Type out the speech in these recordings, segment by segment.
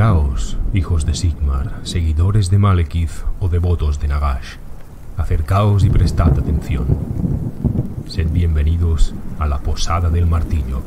Acercaos, hijos de Sigmar, seguidores de Malekith o devotos de Nagash. Acercaos y prestad atención. Sed bienvenidos a la Posada del Martillo.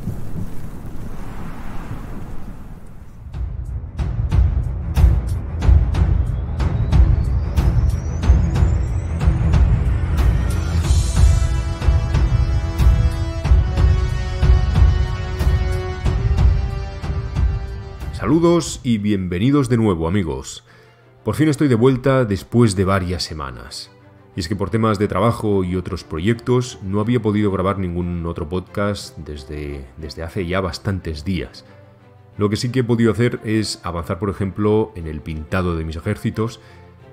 Saludos y bienvenidos de nuevo amigos. Por fin estoy de vuelta después de varias semanas. Y es que por temas de trabajo y otros proyectos no había podido grabar ningún otro podcast desde, desde hace ya bastantes días. Lo que sí que he podido hacer es avanzar por ejemplo en el pintado de mis ejércitos,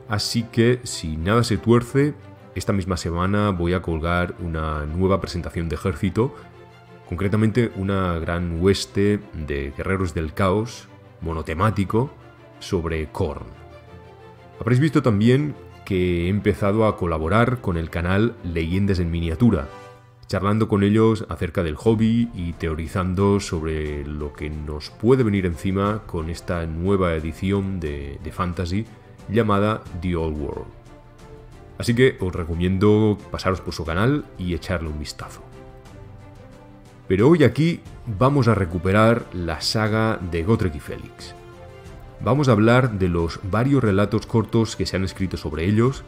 así que si nada se tuerce, esta misma semana voy a colgar una nueva presentación de ejército concretamente una gran hueste de guerreros del caos monotemático sobre Korn. Habréis visto también que he empezado a colaborar con el canal Leyendas en Miniatura, charlando con ellos acerca del hobby y teorizando sobre lo que nos puede venir encima con esta nueva edición de, de Fantasy llamada The Old World. Así que os recomiendo pasaros por su canal y echarle un vistazo. Pero hoy aquí vamos a recuperar la saga de Gotrek y Félix. Vamos a hablar de los varios relatos cortos que se han escrito sobre ellos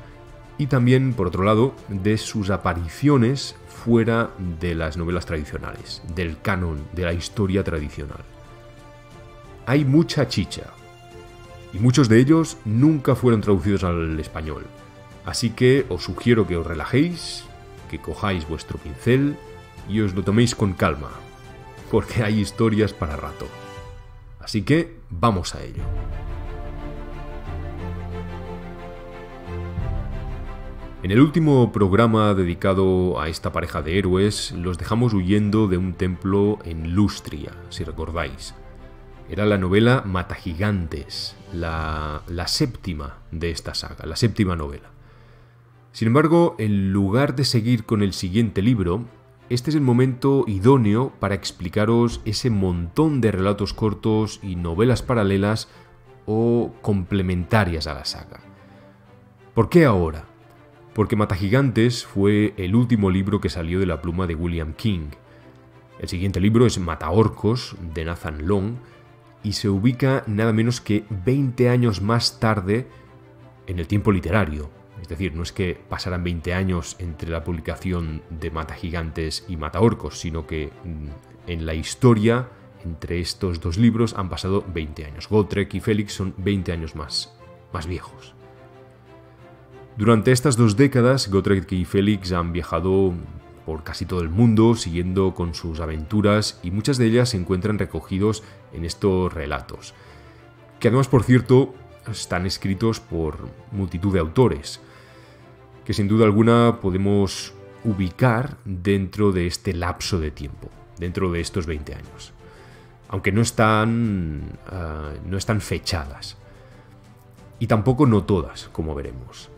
y también, por otro lado, de sus apariciones fuera de las novelas tradicionales, del canon, de la historia tradicional. Hay mucha chicha, y muchos de ellos nunca fueron traducidos al español. Así que os sugiero que os relajéis, que cojáis vuestro pincel y os lo toméis con calma, porque hay historias para rato. Así que vamos a ello. En el último programa dedicado a esta pareja de héroes, los dejamos huyendo de un templo en Lustria, si recordáis. Era la novela mata la, la séptima de esta saga, la séptima novela. Sin embargo, en lugar de seguir con el siguiente libro, este es el momento idóneo para explicaros ese montón de relatos cortos y novelas paralelas o complementarias a la saga. ¿Por qué ahora? Porque Mata Gigantes fue el último libro que salió de la pluma de William King. El siguiente libro es Mata Orcos de Nathan Long, y se ubica nada menos que 20 años más tarde en el tiempo literario, es decir, no es que pasaran 20 años entre la publicación de Mata Gigantes y Mata Orcos, sino que mm, en la historia, entre estos dos libros, han pasado 20 años. Gotrek y Félix son 20 años más, más viejos. Durante estas dos décadas, Gotrek y Félix han viajado por casi todo el mundo, siguiendo con sus aventuras, y muchas de ellas se encuentran recogidos en estos relatos, que además, por cierto, están escritos por multitud de autores sin duda alguna podemos ubicar dentro de este lapso de tiempo, dentro de estos 20 años, aunque no están, ah, no están fechadas. Y tampoco no todas, como veremos.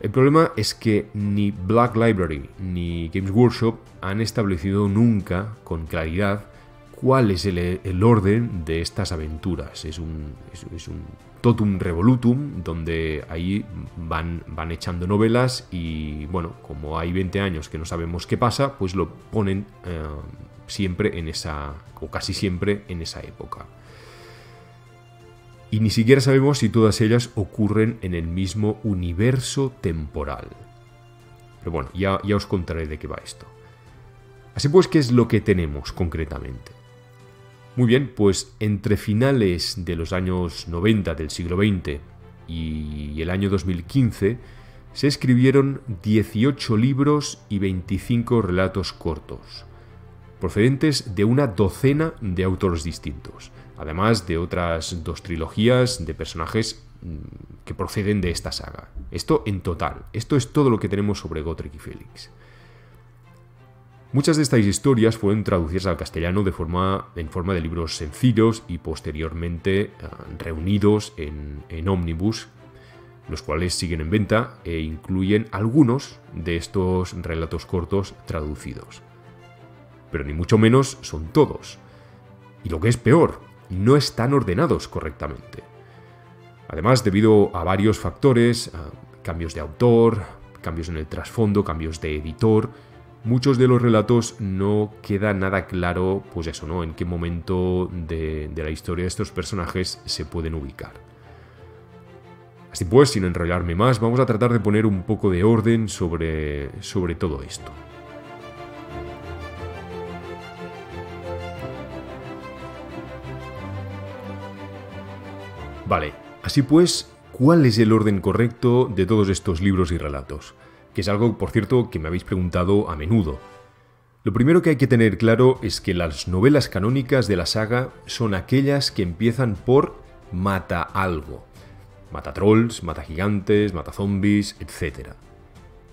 El problema es que ni Black Library ni Games Workshop han establecido nunca con claridad cuál es el, orden de estas aventuras. es un Totum Revolutum, donde ahí van, van echando novelas y bueno, como hay 20 años que no sabemos qué pasa, pues lo ponen eh, siempre en esa, o casi siempre en esa época. Y ni siquiera sabemos si todas ellas ocurren en el mismo universo temporal. Pero bueno, ya, ya os contaré de qué va esto. Así pues, ¿qué es lo que tenemos concretamente? Muy bien, pues entre finales de los años 90 del siglo XX y el año 2015 se escribieron 18 libros y 25 relatos cortos, procedentes de una docena de autores distintos, además de otras dos trilogías de personajes mm, que proceden de esta saga. Esto en total, esto es todo lo que tenemos sobre Gotrek y Félix. Muchas de estas historias fueron traducidas al castellano en forma de libros sencillos y posteriormente eh, reunidos en, ómnibus, los cuales siguen en venta e incluyen algunos de estos relatos cortos traducidos. Pero ni mucho menos son todos. Y lo que es peor, no están ordenados correctamente. Además, debido a varios factores, eh, cambios de autor, cambios en el trasfondo, cambios de editor, muchos de los relatos no queda nada claro, pues eso, ¿no? En qué momento de, la historia de estos personajes se pueden ubicar. Así pues, sin enrollarme más, vamos a tratar de poner un poco de orden sobre, sobre todo esto. Vale, así pues, ¿cuál es el orden correcto de todos estos libros y relatos? que es algo, por cierto, que me habéis preguntado a menudo. Lo primero que hay que tener claro es que las novelas canónicas de la saga son aquellas que empiezan por mata algo. Mata trolls, mata gigantes, mata zombies, etc.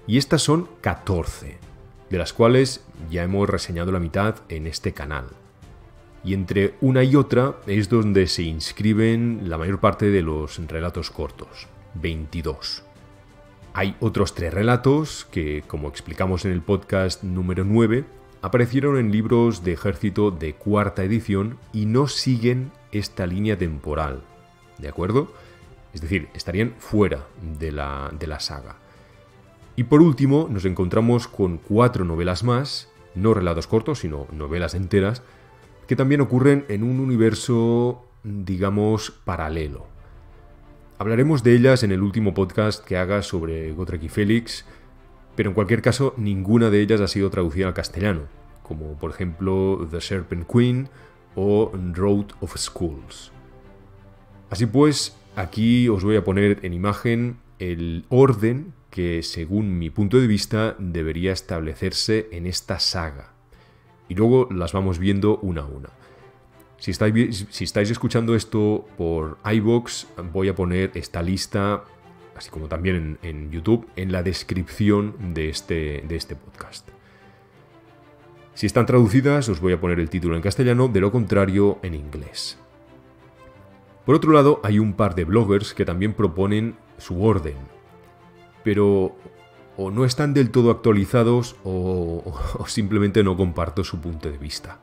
Y estas son 14, de las cuales ya hemos reseñado la mitad en este canal. Y entre una y otra es donde se inscriben la mayor parte de los relatos cortos, 22. Hay otros tres relatos que, como explicamos en el podcast número 9, aparecieron en libros de ejército de cuarta edición y no siguen esta línea temporal, ¿de acuerdo? Es decir, estarían fuera de la, de la saga. Y por último, nos encontramos con cuatro novelas más, no relatos cortos, sino novelas enteras, que también ocurren en un universo, digamos, paralelo. Hablaremos de ellas en el último podcast que haga sobre Gotrek y Félix, pero en cualquier caso ninguna de ellas ha sido traducida al castellano, como por ejemplo The Serpent Queen o Road of Schools. Así pues, aquí os voy a poner en imagen el orden que, según mi punto de vista, debería establecerse en esta saga. Y luego las vamos viendo una a una. Si estáis, escuchando esto por iBox, voy a poner esta lista, así como también en, YouTube, en la descripción de este, de este podcast. Si están traducidas, os voy a poner el título en castellano, de lo contrario, en inglés. Por otro lado, hay un par de bloggers que también proponen su orden, pero o no están del todo actualizados o, o simplemente no comparto su punto de vista.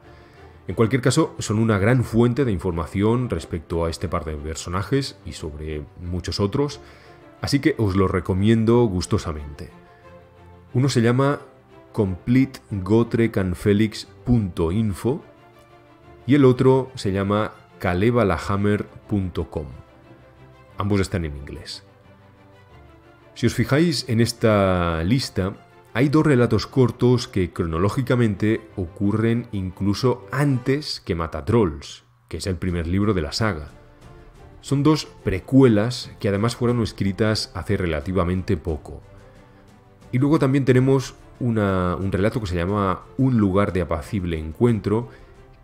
En cualquier caso, son una gran fuente de información respecto a este par de personajes y sobre muchos otros, así que os lo recomiendo gustosamente. Uno se llama completegotrecanfelix.info y el otro se llama Kalevalahammer.com, Ambos están en inglés. Si os fijáis en esta lista, hay dos relatos cortos que cronológicamente ocurren incluso antes que Mata Trolls, que es el primer libro de la saga. Son dos precuelas que además fueron escritas hace relativamente poco. Y luego también tenemos un relato que se llama Un lugar de apacible encuentro,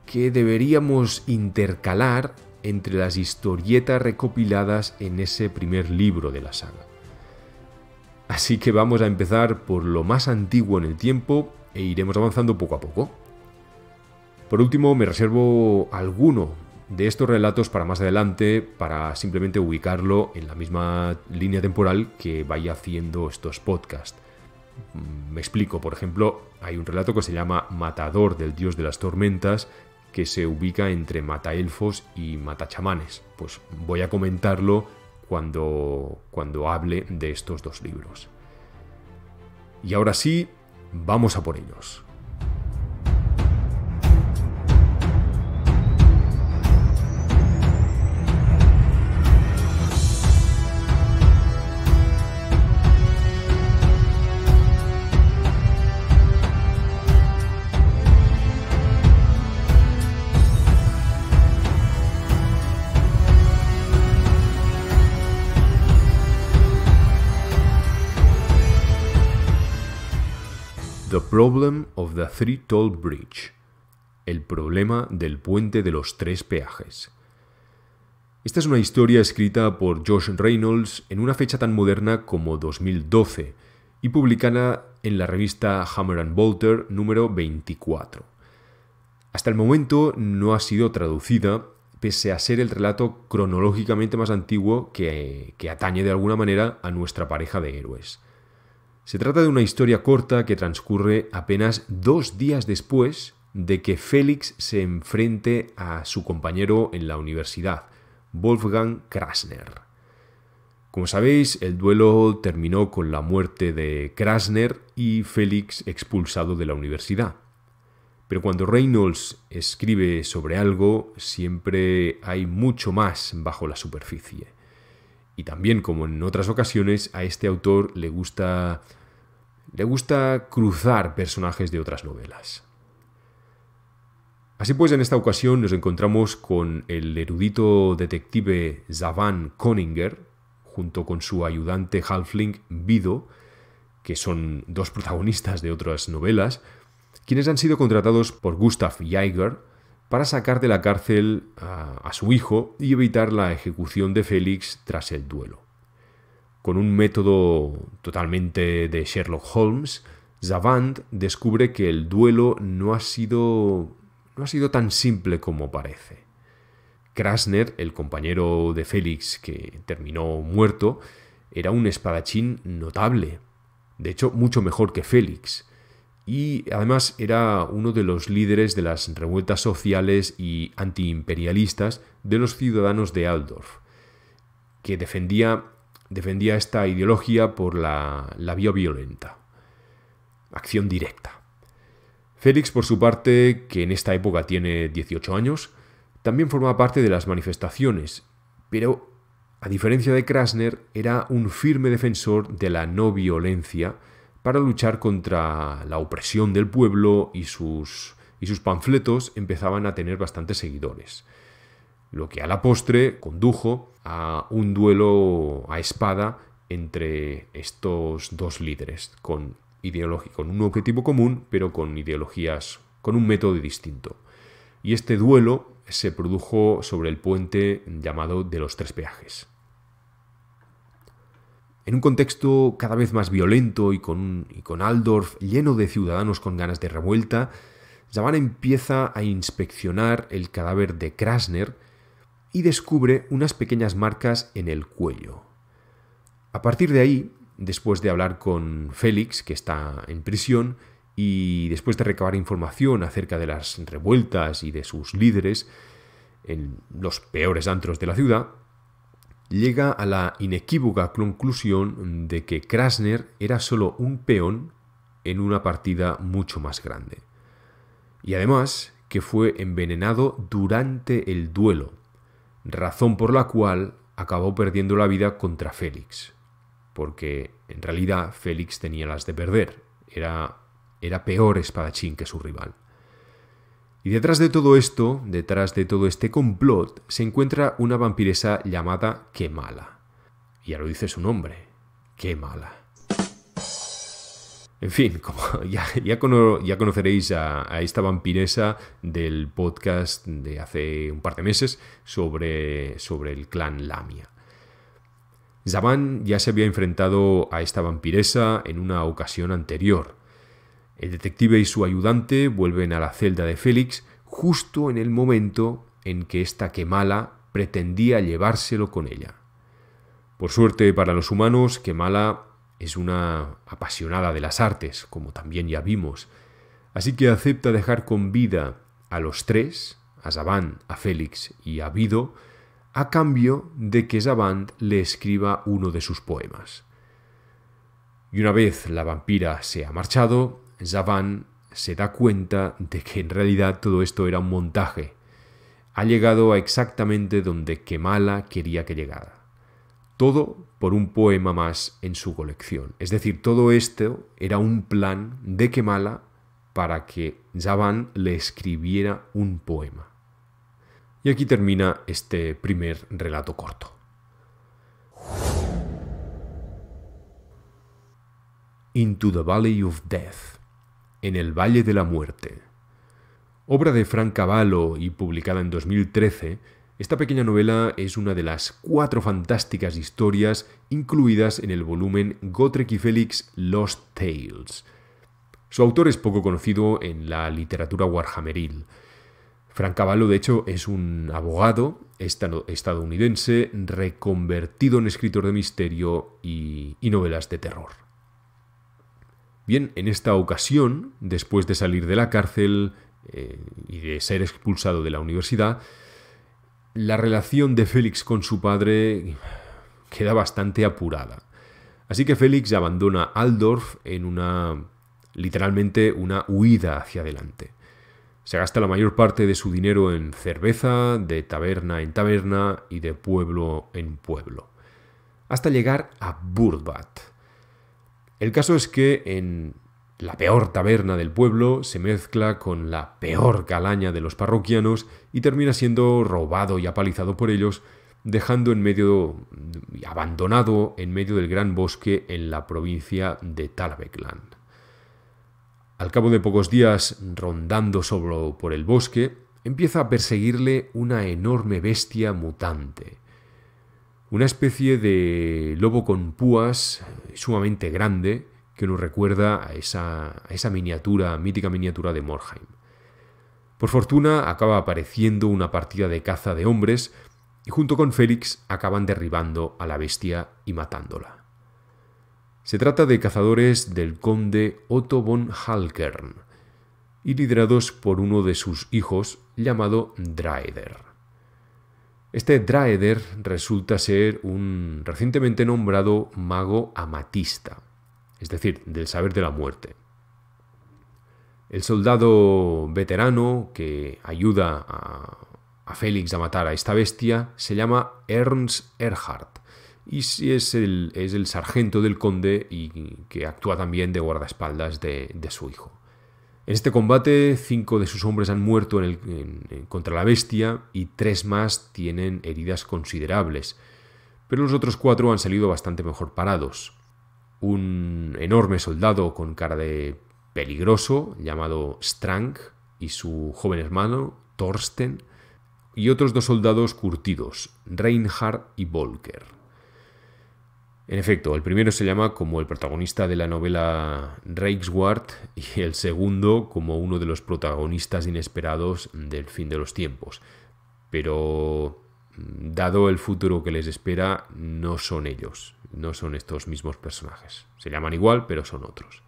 que deberíamos intercalar entre las historietas recopiladas en ese primer libro de la saga. Así que vamos a empezar por lo más antiguo en el tiempo e iremos avanzando poco a poco. Por último, me reservo alguno de estos relatos para más adelante, para simplemente ubicarlo en la misma línea temporal que vaya haciendo estos podcasts. Mm, me explico, por ejemplo, hay un relato que se llama Matador del Dios de las Tormentas, que se ubica entre Mataelfos y Matachamanes. Pues voy a comentarlo cuando, cuando hable de estos dos libros. Y ahora sí, vamos a por ellos. Problem of the Three Toll Bridge, el problema del puente de los tres peajes. Esta es una historia escrita por Josh Reynolds en una fecha tan moderna como 2012 y publicada en la revista Hammer and Bolter número 24. Hasta el momento no ha sido traducida, pese a ser el relato cronológicamente más antiguo que atañe de alguna manera a nuestra pareja de héroes. Se trata de una historia corta que transcurre apenas dos días después de que Félix se enfrente a su compañero en la universidad, Wolfgang Krasner. Como sabéis, el duelo terminó con la muerte de Krasner y Félix expulsado de la universidad. Pero cuando Reynolds escribe sobre algo, siempre hay mucho más bajo la superficie. Y también, como en otras ocasiones, a este autor le gusta, le gusta cruzar personajes de otras novelas. Así pues, en esta ocasión nos encontramos con el erudito detective Zavan Koninger, junto con su ayudante halfling Vido, que son dos protagonistas de otras novelas, quienes han sido contratados por Gustav Jaeger para sacar de la cárcel a, su hijo y evitar la ejecución de Félix tras el duelo. Con un método totalmente de Sherlock Holmes, Zavant descubre que el duelo no ha sido, no ha sido tan simple como parece. Krasner, el compañero de Félix que terminó muerto, era un espadachín notable, de hecho mucho mejor que Félix, y además era uno de los líderes de las revueltas sociales y antiimperialistas de los ciudadanos de Aldorf, que defendía, defendía esta ideología por la, la vía violenta, acción directa. Félix, por su parte, que en esta época tiene 18 años, también formaba parte de las manifestaciones, pero a diferencia de Krasner, era un firme defensor de la no violencia, para luchar contra la opresión del pueblo y sus, y sus panfletos empezaban a tener bastantes seguidores. Lo que a la postre condujo a un duelo a espada entre estos dos líderes, con, con un objetivo común, pero con ideologías, con un método distinto. Y este duelo se produjo sobre el puente llamado de los tres peajes. En un contexto cada vez más violento y con, Aldorf lleno de ciudadanos con ganas de revuelta, Zavala empieza a inspeccionar el cadáver de Krasner y descubre unas pequeñas marcas en el cuello. A partir de ahí, después de hablar con Félix, que está en prisión, y después de recabar información acerca de las revueltas y de sus líderes en los peores antros de la ciudad, llega a la inequívoca conclusión de que Krasner era solo un peón en una partida mucho más grande. Y además que fue envenenado durante el duelo, razón por la cual acabó perdiendo la vida contra Félix, porque en realidad Félix tenía las de perder, era, era peor espadachín que su rival. Y detrás de todo esto, detrás de todo este complot, se encuentra una vampiresa llamada Kemala. Ya lo dice su nombre, Kemala. En fin, como ya, conoceréis a, esta vampiresa del podcast de hace un par de meses sobre, sobre el clan Lamia. Zaban ya se había enfrentado a esta vampiresa en una ocasión anterior, el detective y su ayudante vuelven a la celda de Félix justo en el momento en que esta Kemala pretendía llevárselo con ella. Por suerte para los humanos, Kemala es una apasionada de las artes, como también ya vimos, así que acepta dejar con vida a los tres, a Zavant, a Félix y a Vido, a cambio de que Zavant le escriba uno de sus poemas. Y una vez la vampira se ha marchado, Javan se da cuenta de que en realidad todo esto era un montaje. Ha llegado a exactamente donde Kemala quería que llegara. Todo por un poema más en su colección. Es decir, todo esto era un plan de Kemala para que Javan le escribiera un poema. Y aquí termina este primer relato corto. Into the Valley of Death en el Valle de la Muerte. Obra de Frank Cavallo y publicada en 2013, esta pequeña novela es una de las cuatro fantásticas historias incluidas en el volumen Gotrek y Félix Lost Tales. Su autor es poco conocido en la literatura warhammeril. Frank Cavallo, de hecho, es un abogado estadounidense reconvertido en escritor de misterio y novelas de terror. Bien, en esta ocasión, después de salir de la cárcel eh, y de ser expulsado de la universidad, la relación de Félix con su padre queda bastante apurada. Así que Félix abandona Aldorf en una literalmente una huida hacia adelante. Se gasta la mayor parte de su dinero en cerveza, de taberna en taberna y de pueblo en pueblo, hasta llegar a Burbat el caso es que en la peor taberna del pueblo se mezcla con la peor calaña de los parroquianos y termina siendo robado y apalizado por ellos, dejando en medio, abandonado en medio del gran bosque en la provincia de Talbeckland. Al cabo de pocos días, rondando solo por el bosque, empieza a perseguirle una enorme bestia mutante. Una especie de lobo con púas eh, sumamente grande que nos recuerda a esa, miniatura, mítica miniatura de Morheim. Por fortuna acaba apareciendo una partida de caza de hombres y junto con Félix acaban derribando a la bestia y matándola. Se trata de cazadores del conde Otto von Halkern y liderados por uno de sus hijos llamado Draeder. Este Draeder resulta ser un recientemente nombrado mago amatista, es decir, del saber de la muerte. El soldado veterano que ayuda a, Félix a matar a esta bestia se llama Ernst Erhard y es el, es el sargento del conde y que actúa también de guardaespaldas de su hijo. En este combate, cinco de sus hombres han muerto en contra la bestia y tres más tienen heridas considerables, pero los otros cuatro han salido bastante mejor parados. Un enorme soldado con cara de peligroso, llamado Strang, y su joven hermano, Thorsten, y otros dos soldados curtidos, Reinhard y Volker. En efecto, el primero se llama como el protagonista de la novela Reichswart, y el segundo como uno de los protagonistas inesperados del fin de los tiempos. Pero mm, dado el futuro que les espera, no son ellos, no son estos mismos personajes. Se llaman igual, pero son otros.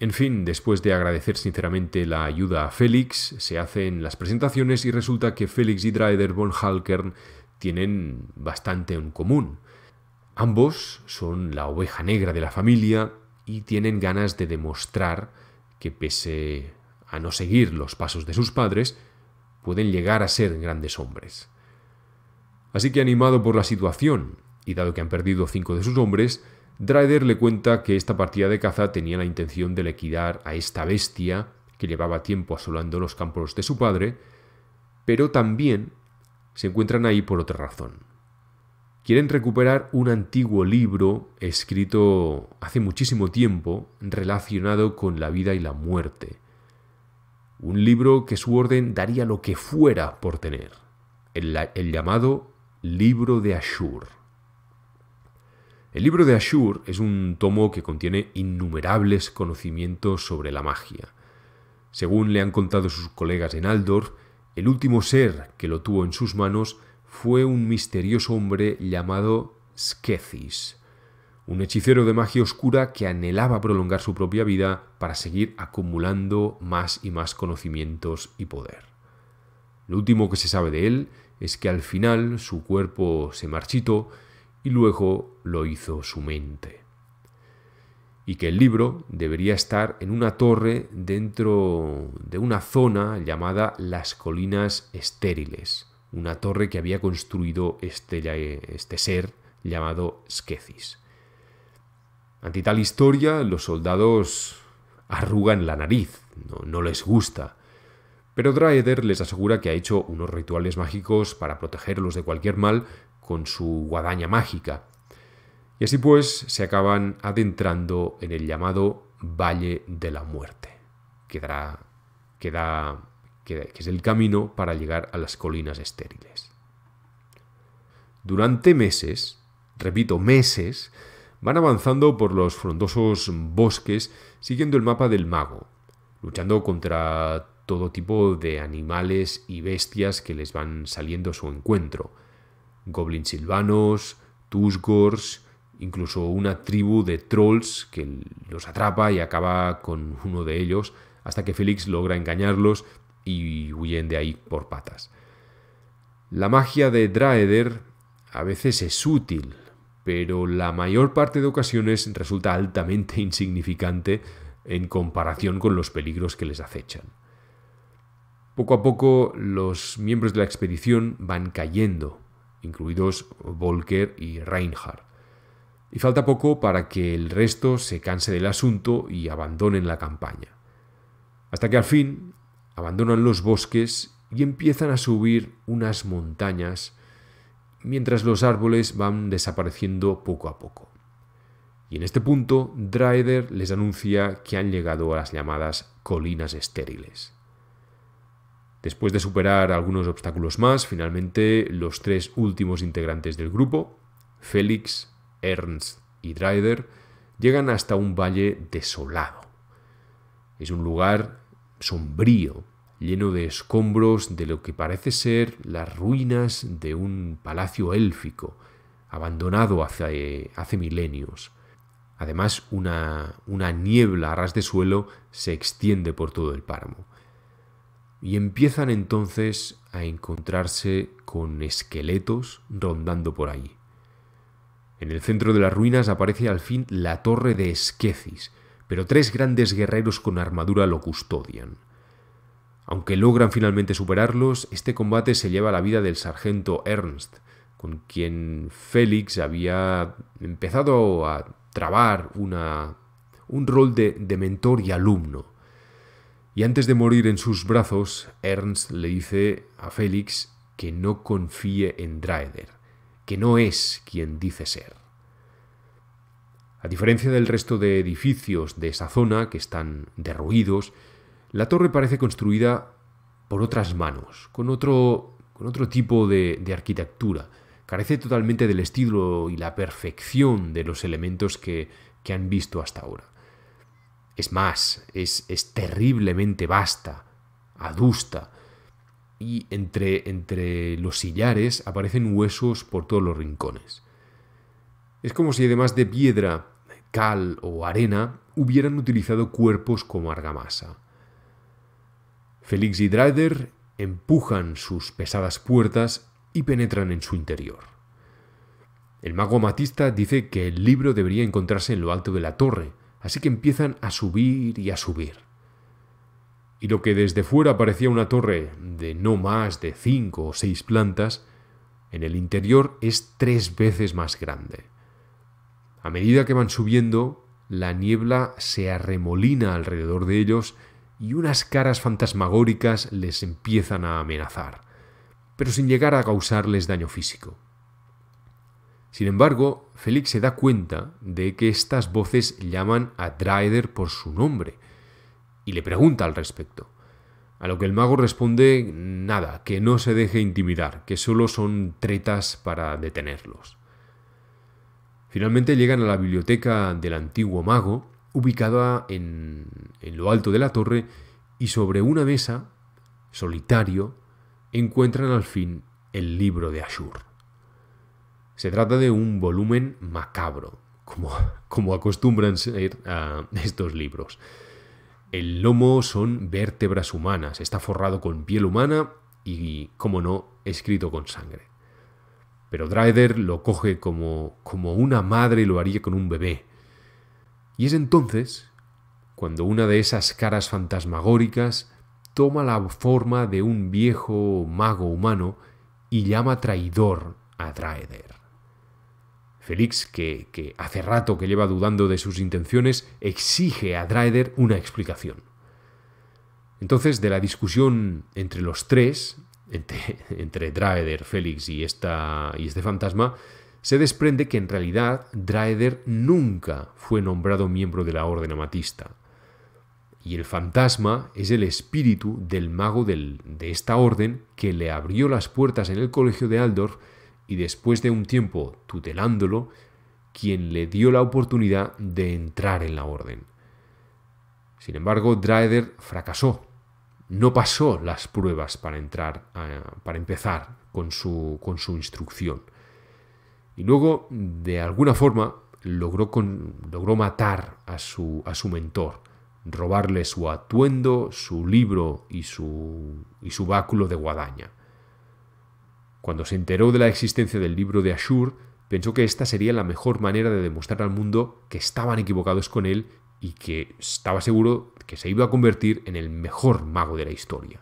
En fin, después de agradecer sinceramente la ayuda a Félix, se hacen las presentaciones y resulta que Félix y Dryder von Halkern tienen bastante en común. Ambos son la oveja negra de la familia y tienen ganas de demostrar que pese a no seguir los pasos de sus padres, pueden llegar a ser grandes hombres. Así que animado por la situación, y dado que han perdido cinco de sus hombres, Dryder le cuenta que esta partida de caza tenía la intención de liquidar a esta bestia que llevaba tiempo asolando los campos de su padre, pero también se encuentran ahí por otra razón quieren recuperar un antiguo libro escrito hace muchísimo tiempo relacionado con la vida y la muerte. Un libro que su orden daría lo que fuera por tener, el, llamado Libro de Ashur. El libro de Ashur es un tomo que contiene innumerables conocimientos sobre la magia. Según le han contado sus colegas en Aldor, el último ser que lo tuvo en sus manos fue un misterioso hombre llamado Skecis, un hechicero de magia oscura que anhelaba prolongar su propia vida para seguir acumulando más y más conocimientos y poder. Lo último que se sabe de él es que al final su cuerpo se marchitó y luego lo hizo su mente. Y que el libro debería estar en una torre dentro de una zona llamada las Colinas Estériles, una torre que había construido este, eh, este, ser llamado Skecis. Ante tal historia, los soldados arrugan la nariz, no, les gusta. Pero Draeder les asegura que ha hecho unos rituales mágicos para protegerlos de cualquier mal con su guadaña mágica. Y así pues se acaban adentrando en el llamado Valle de la Muerte. Quedará, queda que, es el camino para llegar a las colinas estériles. Durante meses, repito, meses, van avanzando por los frondosos bosques siguiendo el mapa del mago, luchando contra todo tipo de animales y bestias que les van saliendo a su encuentro. Goblins silvanos, tusgors, incluso una tribu de trolls que los atrapa y acaba con uno de ellos, hasta que Félix logra engañarlos y huyen de ahí por patas. La magia de Draeder a veces es útil, pero la mayor parte de ocasiones resulta altamente insignificante en comparación con los peligros que les acechan. Poco a poco los miembros de la expedición van cayendo, incluidos Volker y Reinhardt. Y falta poco para que el resto se canse del asunto y abandonen la campaña. Hasta que al fin abandonan los bosques y empiezan a subir unas montañas mientras los árboles van desapareciendo poco a poco. Y en este punto, Dryder les anuncia que han llegado a las llamadas colinas estériles. Después de superar algunos obstáculos más, finalmente los tres últimos integrantes del grupo, Félix, Ernst y Dryder, llegan hasta un valle desolado. Es un lugar sombrío, lleno de escombros de lo que parece ser las ruinas de un palacio élfico, abandonado hace, milenios. Además, una, niebla a ras de suelo se extiende por todo el páramo. Y empiezan entonces a encontrarse con esqueletos rondando por ahí. En el centro de las ruinas aparece al fin la torre de Esquecis, pero tres grandes guerreros con armadura lo custodian. Aunque logran finalmente superarlos, este combate se lleva a la vida del sargento Ernst, con quien Félix había empezado a trabar un rol de, de mentor y alumno. Y antes de morir en sus brazos, Ernst le dice a Félix que no confíe en Draeder, que no es quien dice ser. A diferencia del resto de edificios de esa zona, que están derruidos, la torre parece construida por otras manos, con otro, tipo de, arquitectura. Carece totalmente del estilo y la perfección de los elementos que, han visto hasta ahora. Es más, es, es terriblemente vasta, adusta, y entre, entre los sillares aparecen huesos por todos los rincones. Es como si además de piedra, cal o arena hubieran utilizado cuerpos como argamasa. Félix y Dryder empujan sus pesadas puertas y penetran en su interior. El mago Matista dice que el libro debería encontrarse en lo alto de la torre, así que empiezan a subir y a subir. Y lo que desde fuera parecía una torre de no más de cinco o seis plantas, en el interior es tres veces más grande. A medida que van subiendo, la niebla se arremolina alrededor de ellos y unas caras fantasmagóricas les empiezan a amenazar, pero sin llegar a causarles daño físico. Sin embargo, Félix se da cuenta de que estas voces llaman a Draeder por su nombre y le pregunta al respecto. A lo que el mago responde nada, que no se deje intimidar, que solo son tretas para detenerlos. Finalmente llegan a la biblioteca del antiguo mago ubicada en, lo alto de la torre, y sobre una mesa, solitario, encuentran al fin el libro de Ashur. Se trata de un volumen macabro, como, como acostumbran ser estos libros. El lomo son vértebras humanas, está forrado con piel humana y, como no, escrito con sangre. Pero Dryder lo coge como, como una madre lo haría con un bebé. Y es entonces cuando una de esas caras fantasmagóricas toma la forma de un viejo mago humano y llama traidor a Draeder. Félix, que, hace rato que lleva dudando de sus intenciones, exige a Draeder una explicación. Entonces, de la discusión entre los tres, entre, entre Draeder, Félix y, esta, y este fantasma, se desprende que en realidad Draeder nunca fue nombrado miembro de la Orden Amatista. Y el fantasma es el espíritu del mago de esta orden que le abrió las puertas en el colegio de Aldor y después de un tiempo tutelándolo, quien le dio la oportunidad de entrar en la orden. Sin embargo, Draeder fracasó. No pasó las pruebas para entrar, eh, para empezar su, con su instrucción. Y luego, de alguna forma, logró, logró matar a su, a su mentor, robarle su atuendo, su libro y su, y su báculo de guadaña. Cuando se enteró de la existencia del libro de Ashur, pensó que esta sería la mejor manera de demostrar al mundo que estaban equivocados con él y que estaba seguro que se iba a convertir en el mejor mago de la historia.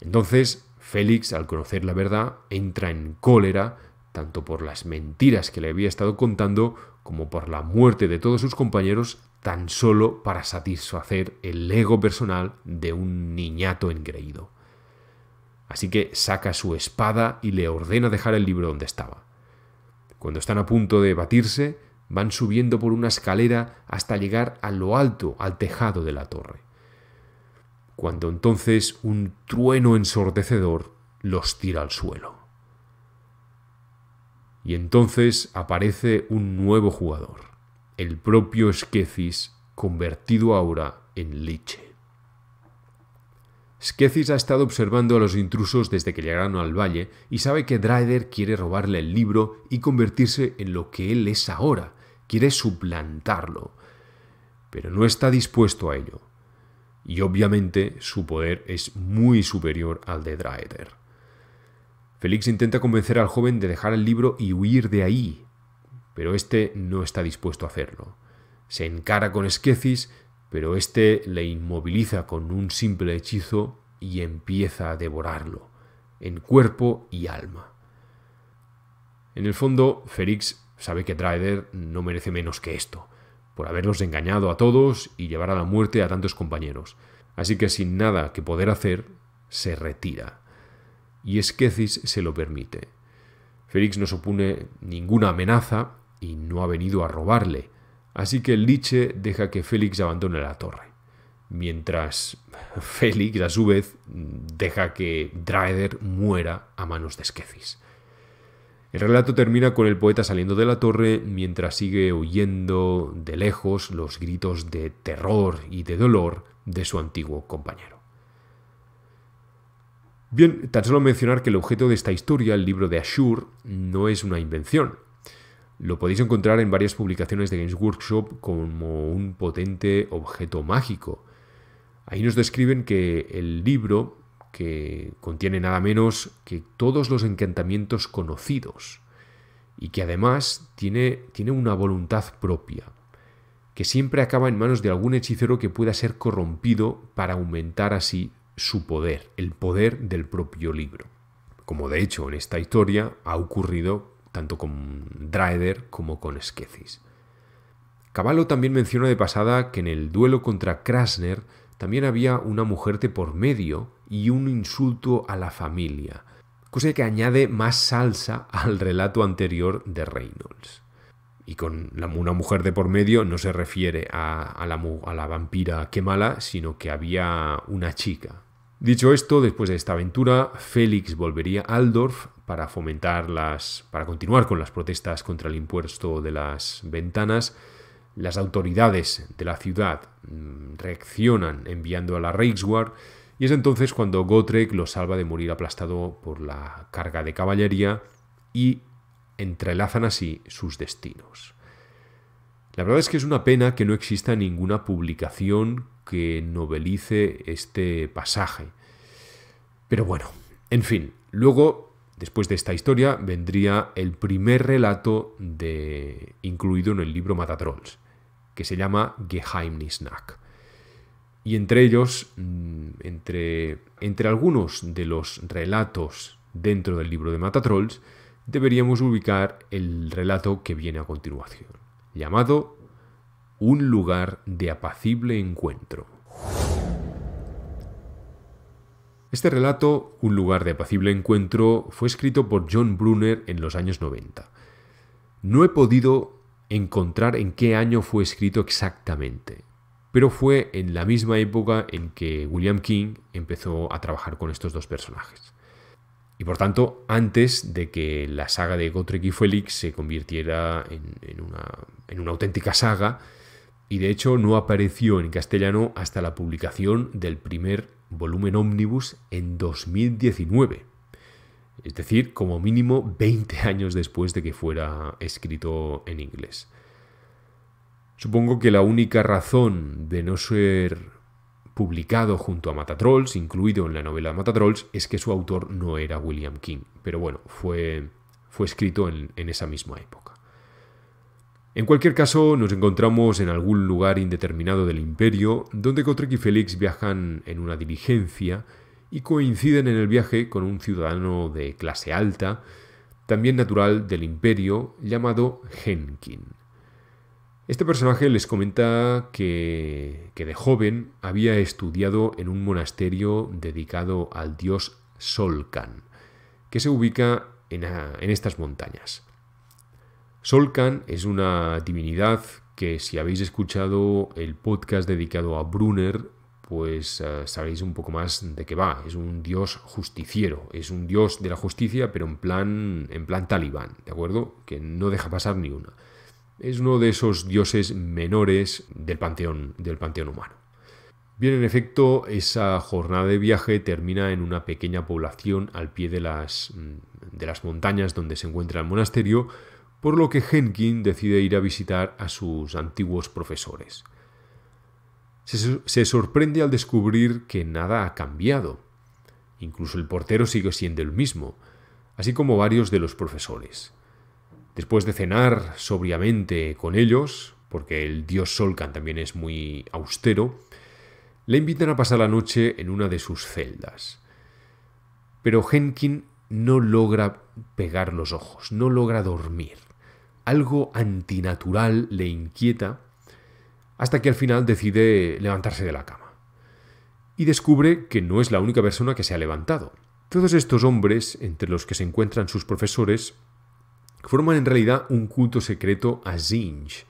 Entonces, Félix, al conocer la verdad, entra en cólera tanto por las mentiras que le había estado contando como por la muerte de todos sus compañeros, tan solo para satisfacer el ego personal de un niñato engreído. Así que saca su espada y le ordena dejar el libro donde estaba. Cuando están a punto de batirse, van subiendo por una escalera hasta llegar a lo alto, al tejado de la torre. Cuando entonces un trueno ensordecedor los tira al suelo. Y entonces aparece un nuevo jugador, el propio Skecis, convertido ahora en Liche. Skecis ha estado observando a los intrusos desde que llegaron al valle y sabe que Dryder quiere robarle el libro y convertirse en lo que él es ahora, quiere suplantarlo, pero no está dispuesto a ello. Y obviamente su poder es muy superior al de Dryder. Félix intenta convencer al joven de dejar el libro y huir de ahí, pero este no está dispuesto a hacerlo. Se encara con Esquecis, pero este le inmoviliza con un simple hechizo y empieza a devorarlo, en cuerpo y alma. En el fondo, Félix sabe que Traider no merece menos que esto, por haberlos engañado a todos y llevar a la muerte a tantos compañeros. Así que sin nada que poder hacer, se retira y Skefis se lo permite. Félix no supone ninguna amenaza y no ha venido a robarle, así que Liche deja que Félix abandone la torre, mientras Félix, a su vez, deja que Draeder muera a manos de Skefis. El relato termina con el poeta saliendo de la torre mientras sigue oyendo de lejos los gritos de terror y de dolor de su antiguo compañero. Bien, tan solo mencionar que el objeto de esta historia, el libro de Ashur, no es una invención. Lo podéis encontrar en varias publicaciones de Games Workshop como un potente objeto mágico. Ahí nos describen que el libro, que contiene nada menos que todos los encantamientos conocidos, y que además tiene, tiene una voluntad propia, que siempre acaba en manos de algún hechicero que pueda ser corrompido para aumentar así su poder, el poder del propio libro. Como de hecho en esta historia ha ocurrido tanto con Draeder como con Skecis. Cavallo también menciona de pasada que en el duelo contra Krasner también había una mujer de por medio y un insulto a la familia, cosa que añade más salsa al relato anterior de Reynolds. Y con una mujer de por medio no se refiere a, la, a la vampira Kemala, sino que había una chica. Dicho esto, después de esta aventura, Félix volvería a Aldorf para fomentar las. para continuar con las protestas contra el impuesto de las ventanas. Las autoridades de la ciudad mm, reaccionan enviando a la Reichswehr y es entonces cuando Gotrek lo salva de morir aplastado por la carga de caballería y entrelazan así sus destinos. La verdad es que es una pena que no exista ninguna publicación que novelice este pasaje. Pero bueno, en fin, luego, después de esta historia, vendría el primer relato de... incluido en el libro Matatrolls, que se llama Geheimnisnack. Y entre ellos, mm, entre, entre algunos de los relatos dentro del libro de Matatrolls, deberíamos ubicar el relato que viene a continuación, llamado Un lugar de apacible encuentro. Este relato, Un lugar de apacible encuentro, fue escrito por John Brunner en los años 90. No he podido encontrar en qué año fue escrito exactamente, pero fue en la misma época en que William King empezó a trabajar con estos dos personajes por tanto, antes de que la saga de Gotrek y Félix se convirtiera en, una, una auténtica saga, y de hecho no apareció en castellano hasta la publicación del primer volumen ómnibus en 2019. Es decir, como mínimo 20 años después de que fuera escrito en inglés. Supongo que la única razón de no ser publicado junto a Matatrolls, incluido en la novela Matatrolls, es que su autor no era William King, pero bueno, fue, fue escrito en, esa misma época. En cualquier caso, nos encontramos en algún lugar indeterminado del imperio, donde Cotrek y Félix viajan en una diligencia y coinciden en el viaje con un ciudadano de clase alta, también natural del imperio, llamado Henkin. Este personaje les comenta que, de joven había estudiado en un monasterio dedicado al dios Solkan, que se ubica en, estas montañas. Solkan es una divinidad que si habéis escuchado el podcast dedicado a Brunner, pues eh, sabéis un poco más de qué va. Es un dios justiciero, es un dios de la justicia, pero en plan, en plan talibán, ¿de acuerdo? Que no deja pasar ni una. Es uno de esos dioses menores del panteón, del panteón humano. Bien, en efecto, esa jornada de viaje termina en una pequeña población al pie de las, mm, de las montañas donde se encuentra el monasterio, por lo que Henkin decide ir a visitar a sus antiguos profesores. se, sorprende al descubrir que nada ha cambiado. Incluso el portero sigue siendo el mismo, así como varios de los profesores. Después de cenar sobriamente con ellos, porque el dios Solcan también es muy austero, le invitan a pasar la noche en una de sus celdas. Pero Henkin no logra pegar los ojos, no logra dormir. Algo antinatural le inquieta hasta que al final decide levantarse de la cama. Y descubre que no es la única persona que se ha levantado. Todos estos hombres, entre los que se encuentran sus profesores, forman en realidad un culto secreto a Zinj,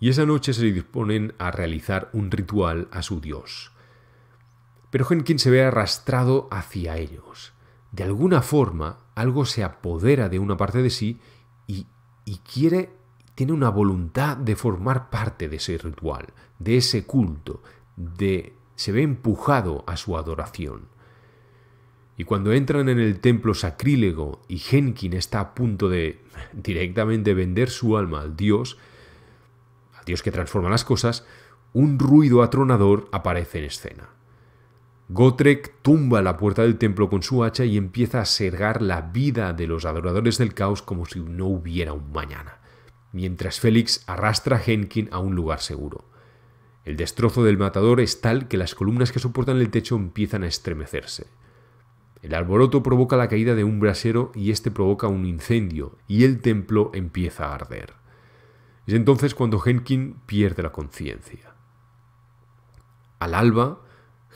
y esa noche se disponen a realizar un ritual a su dios. Pero Henkin se ve arrastrado hacia ellos. De alguna forma, algo se apodera de una parte de sí y, y quiere, tiene una voluntad de formar parte de ese ritual, de ese culto, de se ve empujado a su adoración. Y cuando entran en el templo sacrílego y Henkin está a punto de directamente vender su alma al Dios, al Dios que transforma las cosas, un ruido atronador aparece en escena. Gotrek tumba la puerta del templo con su hacha y empieza a sergar la vida de los adoradores del caos como si no hubiera un mañana, mientras Félix arrastra a Henkin a un lugar seguro. El destrozo del matador es tal que las columnas que soportan el techo empiezan a estremecerse. El alboroto provoca la caída de un brasero y este provoca un incendio, y el templo empieza a arder. Es entonces cuando Henkin pierde la conciencia. Al alba,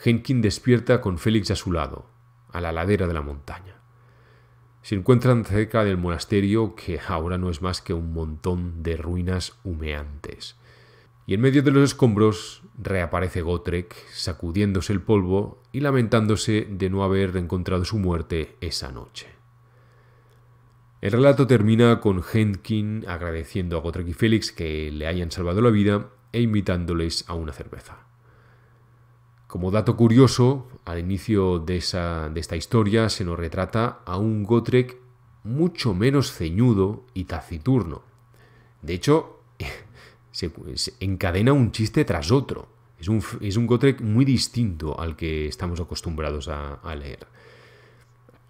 Henkin despierta con Félix a su lado, a la ladera de la montaña. Se encuentran cerca del monasterio que ahora no es más que un montón de ruinas humeantes. Y en medio de los escombros reaparece Gotrek, sacudiéndose el polvo y lamentándose de no haber encontrado su muerte esa noche. El relato termina con Henkin agradeciendo a Gotrek y Félix que le hayan salvado la vida e invitándoles a una cerveza. Como dato curioso, al inicio de, de esta historia se nos retrata a un Gotrek mucho menos ceñudo y taciturno. De hecho, se encadena un chiste tras otro. Es un, es Gotrek muy distinto al que estamos acostumbrados a, leer.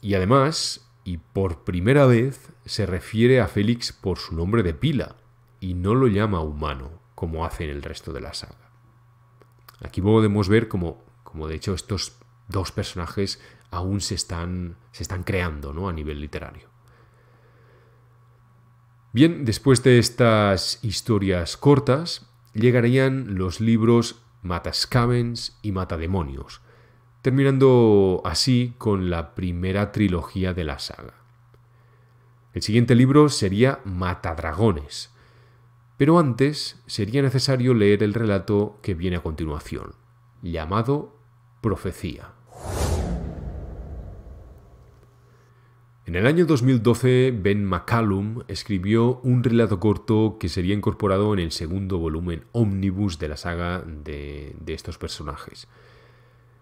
Y además, y por primera vez, se refiere a Félix por su nombre de pila y no lo llama humano, como hace en el resto de la saga. Aquí podemos ver como, como de hecho estos dos personajes aún se están, se están creando a nivel literario. Bien, después de estas historias cortas, llegarían los libros mata y mata demonios, terminando así con la primera trilogía de la saga. El siguiente libro sería Matadragones, pero antes sería necesario leer el relato que viene a continuación, llamado Profecía. En el año 2012, Ben McCallum escribió un relato corto que sería incorporado en el segundo volumen ómnibus de la saga de, estos personajes.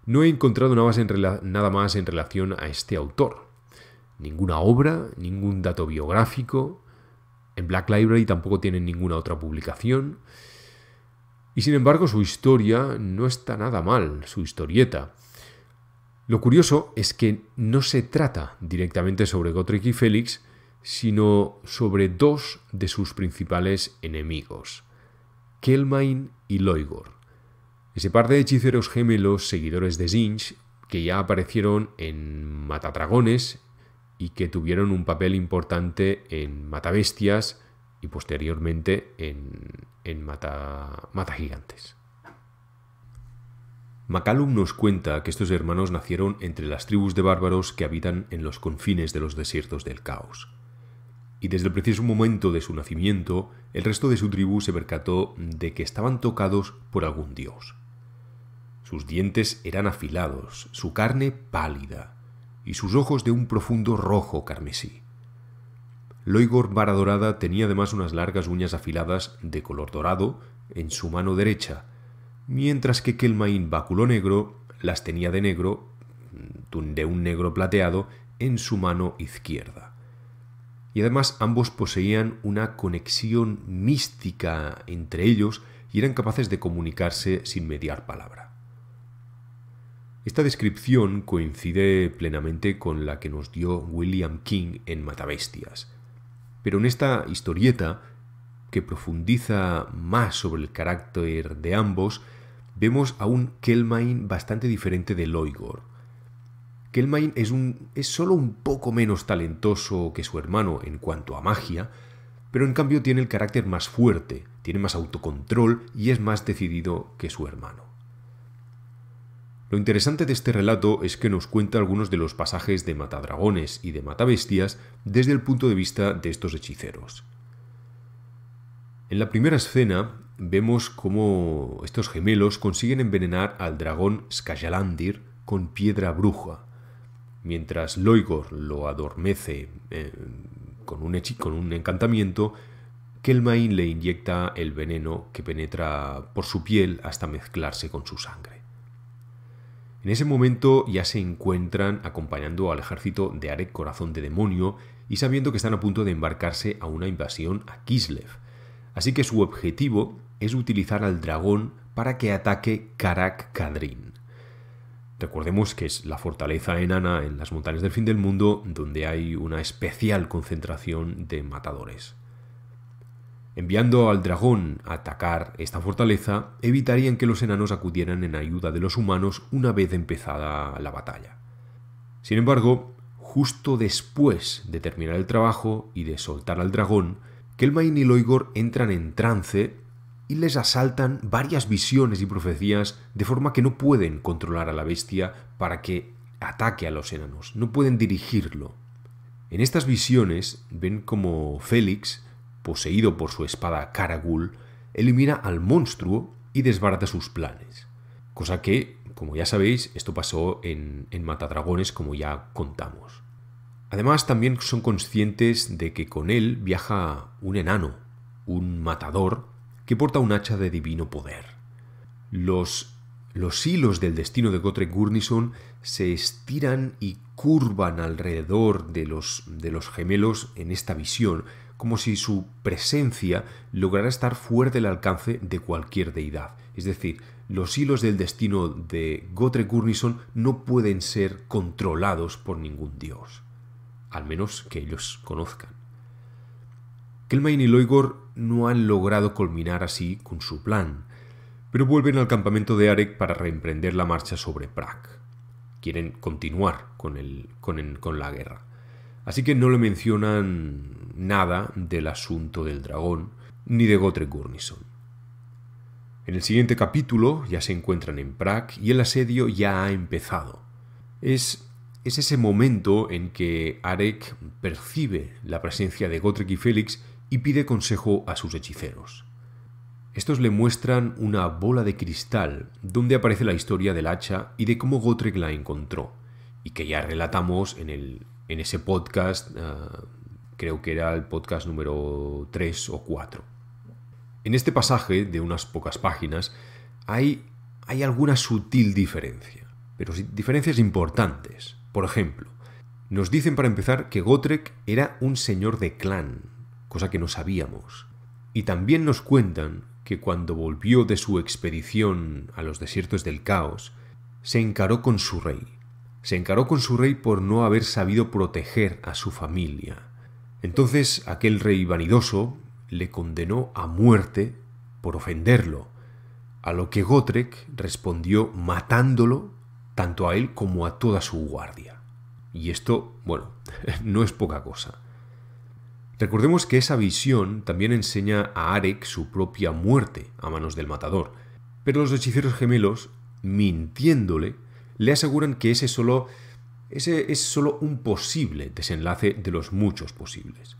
No he encontrado nada más, en nada más en relación a este autor. Ninguna obra, ningún dato biográfico. En Black Library tampoco tienen ninguna otra publicación. Y sin embargo su historia no está nada mal, su historieta. Lo curioso es que no se trata directamente sobre Gotrek y Félix, sino sobre dos de sus principales enemigos, Kelmain y Loigor. Ese par de hechiceros gemelos seguidores de Zinch que ya aparecieron en Matatragones y que tuvieron un papel importante en Matabestias y posteriormente en, en Mata Gigantes. Macalum nos cuenta que estos hermanos nacieron entre las tribus de bárbaros que habitan en los confines de los desiertos del caos. Y desde el preciso momento de su nacimiento, el resto de su tribu se percató de que estaban tocados por algún dios. Sus dientes eran afilados, su carne pálida, y sus ojos de un profundo rojo carmesí. Loigor Vara Dorada tenía además unas largas uñas afiladas de color dorado en su mano derecha, mientras que Kelmain Báculo Negro las tenía de negro, mm, de un negro plateado, en su mano izquierda. Y además ambos poseían una conexión mística entre ellos y eran capaces de comunicarse sin mediar palabra. Esta descripción coincide plenamente con la que nos dio William King en Matabestias. Pero en esta historieta, que profundiza más sobre el carácter de ambos, vemos a un Kelmain bastante diferente de Loigor. Kelmain es, un, es solo un poco menos talentoso que su hermano en cuanto a magia, pero en cambio tiene el carácter más fuerte, tiene más autocontrol y es más decidido que su hermano. Lo interesante de este relato es que nos cuenta algunos de los pasajes de matadragones y de matabestias desde el punto de vista de estos hechiceros. En la primera escena, vemos cómo estos gemelos consiguen envenenar al dragón Skajalandir con piedra bruja, mientras Loigor lo adormece eh, con, un con un encantamiento, Kelmain le inyecta el veneno que penetra por su piel hasta mezclarse con su sangre. En ese momento ya se encuentran acompañando al ejército de Arek Corazón de Demonio y sabiendo que están a punto de embarcarse a una invasión a Kislev. Así que su objetivo es utilizar al dragón para que ataque Karak Kadrin. Recordemos que es la fortaleza enana en las montañas del fin del mundo donde hay una especial concentración de matadores. Enviando al dragón a atacar esta fortaleza, evitarían que los enanos acudieran en ayuda de los humanos una vez empezada la batalla. Sin embargo, justo después de terminar el trabajo y de soltar al dragón, Kelmain y Loigor entran en trance y les asaltan varias visiones y profecías de forma que no pueden controlar a la bestia para que ataque a los enanos, no pueden dirigirlo. En estas visiones ven como Félix, poseído por su espada Karagul, elimina al monstruo y desbarata sus planes. Cosa que, como ya sabéis, esto pasó en, en Matadragones como ya contamos. Además también son conscientes de que con él viaja un enano, un matador, que porta un hacha de divino poder. Los, los hilos del destino de Gotrek Gurnison se estiran y curvan alrededor de los, de los gemelos en esta visión, como si su presencia lograra estar fuera del alcance de cualquier deidad. Es decir, los hilos del destino de Gotrek Gurnison no pueden ser controlados por ningún dios, al menos que ellos conozcan. Kelmain y Loigor no han logrado culminar así con su plan, pero vuelven al campamento de Arek para reemprender la marcha sobre Prak. Quieren continuar con, la guerra. Así que no le mencionan nada del asunto del dragón ni de Gotrek Gurnison. En el siguiente capítulo ya se encuentran en Prak y el asedio ya ha empezado. Es, es ese momento en que Arek percibe la presencia de Gotrek y Félix y pide consejo a sus hechiceros. Estos le muestran una bola de cristal donde aparece la historia del hacha y de cómo Gotrek la encontró, y que ya relatamos en, ese podcast, ah, creo que era el podcast número 3 o 4. En este pasaje de unas pocas páginas hay, hay alguna sutil diferencia, pero diferencias importantes. Por ejemplo, nos dicen para empezar que Gotrek era un señor de clan, cosa que no sabíamos. Y también nos cuentan que cuando volvió de su expedición a los desiertos del caos, se encaró con su rey. Se encaró con su rey por no haber sabido proteger a su familia. Entonces aquel rey vanidoso le condenó a muerte por ofenderlo, a lo que Gotrek respondió matándolo tanto a él como a toda su guardia. Y esto, bueno, no es poca cosa. Recordemos que esa visión también enseña a Arek su propia muerte a manos del matador, pero los hechiceros gemelos, mintiéndole, le aseguran que ese, solo, ese es solo un posible desenlace de los muchos posibles.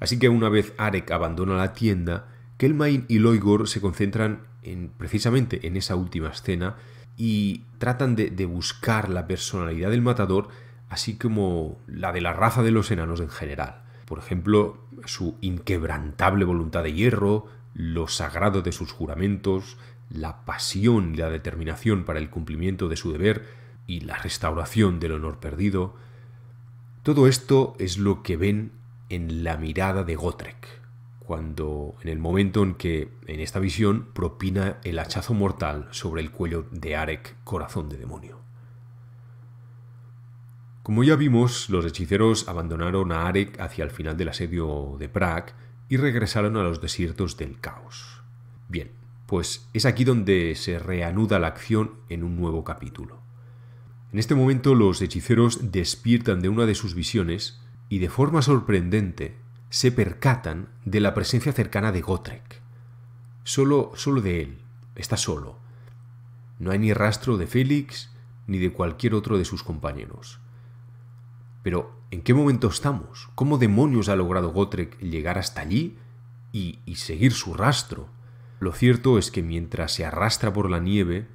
Así que una vez Arek abandona la tienda, Kelmain y Loigor se concentran en, precisamente en esa última escena y tratan de buscar la personalidad del matador, así como la de la raza de los enanos en general. Por ejemplo, su inquebrantable voluntad de hierro, lo sagrado de sus juramentos, la pasión y la determinación para el cumplimiento de su deber y la restauración del honor perdido. Todo esto es lo que ven en la mirada de Gotrek, cuando en el momento en que en esta visión propina el hachazo mortal sobre el cuello de Arek, corazón de demonio. Como ya vimos, los hechiceros abandonaron a Arek hacia el final del asedio de Prague y regresaron a los desiertos del caos. Bien, pues es aquí donde se reanuda la acción en un nuevo capítulo. En este momento los hechiceros despiertan de una de sus visiones y de forma sorprendente se percatan de la presencia cercana de Gotrek. Solo, solo de él, está solo. No hay ni rastro de Félix ni de cualquier otro de sus compañeros. Pero, ¿en qué momento estamos? ¿Cómo demonios ha logrado Gotrek llegar hasta allí y, seguir su rastro? Lo cierto es que mientras se arrastra por la nieve,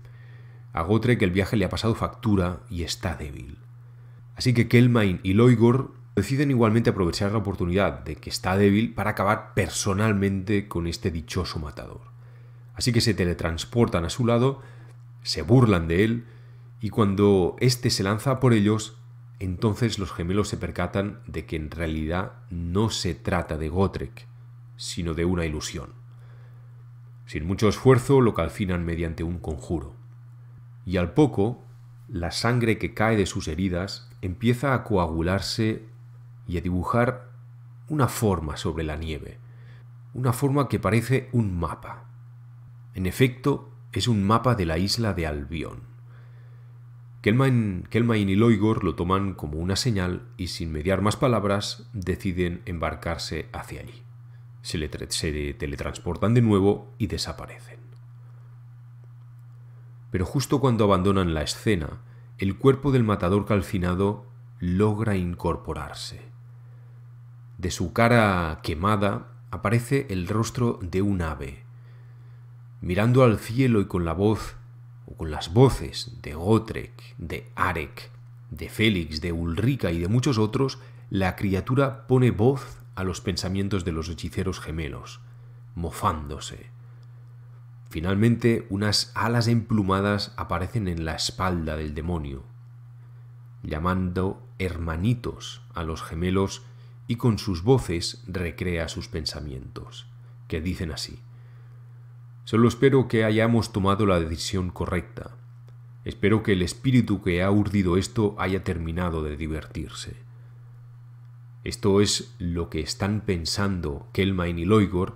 a Gotrek el viaje le ha pasado factura y está débil. Así que Kelmain y Loigor deciden igualmente aprovechar la oportunidad de que está débil para acabar personalmente con este dichoso matador. Así que se teletransportan a su lado, se burlan de él, y cuando éste se lanza por ellos, entonces los gemelos se percatan de que en realidad no se trata de Gotrek, sino de una ilusión. Sin mucho esfuerzo lo calcinan mediante un conjuro. Y al poco, la sangre que cae de sus heridas empieza a coagularse y a dibujar una forma sobre la nieve, una forma que parece un mapa. En efecto, es un mapa de la isla de Albión. Kelmain, y Loigor lo toman como una señal y sin mediar más palabras deciden embarcarse hacia allí. Se, le se teletransportan de nuevo y desaparecen. Pero justo cuando abandonan la escena, el cuerpo del matador calcinado logra incorporarse. De su cara quemada aparece el rostro de un ave. Mirando al cielo y con la voz con las voces de Gotrek, de Arek, de Félix, de Ulrica y de muchos otros, la criatura pone voz a los pensamientos de los hechiceros gemelos, mofándose. Finalmente, unas alas emplumadas aparecen en la espalda del demonio, llamando hermanitos a los gemelos y con sus voces recrea sus pensamientos, que dicen así. Solo espero que hayamos tomado la decisión correcta. Espero que el espíritu que ha urdido esto haya terminado de divertirse. Esto es lo que están pensando Kelmain y Loigor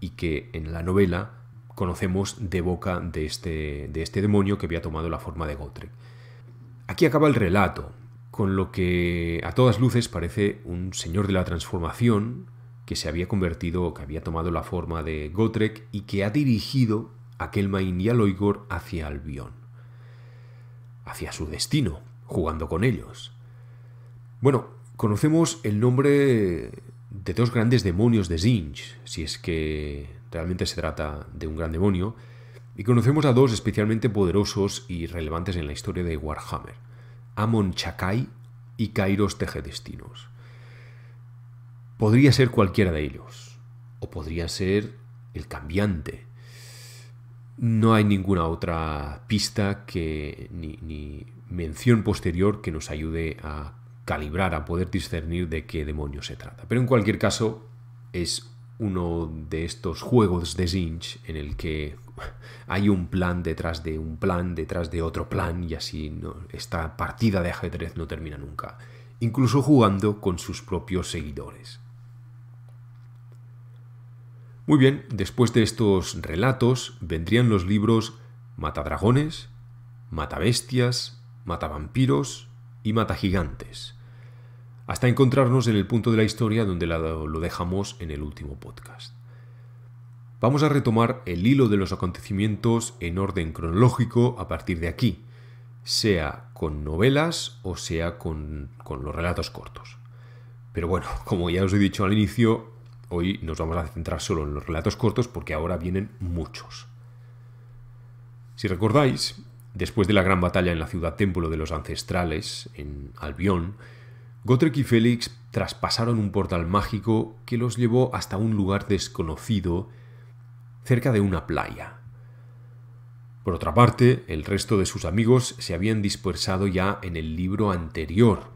y que en la novela conocemos de boca de este, de este demonio que había tomado la forma de Gotrek. Aquí acaba el relato, con lo que a todas luces parece un señor de la transformación que se había convertido que había tomado la forma de Gotrek y que ha dirigido a Kelmain y a Loigor hacia Albion, hacia su destino, jugando con ellos. Bueno, conocemos el nombre de dos grandes demonios de Zinj, si es que realmente se trata de un gran demonio, y conocemos a dos especialmente poderosos y relevantes en la historia de Warhammer, Amon Chakai y Kairos Tejedestinos. Podría ser cualquiera de ellos, o podría ser el cambiante. No hay ninguna otra pista ni, mención posterior que nos ayude a calibrar, a poder discernir de qué demonio se trata. Pero en cualquier caso, es uno de estos juegos de Zinch en el que hay un plan detrás de un plan, detrás de otro plan, y así esta partida de ajedrez no termina nunca, incluso jugando con sus propios seguidores. Muy bien, después de estos relatos vendrían los libros Matadragones, Matabestias, Matavampiros y Matagigantes, hasta encontrarnos en el punto de la historia donde lo dejamos en el último podcast. Vamos a retomar el hilo de los acontecimientos en orden cronológico a partir de aquí, sea con novelas o sea con, con los relatos cortos. Pero bueno, como ya os he dicho al inicio, Hoy nos vamos a centrar solo en los relatos cortos porque ahora vienen muchos. Si recordáis, después de la gran batalla en la ciudad templo de los ancestrales, en Albión, Gotrek y Félix traspasaron un portal mágico que los llevó hasta un lugar desconocido cerca de una playa. Por otra parte, el resto de sus amigos se habían dispersado ya en el libro anterior,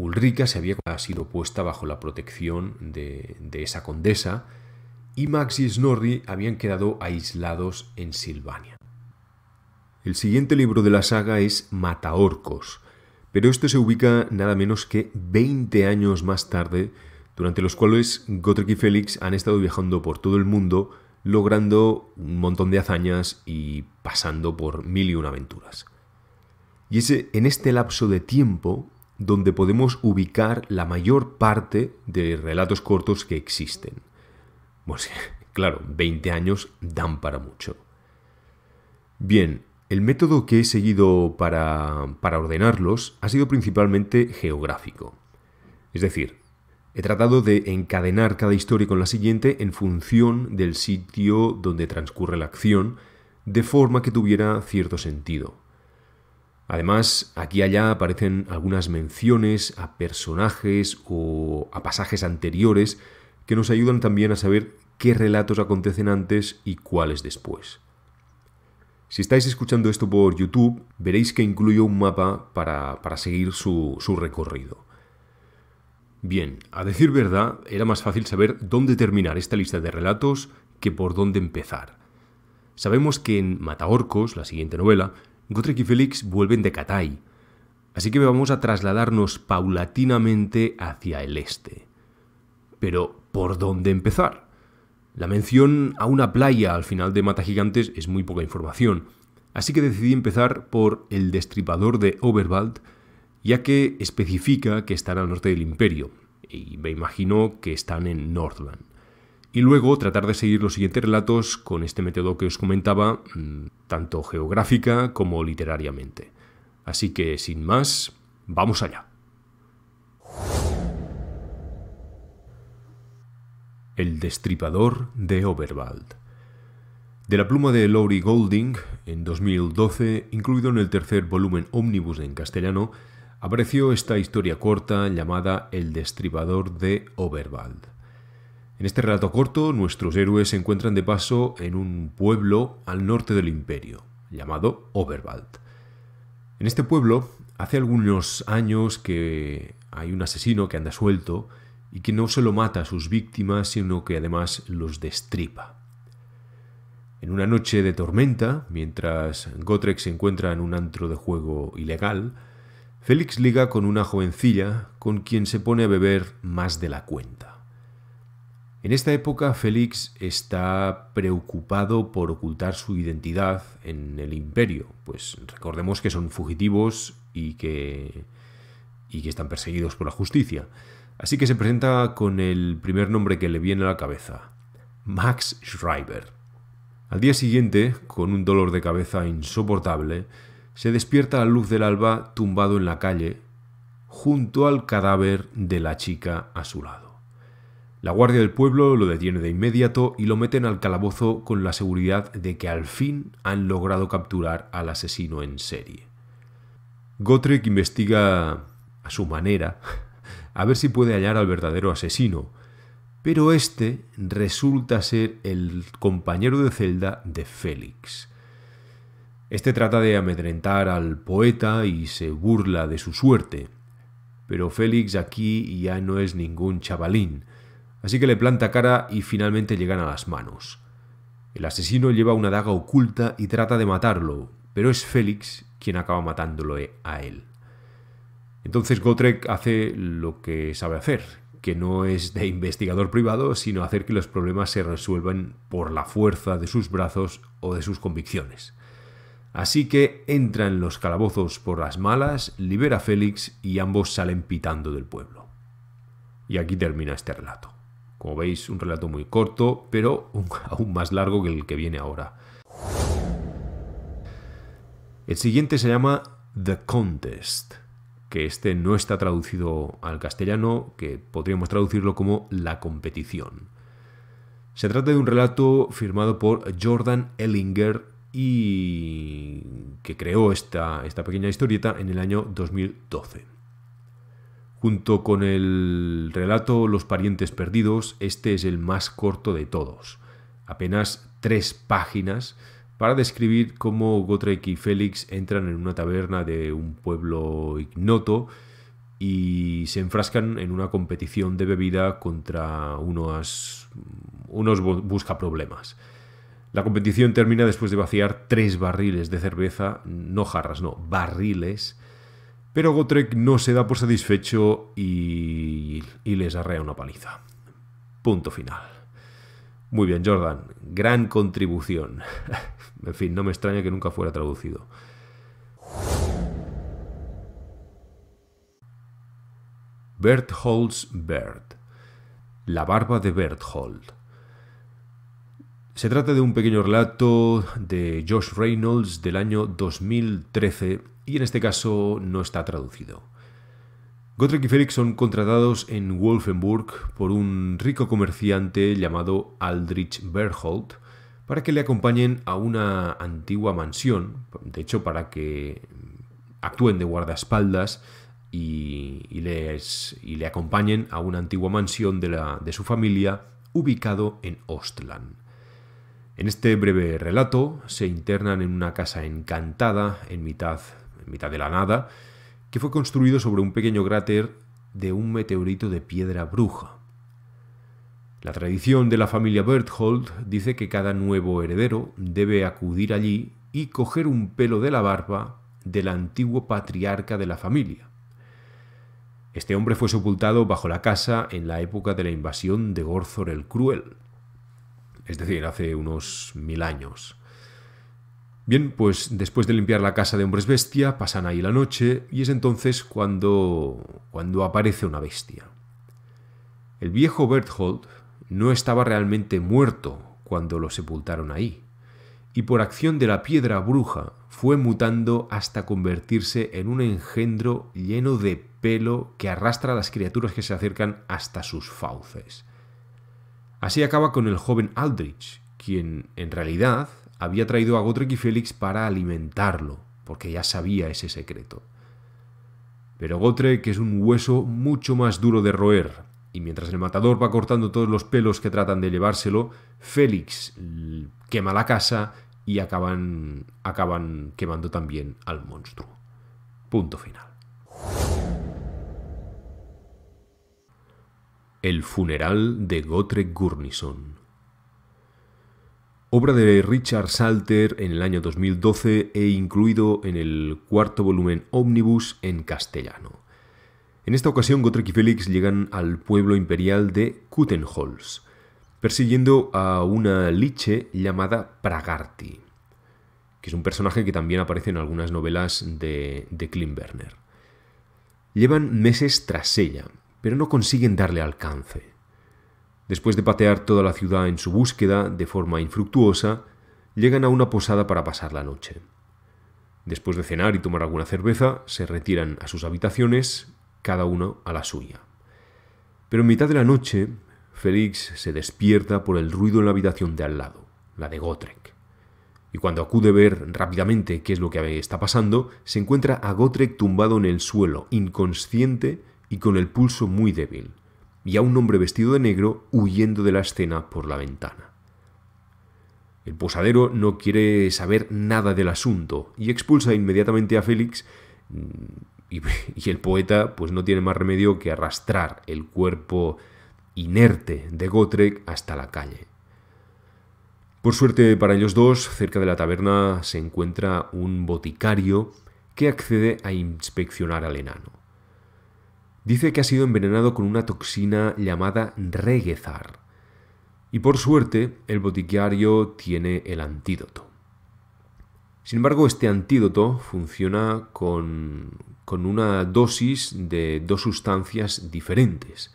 Ulrika se había sido puesta bajo la protección de, de esa condesa y Max y Snorri habían quedado aislados en Silvania. El siguiente libro de la saga es Mataorcos, pero este se ubica nada menos que 20 años más tarde, durante los cuales Gotrek y Félix han estado viajando por todo el mundo, logrando un montón de hazañas y pasando por mil y una aventuras. Y ese en este lapso de tiempo donde podemos ubicar la mayor parte de relatos cortos que existen. Pues claro, 20 años dan para mucho. Bien, el método que he seguido para, para ordenarlos ha sido principalmente geográfico. Es decir, he tratado de encadenar cada historia con la siguiente en función del sitio donde transcurre la acción, de forma que tuviera cierto sentido. Además, aquí y allá aparecen algunas menciones a personajes o a pasajes anteriores que nos ayudan también a saber qué relatos acontecen antes y cuáles después. Si estáis escuchando esto por YouTube, veréis que incluyo un mapa para, seguir su, su recorrido. Bien, a decir verdad, era más fácil saber dónde terminar esta lista de relatos que por dónde empezar. Sabemos que en Mataorcos, la siguiente novela, Gotrek y Félix vuelven de Katai, así que vamos a trasladarnos paulatinamente hacia el este. Pero, ¿por dónde empezar? La mención a una playa al final de Mata Gigantes es muy poca información, así que decidí empezar por El Destripador de Oberwald, ya que especifica que están al norte del imperio, y me imagino que están en Northland y luego tratar de seguir los siguientes relatos con este método que os comentaba, mm, tanto geográfica como literariamente. Así que, sin más, vamos allá. El destripador de Oberwald. De la pluma de Laurie Golding, en 2012, incluido en el tercer volumen Omnibus en castellano, apareció esta historia corta llamada El destripador de Oberwald. En este relato corto, nuestros héroes se encuentran de paso en un pueblo al norte del imperio, llamado Overwald. En este pueblo, hace algunos años que hay un asesino que anda suelto y que no solo mata a sus víctimas, sino que además los destripa. En una noche de tormenta, mientras Gotrek se encuentra en un antro de juego ilegal, Félix liga con una jovencilla con quien se pone a beber más de la cuenta. En esta época, Félix está preocupado por ocultar su identidad en el imperio, pues recordemos que son fugitivos y que, están perseguidos por la justicia. Así que se presenta con el primer nombre que le viene a la cabeza, Max Schreiber. Al día siguiente, con un dolor de cabeza insoportable, se despierta a la luz del alba tumbado en la calle, junto al cadáver de la chica a su lado. La Guardia del Pueblo lo detiene de inmediato y lo meten al calabozo con la seguridad de que al fin han logrado capturar al asesino en serie. Gotrek investiga a su manera a ver si puede hallar al verdadero asesino, pero este resulta ser el compañero de celda de Félix. Este trata de amedrentar al poeta y se burla de su suerte, pero Félix aquí ya no es ningún chavalín así que le planta cara y finalmente llegan a las manos. El asesino lleva una daga oculta y trata de matarlo, pero es Félix quien acaba matándolo e-, a él. Entonces Gotrek hace lo que sabe hacer, que no es de investigador privado, sino hacer que los problemas se resuelvan por la fuerza de sus brazos o de sus convicciones. Así que entra en los calabozos por las malas, libera a Félix y ambos salen pitando del pueblo. Y aquí termina este relato. Como veis, un relato muy corto, pero aún más largo que el que viene ahora. El siguiente se llama The Contest, que este no está traducido al castellano, que podríamos traducirlo como La competición. Se trata de un relato firmado por Jordan Ellinger y que creó esta, esta pequeña historieta en el año 2012. Junto con el relato Los parientes perdidos, este es el más corto de todos. Apenas tres páginas para describir cómo Gotrek y Félix entran en una taberna de un pueblo ignoto y se enfrascan en una competición de bebida contra unos, unos buscaproblemas. La competición termina después de vaciar tres barriles de cerveza, no jarras, no, barriles, pero Gotrek no se da por satisfecho y, les arrea una paliza. Punto final. Muy bien, Jordan. Gran contribución. en fin, no me extraña que nunca fuera traducido. Berthold's Bert. La barba de Berthold. Se trata de un pequeño relato de Josh Reynolds del año 2013 y en este caso no está traducido. Gotrek y Félix son contratados en Wolfenburg por un rico comerciante llamado Aldrich Berholt para que le acompañen a una antigua mansión, de hecho para que actúen de guardaespaldas y, y le acompañen a una antigua mansión de, la, de su familia ubicado en Ostland. En este breve relato se internan en una casa encantada en mitad, en mitad de la nada, que fue construido sobre un pequeño cráter de un meteorito de piedra bruja. La tradición de la familia Berthold dice que cada nuevo heredero debe acudir allí y coger un pelo de la barba del antiguo patriarca de la familia. Este hombre fue sepultado bajo la casa en la época de la invasión de Gorzor el Cruel es decir, hace unos mil años. Bien, pues después de limpiar la casa de hombres bestia, pasan ahí la noche y es entonces cuando, cuando aparece una bestia. El viejo Berthold no estaba realmente muerto cuando lo sepultaron ahí, y por acción de la piedra bruja fue mutando hasta convertirse en un engendro lleno de pelo que arrastra a las criaturas que se acercan hasta sus fauces. Así acaba con el joven Aldrich, quien en realidad había traído a Gotrek y Félix para alimentarlo, porque ya sabía ese secreto. Pero Gotrek es un hueso mucho más duro de roer, y mientras el matador va cortando todos los pelos que tratan de llevárselo, Félix quema la casa y acaban, acaban quemando también al monstruo. Punto final. El funeral de Gotrek Gurnison. Obra de Richard Salter en el año 2012 e incluido en el cuarto volumen Omnibus en castellano. En esta ocasión, Gotrek y Félix llegan al pueblo imperial de Kutenholz, persiguiendo a una liche llamada Pragarti, que es un personaje que también aparece en algunas novelas de, de Klimberner. Llevan meses tras ella, pero no consiguen darle alcance. Después de patear toda la ciudad en su búsqueda de forma infructuosa, llegan a una posada para pasar la noche. Después de cenar y tomar alguna cerveza, se retiran a sus habitaciones, cada uno a la suya. Pero en mitad de la noche, Félix se despierta por el ruido en la habitación de al lado, la de Gotrek. Y cuando acude a ver rápidamente qué es lo que está pasando, se encuentra a Gotrek tumbado en el suelo, inconsciente, y con el pulso muy débil, y a un hombre vestido de negro huyendo de la escena por la ventana. El posadero no quiere saber nada del asunto y expulsa inmediatamente a Félix mm, y, el poeta pues no tiene más remedio que arrastrar el cuerpo inerte de Gotrek hasta la calle. Por suerte para ellos dos, cerca de la taberna se encuentra un boticario que accede a inspeccionar al enano. Dice que ha sido envenenado con una toxina llamada Reguezar. Y por suerte, el boticario tiene el antídoto. Sin embargo, este antídoto funciona con, con una dosis de dos sustancias diferentes.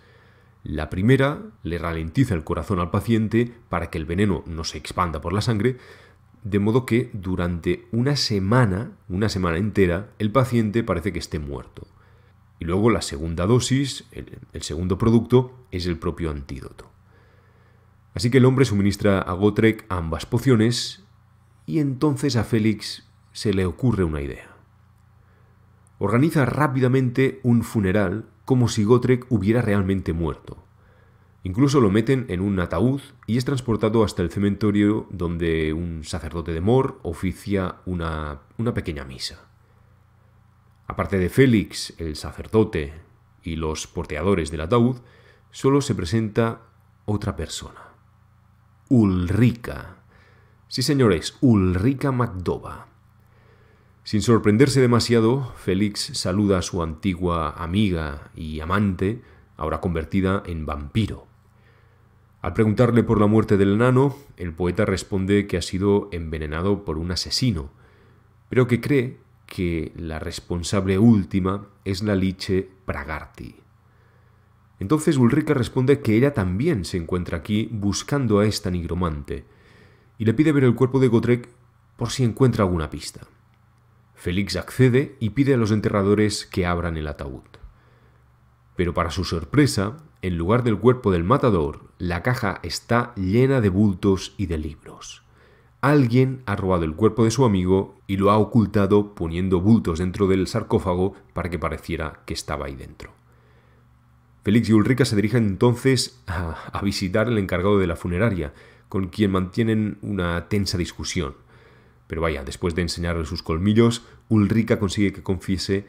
La primera le ralentiza el corazón al paciente para que el veneno no se expanda por la sangre, de modo que durante una semana, una semana entera, el paciente parece que esté muerto. Y luego la segunda dosis, el, segundo producto, es el propio antídoto. Así que el hombre suministra a Gotrek ambas pociones y entonces a Félix se le ocurre una idea. Organiza rápidamente un funeral como si Gotrek hubiera realmente muerto. Incluso lo meten en un ataúd y es transportado hasta el cementerio donde un sacerdote de Mor oficia una pequeña misa. Aparte de Félix, el sacerdote y los porteadores del ataúd, solo se presenta otra persona. Ulrica. Sí, señores, Ulrica Magdova. Sin sorprenderse demasiado, Félix saluda a su antigua amiga y amante, ahora convertida en vampiro. Al preguntarle por la muerte del enano, el poeta responde que ha sido envenenado por un asesino, pero que cree que la responsable última es la liche Pragarti. Entonces Ulrica responde que ella también se encuentra aquí buscando a esta nigromante y le pide ver el cuerpo de Gotrek por si encuentra alguna pista. Félix accede y pide a los enterradores que abran el ataúd. Pero para su sorpresa, en lugar del cuerpo del matador, la caja está llena de bultos y de libros. Alguien ha robado el cuerpo de su amigo y lo ha ocultado poniendo bultos dentro del sarcófago para que pareciera que estaba ahí dentro. Félix y Ulrica se dirigen entonces a, visitar al encargado de la funeraria, con quien mantienen una tensa discusión. Pero vaya, después de enseñarle sus colmillos, Ulrica consigue que confiese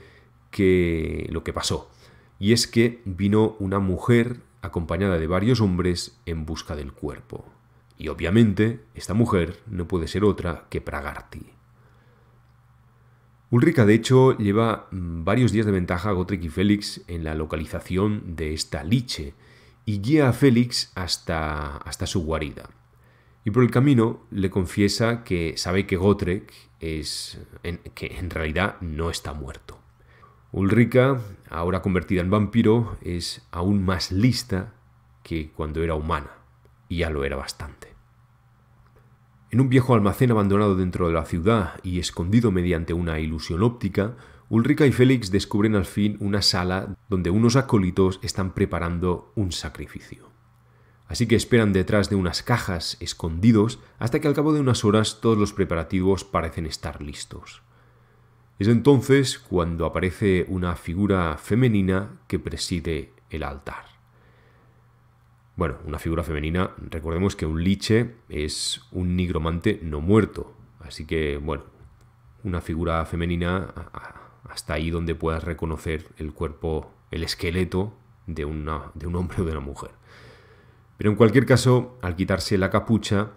que lo que pasó. Y es que vino una mujer acompañada de varios hombres en busca del cuerpo. Y obviamente, esta mujer no puede ser otra que Pragarti. Ulrica, de hecho, lleva mm, varios días de ventaja a Gotrek y Félix en la localización de esta liche y guía a Félix hasta, hasta su guarida. Y por el camino le confiesa que sabe que Gotrek es. que en realidad no está muerto. Ulrica, ahora convertida en vampiro, es aún más lista que cuando era humana ya lo era bastante. En un viejo almacén abandonado dentro de la ciudad y escondido mediante una ilusión óptica, Ulrika y Félix descubren al fin una sala donde unos acólitos están preparando un sacrificio. Así que esperan detrás de unas cajas, escondidos, hasta que al cabo de unas horas todos los preparativos parecen estar listos. Es entonces cuando aparece una figura femenina que preside el altar. Bueno, una figura femenina, recordemos que un liche es un nigromante no muerto, así que bueno, una figura femenina hasta ahí donde puedas reconocer el cuerpo, el esqueleto de, de un hombre o de una mujer. Pero en cualquier caso, al quitarse la capucha,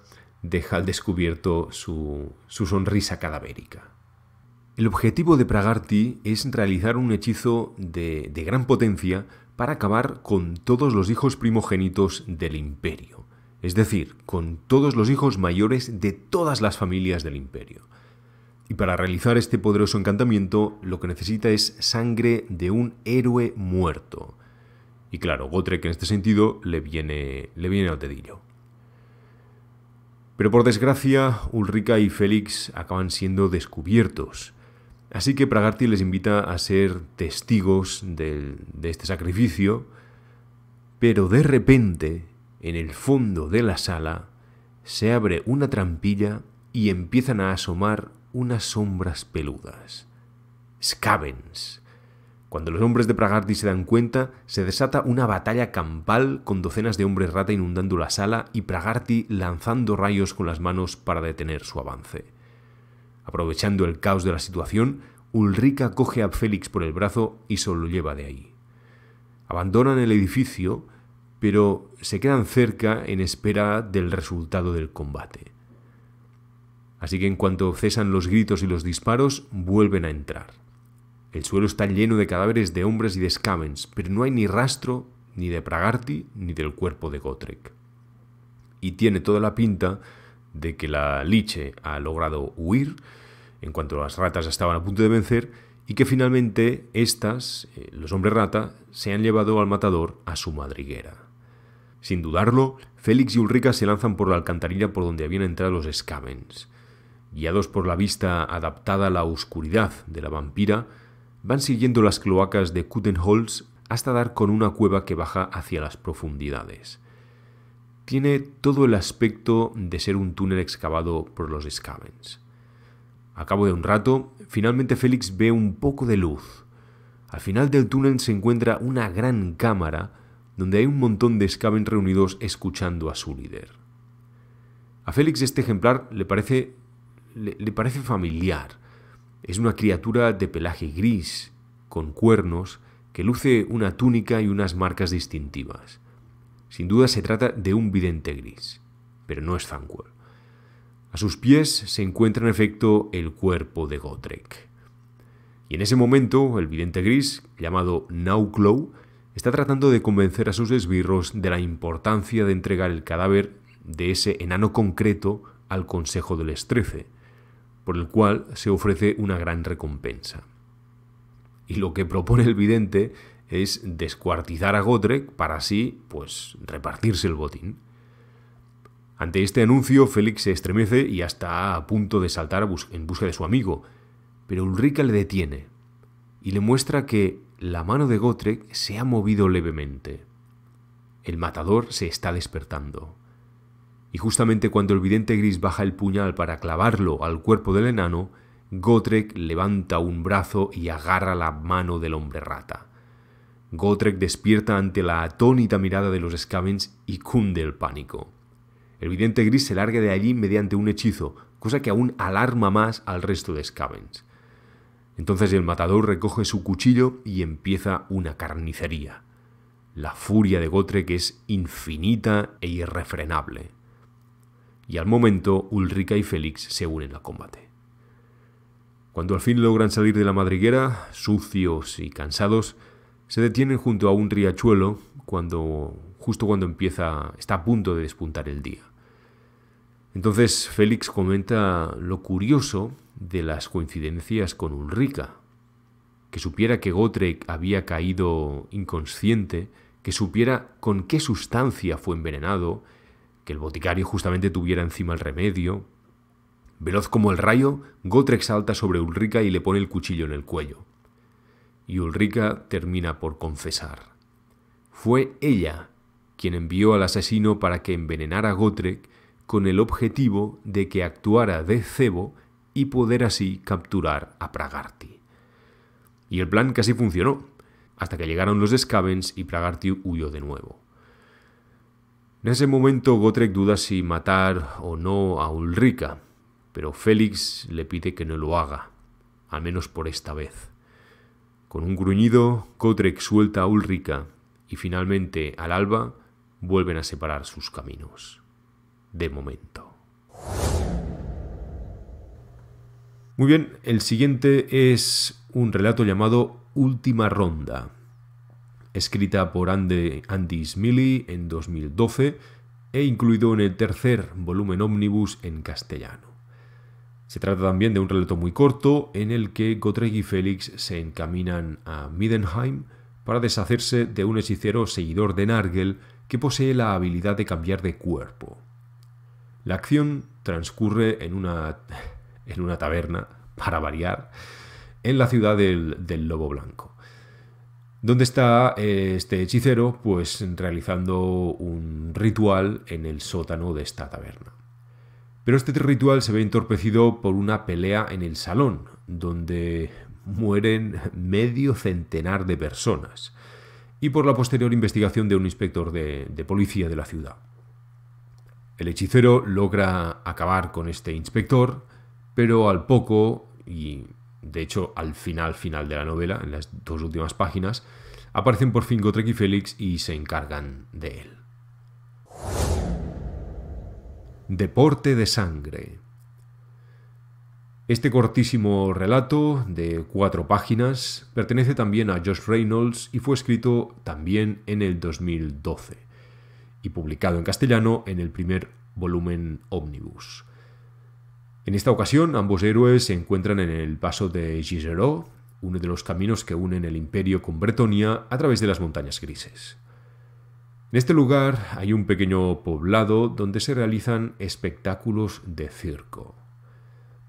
deja al descubierto su, su sonrisa cadavérica. El objetivo de Pragarti es realizar un hechizo de, de gran potencia para acabar con todos los hijos primogénitos del imperio, es decir, con todos los hijos mayores de todas las familias del imperio. Y para realizar este poderoso encantamiento lo que necesita es sangre de un héroe muerto. Y claro, Gotrek en este sentido le viene, le viene al dedillo. Pero por desgracia, Ulrika y Félix acaban siendo descubiertos Así que Pragarti les invita a ser testigos de este sacrificio, pero de repente, en el fondo de la sala, se abre una trampilla y empiezan a asomar unas sombras peludas. Scavens. Cuando los hombres de Pragarti se dan cuenta, se desata una batalla campal con docenas de hombres rata inundando la sala y Pragarti lanzando rayos con las manos para detener su avance. Aprovechando el caos de la situación, Ulrika coge a Félix por el brazo y se lo lleva de ahí. Abandonan el edificio, pero se quedan cerca en espera del resultado del combate. Así que en cuanto cesan los gritos y los disparos, vuelven a entrar. El suelo está lleno de cadáveres de hombres y de escamens, pero no hay ni rastro ni de Pragarti ni del cuerpo de Gotrek. Y tiene toda la pinta de que la Liche ha logrado huir en cuanto las ratas estaban a punto de vencer, y que finalmente estas, eh, los hombres rata, se han llevado al matador a su madriguera. Sin dudarlo, Félix y Ulrika se lanzan por la alcantarilla por donde habían entrado los Scavens. Guiados por la vista adaptada a la oscuridad de la vampira, van siguiendo las cloacas de Kuttenholz hasta dar con una cueva que baja hacia las profundidades. Tiene todo el aspecto de ser un túnel excavado por los Scavens. A cabo de un rato, finalmente Félix ve un poco de luz. Al final del túnel se encuentra una gran cámara donde hay un montón de Skaven reunidos escuchando a su líder. A Félix este ejemplar le parece, le, parece familiar. Es una criatura de pelaje gris, con cuernos, que luce una túnica y unas marcas distintivas. Sin duda se trata de un vidente gris, pero no es Zanquel. A sus pies se encuentra en efecto el cuerpo de Gotrek. Y en ese momento, el vidente gris, llamado Nowclo, está tratando de convencer a sus esbirros de la importancia de entregar el cadáver de ese enano concreto al Consejo del Estrece, por el cual se ofrece una gran recompensa. Y lo que propone el vidente es descuartizar a Gotrek para así, pues, repartirse el botín. Ante este anuncio, Félix se estremece y hasta a punto de saltar en busca de su amigo, pero Ulrica le detiene y le muestra que la mano de Gotrek se ha movido levemente. El matador se está despertando. Y justamente cuando el vidente gris baja el puñal para clavarlo al cuerpo del enano, Gotrek levanta un brazo y agarra la mano del hombre rata. Gotrek despierta ante la atónita mirada de los Scavens y cunde el pánico. El vidente gris se larga de allí mediante un hechizo, cosa que aún alarma más al resto de Scavens. Entonces el matador recoge su cuchillo y empieza una carnicería. La furia de Gotrek es infinita e irrefrenable. Y al momento Ulrika y Félix se unen al combate. Cuando al fin logran salir de la madriguera, sucios y cansados, se detienen junto a un riachuelo cuando justo cuando empieza está a punto de despuntar el día. Entonces Félix comenta lo curioso de las coincidencias con Ulrica, que supiera que Gotrek había caído inconsciente, que supiera con qué sustancia fue envenenado, que el boticario justamente tuviera encima el remedio. Veloz como el rayo, Gotrek salta sobre Ulrica y le pone el cuchillo en el cuello. Y Ulrica termina por confesar. Fue ella quien envió al asesino para que envenenara a Gotrek con el objetivo de que actuara de cebo y poder así capturar a Pragarti. Y el plan casi funcionó, hasta que llegaron los Scavens y Pragarti huyó de nuevo. En ese momento Gotrek duda si matar o no a Ulrica, pero Félix le pide que no lo haga, al menos por esta vez. Con un gruñido, Gotrek suelta a Ulrica y finalmente, al alba, vuelven a separar sus caminos de momento. Muy bien, el siguiente es un relato llamado Última Ronda, escrita por Andy, Smiley en 2012 e incluido en el tercer volumen Omnibus en castellano. Se trata también de un relato muy corto en el que Gotrek y Félix se encaminan a Middenheim para deshacerse de un hechicero seguidor de Nargel que posee la habilidad de cambiar de cuerpo. La acción transcurre en una, en una taberna, para variar, en la ciudad del, Lobo Blanco. donde está eh, este hechicero? Pues realizando un ritual en el sótano de esta taberna. Pero este ritual se ve entorpecido por una pelea en el salón, donde mueren medio centenar de personas, y por la posterior investigación de un inspector de policía de la ciudad. El hechicero logra acabar con este inspector, pero al poco, y de hecho al final final de la novela, en las dos últimas páginas, aparecen por fin Gotrek y Félix y se encargan de él. Deporte de sangre. Este cortísimo relato de cuatro páginas pertenece también a Josh Reynolds y fue escrito también en el 2012 y publicado en castellano en el primer volumen Omnibus. En esta ocasión, ambos héroes se encuentran en el paso de Gisereau, uno de los caminos que unen el imperio con Bretonia a través de las montañas grises. En este lugar hay un pequeño poblado donde se realizan espectáculos de circo.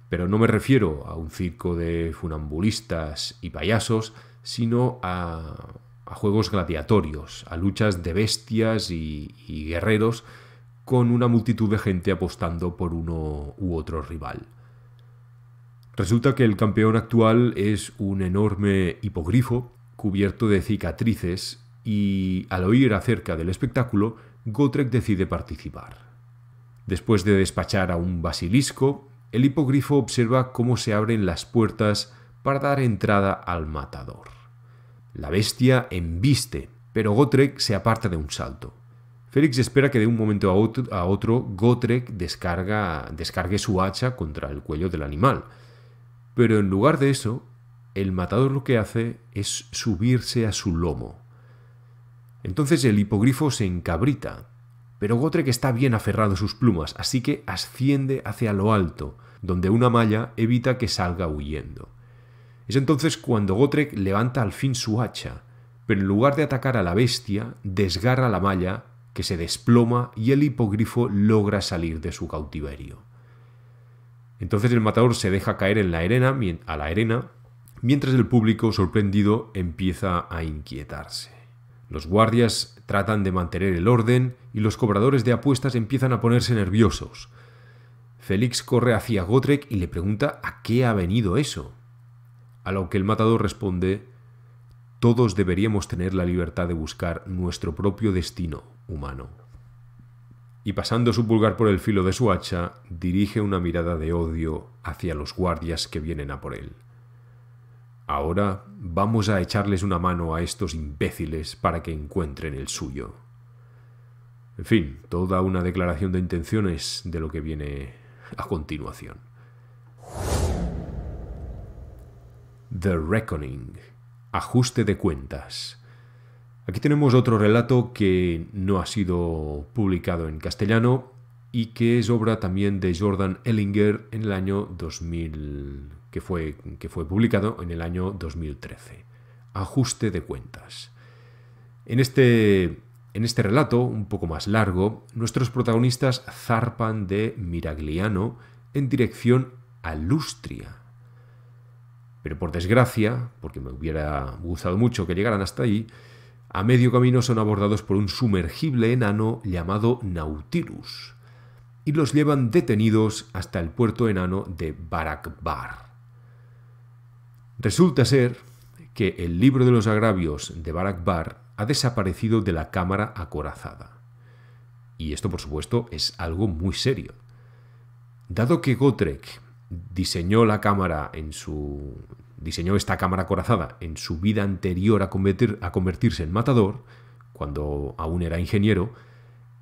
Pero no me refiero a un circo de funambulistas y payasos, sino a a juegos gladiatorios, a luchas de bestias y, guerreros con una multitud de gente apostando por uno u otro rival. Resulta que el campeón actual es un enorme hipogrifo cubierto de cicatrices y al oír acerca del espectáculo, Gotrek decide participar. Después de despachar a un basilisco, el hipogrifo observa cómo se abren las puertas para dar entrada al matador. La bestia embiste, pero Gotrek se aparta de un salto. Félix espera que de un momento a otro, Gotrek descargue su hacha contra el cuello del animal. Pero en lugar de eso, el matador lo que hace es subirse a su lomo. Entonces el hipogrifo se encabrita, pero Gotrek está bien aferrado a sus plumas, así que asciende hacia lo alto, donde una malla evita que salga huyendo. Es entonces cuando Gotrek levanta al fin su hacha, pero en lugar de atacar a la bestia, desgarra la malla, que se desploma y el hipogrifo logra salir de su cautiverio. Entonces el matador se deja caer en la arena, a la arena, mientras el público, sorprendido, empieza a inquietarse. Los guardias tratan de mantener el orden y los cobradores de apuestas empiezan a ponerse nerviosos. Félix corre hacia Gotrek y le pregunta a qué ha venido eso a lo que el matador responde, todos deberíamos tener la libertad de buscar nuestro propio destino humano. Y pasando su pulgar por el filo de su hacha, dirige una mirada de odio hacia los guardias que vienen a por él. Ahora vamos a echarles una mano a estos imbéciles para que encuentren el suyo. En fin, toda una declaración de intenciones de lo que viene a continuación. The Reckoning, ajuste de cuentas. Aquí tenemos otro relato que no ha sido publicado en castellano y que es obra también de Jordan Ellinger en el año 2000, que fue, que fue publicado en el año 2013. Ajuste de cuentas. En este, en este relato, un poco más largo, nuestros protagonistas zarpan de Miragliano en dirección a Lustria, pero por desgracia, porque me hubiera gustado mucho que llegaran hasta ahí, a medio camino son abordados por un sumergible enano llamado Nautilus y los llevan detenidos hasta el puerto enano de Barakbar. Resulta ser que el libro de los agravios de Barakbar ha desaparecido de la cámara acorazada. Y esto, por supuesto, es algo muy serio. Dado que Gotrek diseñó la cámara en su diseñó esta cámara corazada en su vida anterior a, a convertirse en matador, cuando aún era ingeniero,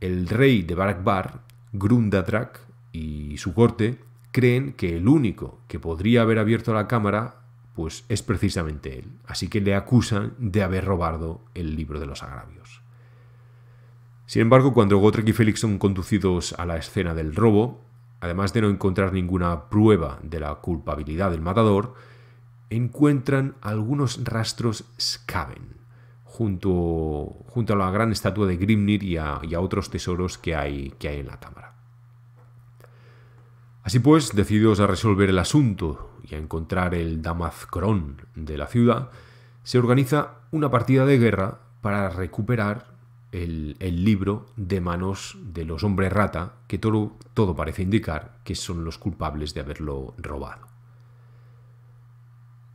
el rey de Barakbar, Grundadrak y su corte creen que el único que podría haber abierto la cámara pues es precisamente él, así que le acusan de haber robado el libro de los agravios. Sin embargo, cuando Gotrek y Félix son conducidos a la escena del robo, además de no encontrar ninguna prueba de la culpabilidad del matador, encuentran algunos rastros Skaven, junto, a la gran estatua de Grimnir y a, otros tesoros que hay, en la cámara. Así pues, decididos a resolver el asunto y a encontrar el damazcron de la ciudad, se organiza una partida de guerra para recuperar el, libro de manos de los hombres rata, que todo, todo parece indicar que son los culpables de haberlo robado.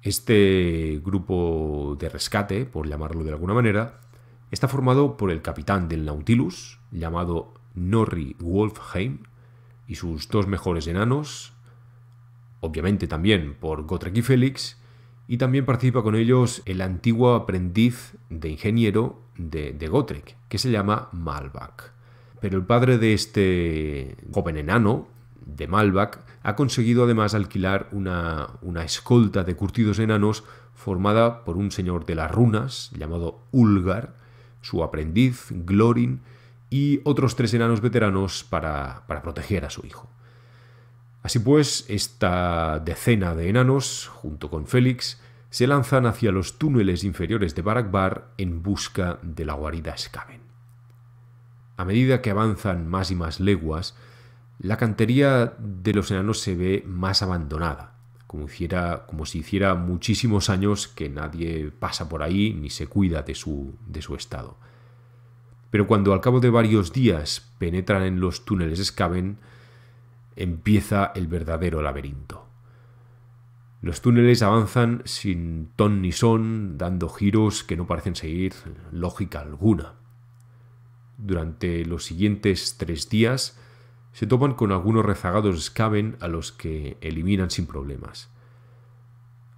Este grupo de rescate, por llamarlo de alguna manera, está formado por el capitán del Nautilus, llamado Norri Wolfheim, y sus dos mejores enanos, obviamente también por Gotrek y Félix, y también participa con ellos el antiguo aprendiz de ingeniero de, de Gotrek, que se llama Malbach. Pero el padre de este joven enano, de Malbach, ha conseguido además alquilar una, escolta de curtidos enanos formada por un señor de las runas llamado Ulgar, su aprendiz Glorin y otros tres enanos veteranos para proteger a su hijo. Así pues, esta decena de enanos, junto con Félix, se lanzan hacia los túneles inferiores de Barakbar en busca de la guarida Skaven. A medida que avanzan más y más leguas, la cantería de los enanos se ve más abandonada, como, si hiciera muchísimos años que nadie pasa por ahí ni se cuida de su, estado. Pero cuando al cabo de varios días penetran en los túneles Skaven, empieza el verdadero laberinto. Los túneles avanzan sin ton ni son, dando giros que no parecen seguir lógica alguna. Durante los siguientes tres días se topan con algunos rezagados scaven a los que eliminan sin problemas.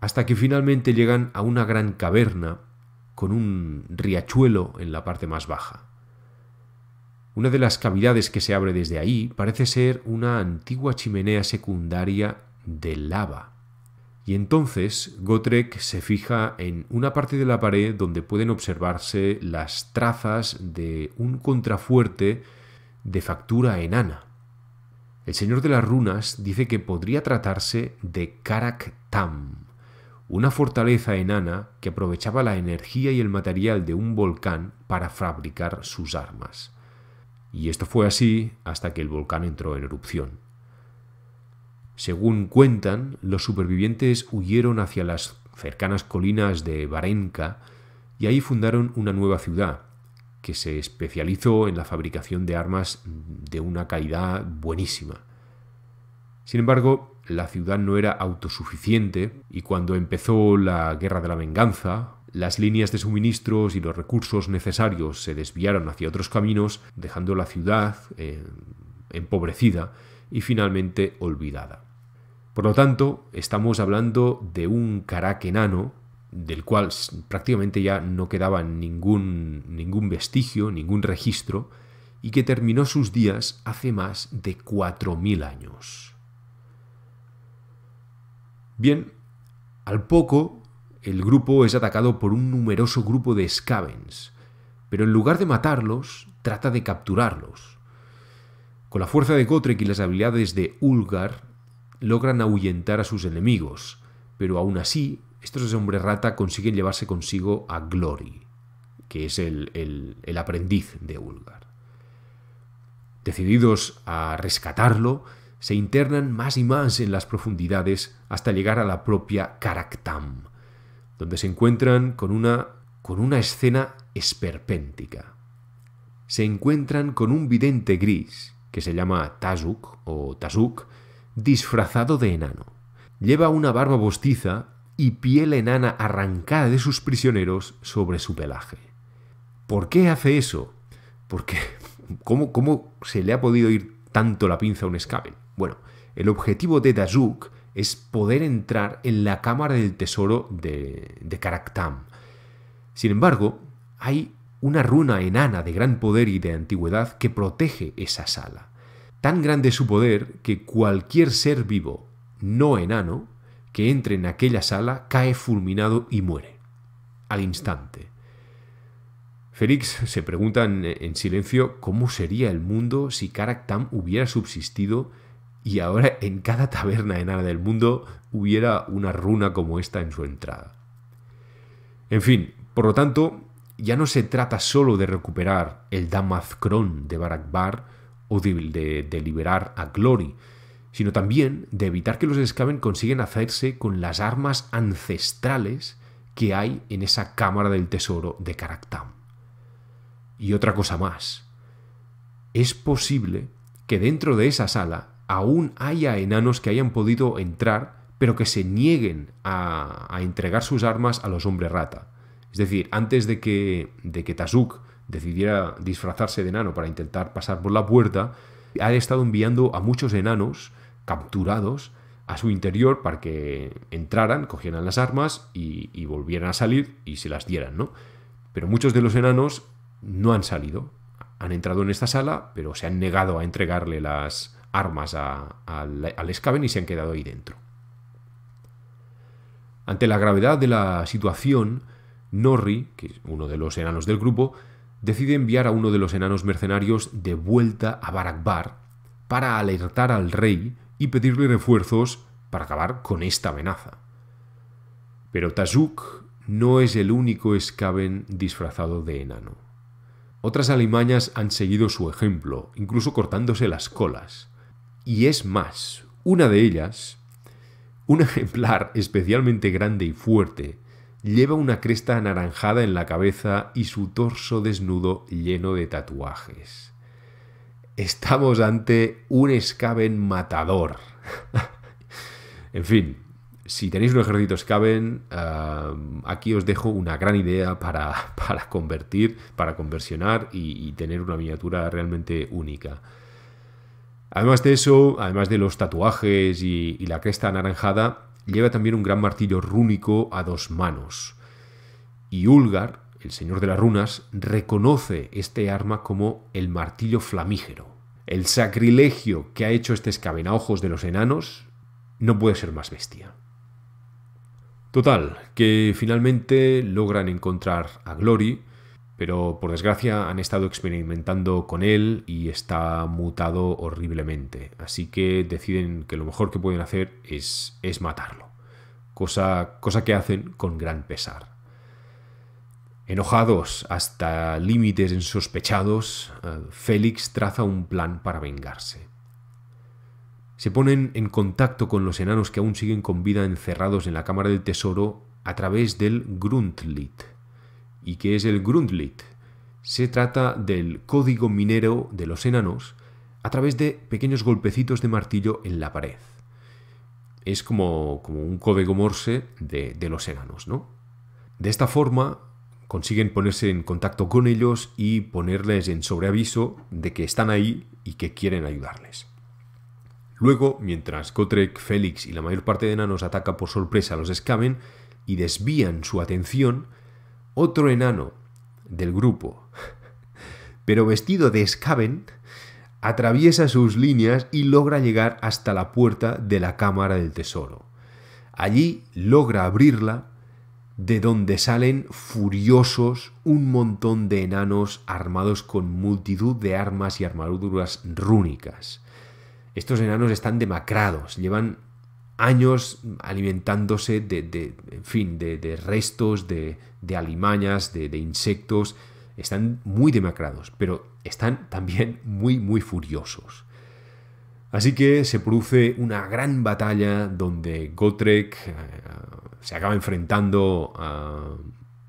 Hasta que finalmente llegan a una gran caverna con un riachuelo en la parte más baja. Una de las cavidades que se abre desde ahí parece ser una antigua chimenea secundaria de lava. Y entonces Gotrek se fija en una parte de la pared donde pueden observarse las trazas de un contrafuerte de factura enana. El señor de las runas dice que podría tratarse de Karak Tam, una fortaleza enana que aprovechaba la energía y el material de un volcán para fabricar sus armas y esto fue así hasta que el volcán entró en erupción. Según cuentan, los supervivientes huyeron hacia las cercanas colinas de Varenka y ahí fundaron una nueva ciudad, que se especializó en la fabricación de armas de una calidad buenísima. Sin embargo, la ciudad no era autosuficiente y cuando empezó la Guerra de la Venganza, las líneas de suministros y los recursos necesarios se desviaron hacia otros caminos, dejando la ciudad eh, empobrecida y finalmente olvidada. Por lo tanto, estamos hablando de un caraque enano del cual prácticamente ya no quedaba ningún, ningún vestigio, ningún registro, y que terminó sus días hace más de 4.000 años. Bien, al poco el grupo es atacado por un numeroso grupo de scavens, pero en lugar de matarlos, trata de capturarlos. Con la fuerza de Gotrek y las habilidades de Ulgar, logran ahuyentar a sus enemigos, pero aún así, estos hombres rata consiguen llevarse consigo a Glory, que es el, el aprendiz de Ulgar. Decididos a rescatarlo, se internan más y más en las profundidades hasta llegar a la propia Karaktam donde se encuentran con una, con una escena esperpéntica. Se encuentran con un vidente gris, que se llama Tazuk o Tazuk, disfrazado de enano. Lleva una barba bostiza y piel enana arrancada de sus prisioneros sobre su pelaje. ¿Por qué hace eso? Porque ¿cómo, cómo se le ha podido ir tanto la pinza a un escabel? Bueno, el objetivo de Tazuk es poder entrar en la Cámara del Tesoro de, de Karaktam. Sin embargo, hay una runa enana de gran poder y de antigüedad que protege esa sala. Tan grande es su poder que cualquier ser vivo, no enano, que entre en aquella sala cae fulminado y muere. Al instante. Félix se pregunta en, silencio cómo sería el mundo si Karaktam hubiera subsistido y ahora en cada taberna enana del mundo hubiera una runa como esta en su entrada. En fin, por lo tanto, ya no se trata solo de recuperar el Damazkron de Barakbar o de, liberar a Glory, sino también de evitar que los Skaven consiguen hacerse con las armas ancestrales que hay en esa cámara del tesoro de Karaktam. Y otra cosa más. Es posible que dentro de esa sala aún haya enanos que hayan podido entrar, pero que se nieguen a, entregar sus armas a los hombres rata. Es decir, antes de que, de que Tazuk decidiera disfrazarse de enano para intentar pasar por la puerta, ha estado enviando a muchos enanos capturados a su interior para que entraran, cogieran las armas y, y volvieran a salir y se las dieran, ¿no? Pero muchos de los enanos no han salido. Han entrado en esta sala, pero se han negado a entregarle las, armas al escaven y se han quedado ahí dentro. Ante la gravedad de la situación, Norri, que es uno de los enanos del grupo, decide enviar a uno de los enanos mercenarios de vuelta a Barakbar para alertar al rey y pedirle refuerzos para acabar con esta amenaza. Pero Tazuk no es el único escaven disfrazado de enano. Otras alimañas han seguido su ejemplo, incluso cortándose las colas. Y es más, una de ellas, un ejemplar especialmente grande y fuerte, lleva una cresta anaranjada en la cabeza y su torso desnudo lleno de tatuajes. Estamos ante un escaben matador. en fin, si tenéis un ejército Scaven, ah, aquí os dejo una gran idea para, convertir, para conversionar y tener una miniatura realmente única. Además de eso, además de los tatuajes y, la cresta anaranjada, lleva también un gran martillo rúnico a dos manos. Y Ulgar, el señor de las runas, reconoce este arma como el martillo flamígero. El sacrilegio que ha hecho este escabenaojos de los enanos no puede ser más bestia. Total, que finalmente logran encontrar a Glory, pero por desgracia han estado experimentando con él y está mutado horriblemente, así que deciden que lo mejor que pueden hacer es, es matarlo, cosa, cosa que hacen con gran pesar. Enojados hasta límites insospechados, eh, Félix traza un plan para vengarse. Se ponen en contacto con los enanos que aún siguen con vida encerrados en la Cámara del Tesoro a través del Grundlit, y que es el Grundlit. Se trata del código minero de los enanos a través de pequeños golpecitos de martillo en la pared. Es como, como un código morse de, los enanos, ¿no? De esta forma consiguen ponerse en contacto con ellos y ponerles en sobreaviso de que están ahí y que quieren ayudarles. Luego, mientras Kotrek, Félix y la mayor parte de enanos ataca por sorpresa a los Escamen y desvían su atención, otro enano del grupo, pero vestido de escaben, atraviesa sus líneas y logra llegar hasta la puerta de la Cámara del Tesoro. Allí logra abrirla, de donde salen furiosos un montón de enanos armados con multitud de armas y armaduras rúnicas. Estos enanos están demacrados, llevan años alimentándose de, fin, de restos, de de alimañas, de, insectos, están muy demacrados, pero están también muy, muy furiosos. Así que se produce una gran batalla donde Gotrek eh, se acaba enfrentando ah,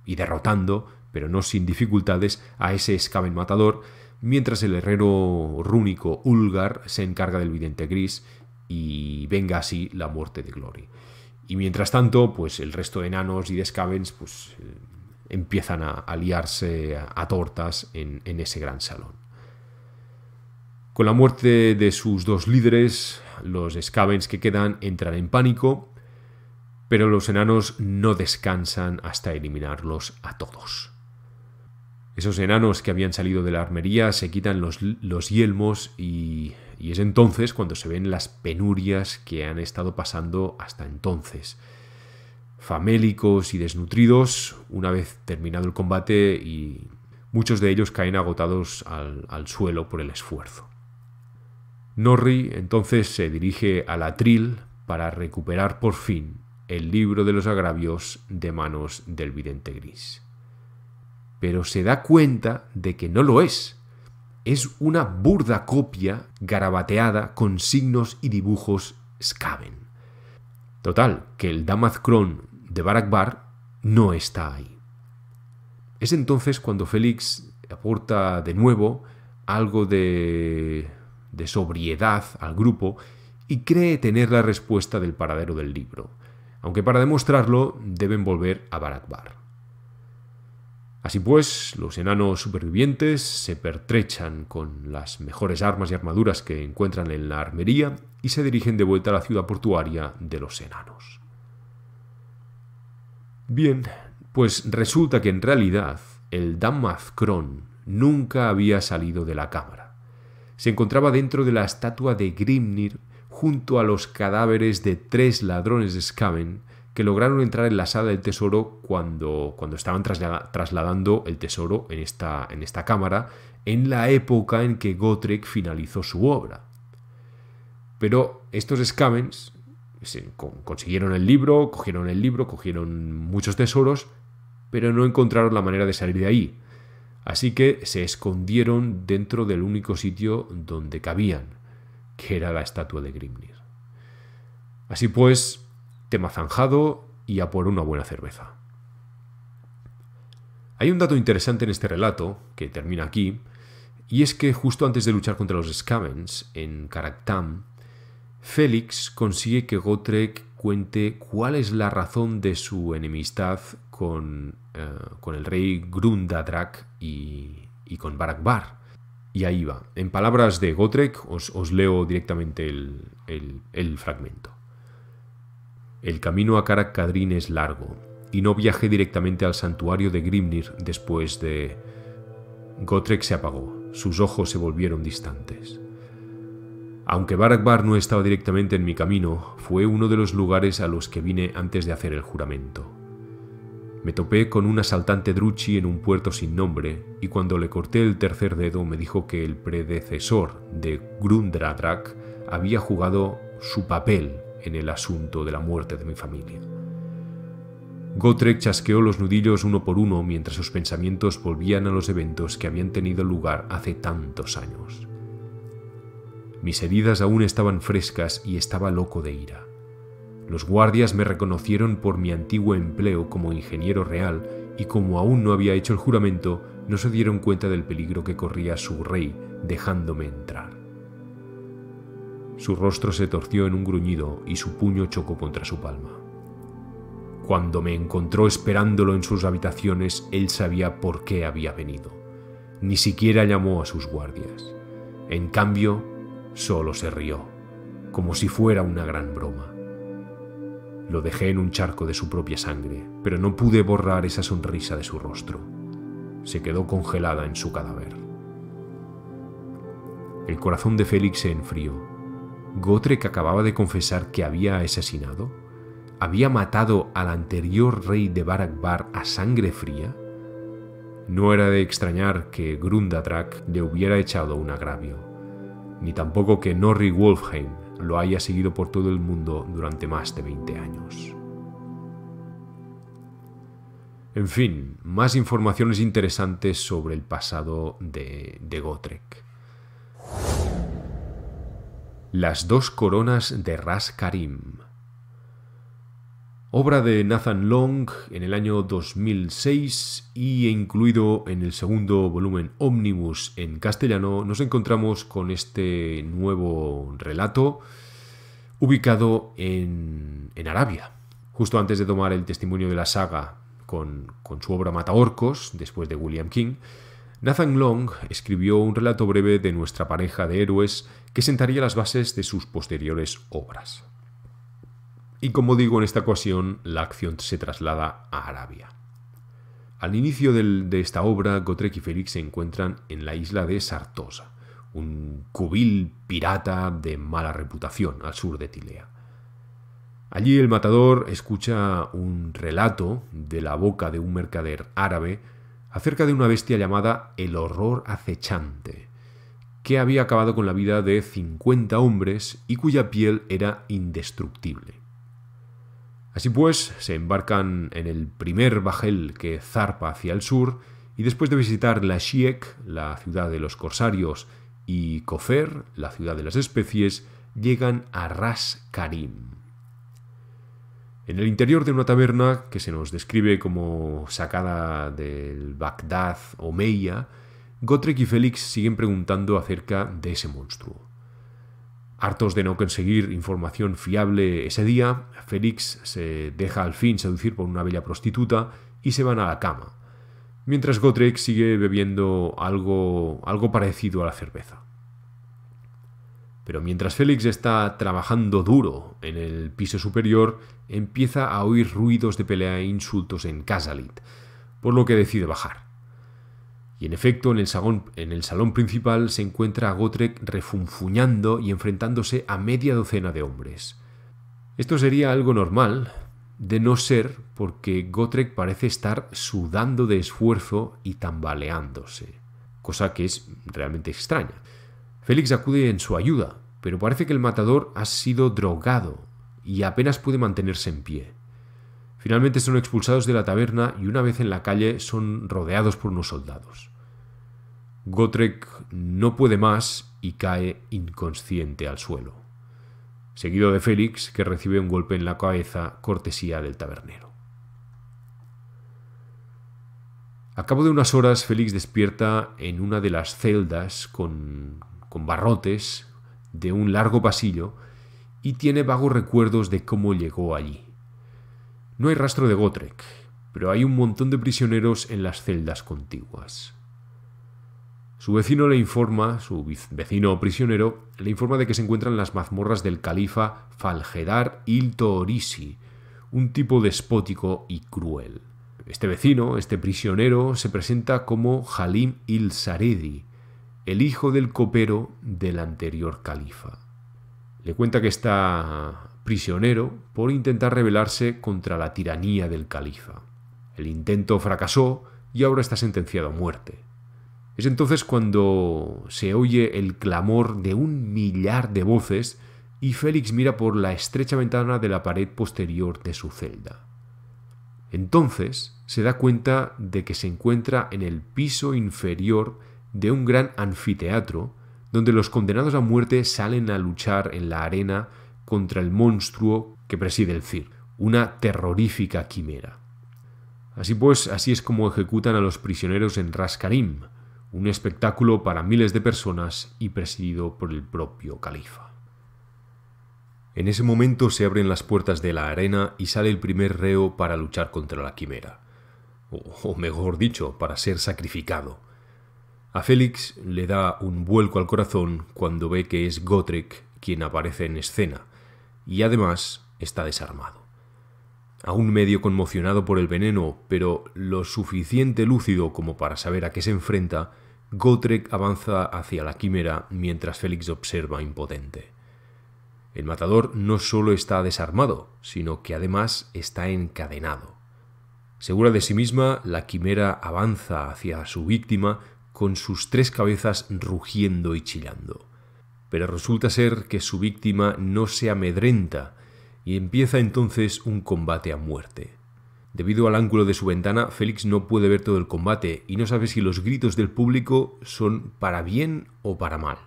y derrotando, pero no sin dificultades, a ese Skaven matador, mientras el herrero rúnico Ulgar se encarga del vidente gris y venga así la muerte de Glory. Y mientras tanto, pues el resto de enanos y de Skavens pues, eh, empiezan a, aliarse a, tortas en, ese gran salón. Con la muerte de sus dos líderes, los Scavens que quedan entran en pánico, pero los enanos no descansan hasta eliminarlos a todos. Esos enanos que habían salido de la armería se quitan los, yelmos y es entonces cuando se ven las penurias que han estado pasando hasta entonces famélicos y desnutridos una vez terminado el combate y muchos de ellos caen agotados al, suelo por el esfuerzo. Norri entonces se dirige al atril para recuperar por fin el libro de los agravios de manos del vidente gris. Pero se da cuenta de que no lo es. Es una burda copia garabateada con signos y dibujos scaven. Total, que el damazcron de Barakbar no está ahí. Es entonces cuando Félix aporta de nuevo algo de, de sobriedad al grupo y cree tener la respuesta del paradero del libro, aunque para demostrarlo deben volver a Barakbar. Así pues, los enanos supervivientes se pertrechan con las mejores armas y armaduras que encuentran en la armería y se dirigen de vuelta a la ciudad portuaria de los enanos. Bien, pues resulta que en realidad el Kron nunca había salido de la cámara. Se encontraba dentro de la estatua de Grimnir junto a los cadáveres de tres ladrones de Skaven que lograron entrar en la sala del tesoro cuando, cuando estaban trasladando el tesoro en esta, en esta cámara, en la época en que Gotrek finalizó su obra. Pero estos Skavens consiguieron el libro, cogieron el libro, cogieron muchos tesoros, pero no encontraron la manera de salir de ahí. Así que se escondieron dentro del único sitio donde cabían, que era la estatua de Grimnir. Así pues, tema zanjado y a por una buena cerveza. Hay un dato interesante en este relato, que termina aquí, y es que justo antes de luchar contra los Skavens en Karaktam, Félix consigue que Gotrek cuente cuál es la razón de su enemistad eh, con, el rey Grundadrak y, y con Barakbar. Y ahí va. En palabras de Gotrek os, leo directamente el, fragmento. El camino a Karak es largo, y no viajé directamente al santuario de Grimnir después de... Gotrek se apagó, sus ojos se volvieron distantes. Aunque Barakbar no estaba directamente en mi camino, fue uno de los lugares a los que vine antes de hacer el juramento. Me topé con un asaltante druchi en un puerto sin nombre, y cuando le corté el tercer dedo me dijo que el predecesor de Grundradrak había jugado su papel en el asunto de la muerte de mi familia. Gotrek chasqueó los nudillos uno por uno mientras sus pensamientos volvían a los eventos que habían tenido lugar hace tantos años. Mis heridas aún estaban frescas y estaba loco de ira. Los guardias me reconocieron por mi antiguo empleo como ingeniero real y como aún no había hecho el juramento, no se dieron cuenta del peligro que corría su rey dejándome entrar. Su rostro se torció en un gruñido y su puño chocó contra su palma. Cuando me encontró esperándolo en sus habitaciones, él sabía por qué había venido. Ni siquiera llamó a sus guardias. En cambio, Solo se rió, como si fuera una gran broma. Lo dejé en un charco de su propia sangre, pero no pude borrar esa sonrisa de su rostro. Se quedó congelada en su cadáver. El corazón de Félix se enfrió. Gotrek acababa de confesar que había asesinado. ¿Había matado al anterior rey de Barakbar a sangre fría? No era de extrañar que Grundatrak le hubiera echado un agravio ni tampoco que Norrie Wolfheim lo haya seguido por todo el mundo durante más de 20 años. En fin, más informaciones interesantes sobre el pasado de, de Gotrek. Las dos coronas de Ras Karim obra de Nathan Long en el año 2006 y incluido en el segundo volumen Omnibus en castellano, nos encontramos con este nuevo relato ubicado en, Arabia, justo antes de tomar el testimonio de la saga con, con su obra Orcos, después de William King. Nathan Long escribió un relato breve de nuestra pareja de héroes que sentaría las bases de sus posteriores obras. Y como digo, en esta ocasión la acción se traslada a Arabia. Al inicio de esta obra, Gotrek y Félix se encuentran en la isla de Sartosa, un cubil pirata de mala reputación al sur de Tilea. Allí el matador escucha un relato de la boca de un mercader árabe acerca de una bestia llamada el horror acechante, que había acabado con la vida de 50 hombres y cuya piel era indestructible. Así pues, se embarcan en el primer bajel que zarpa hacia el sur y después de visitar la la ciudad de los corsarios, y Kofer, la ciudad de las especies, llegan a Ras Karim. En el interior de una taberna que se nos describe como sacada del Bagdad o Meia, Gotrek y Félix siguen preguntando acerca de ese monstruo. Hartos de no conseguir información fiable ese día, Félix se deja al fin seducir por una bella prostituta y se van a la cama, mientras Gotrek sigue bebiendo algo, algo parecido a la cerveza. Pero mientras Félix está trabajando duro en el piso superior, empieza a oír ruidos de pelea e insultos en Casalit, por lo que decide bajar. Y en efecto, en el, salón, en el salón principal se encuentra a Gotrek refunfuñando y enfrentándose a media docena de hombres. Esto sería algo normal, de no ser porque Gotrek parece estar sudando de esfuerzo y tambaleándose, cosa que es realmente extraña. Félix acude en su ayuda, pero parece que el matador ha sido drogado y apenas puede mantenerse en pie. Finalmente son expulsados de la taberna y una vez en la calle son rodeados por unos soldados. Gotrek no puede más y cae inconsciente al suelo, seguido de Félix, que recibe un golpe en la cabeza cortesía del tabernero. A cabo de unas horas, Félix despierta en una de las celdas con, con barrotes de un largo pasillo y tiene vagos recuerdos de cómo llegó allí. No hay rastro de Gotrek, pero hay un montón de prisioneros en las celdas contiguas. Su vecino le informa, su vecino prisionero, le informa de que se encuentran las mazmorras del califa Falgedar il un tipo despótico y cruel. Este vecino, este prisionero, se presenta como Halim il Saredi, el hijo del copero del anterior califa. Le cuenta que está prisionero por intentar rebelarse contra la tiranía del califa. El intento fracasó y ahora está sentenciado a muerte. Es entonces cuando se oye el clamor de un millar de voces y Félix mira por la estrecha ventana de la pared posterior de su celda. Entonces se da cuenta de que se encuentra en el piso inferior de un gran anfiteatro donde los condenados a muerte salen a luchar en la arena contra el monstruo que preside el CIR, una terrorífica quimera. Así pues, así es como ejecutan a los prisioneros en Raskarim, un espectáculo para miles de personas y presidido por el propio califa. En ese momento se abren las puertas de la arena y sale el primer reo para luchar contra la quimera, o, mejor dicho, para ser sacrificado. A Félix le da un vuelco al corazón cuando ve que es Gotrek quien aparece en escena, y además está desarmado. Aún medio conmocionado por el veneno, pero lo suficiente lúcido como para saber a qué se enfrenta, Gotrek avanza hacia la quimera mientras Félix observa impotente. El matador no solo está desarmado, sino que además está encadenado. Segura de sí misma, la quimera avanza hacia su víctima con sus tres cabezas rugiendo y chillando pero resulta ser que su víctima no se amedrenta y empieza entonces un combate a muerte. Debido al ángulo de su ventana, Félix no puede ver todo el combate y no sabe si los gritos del público son para bien o para mal.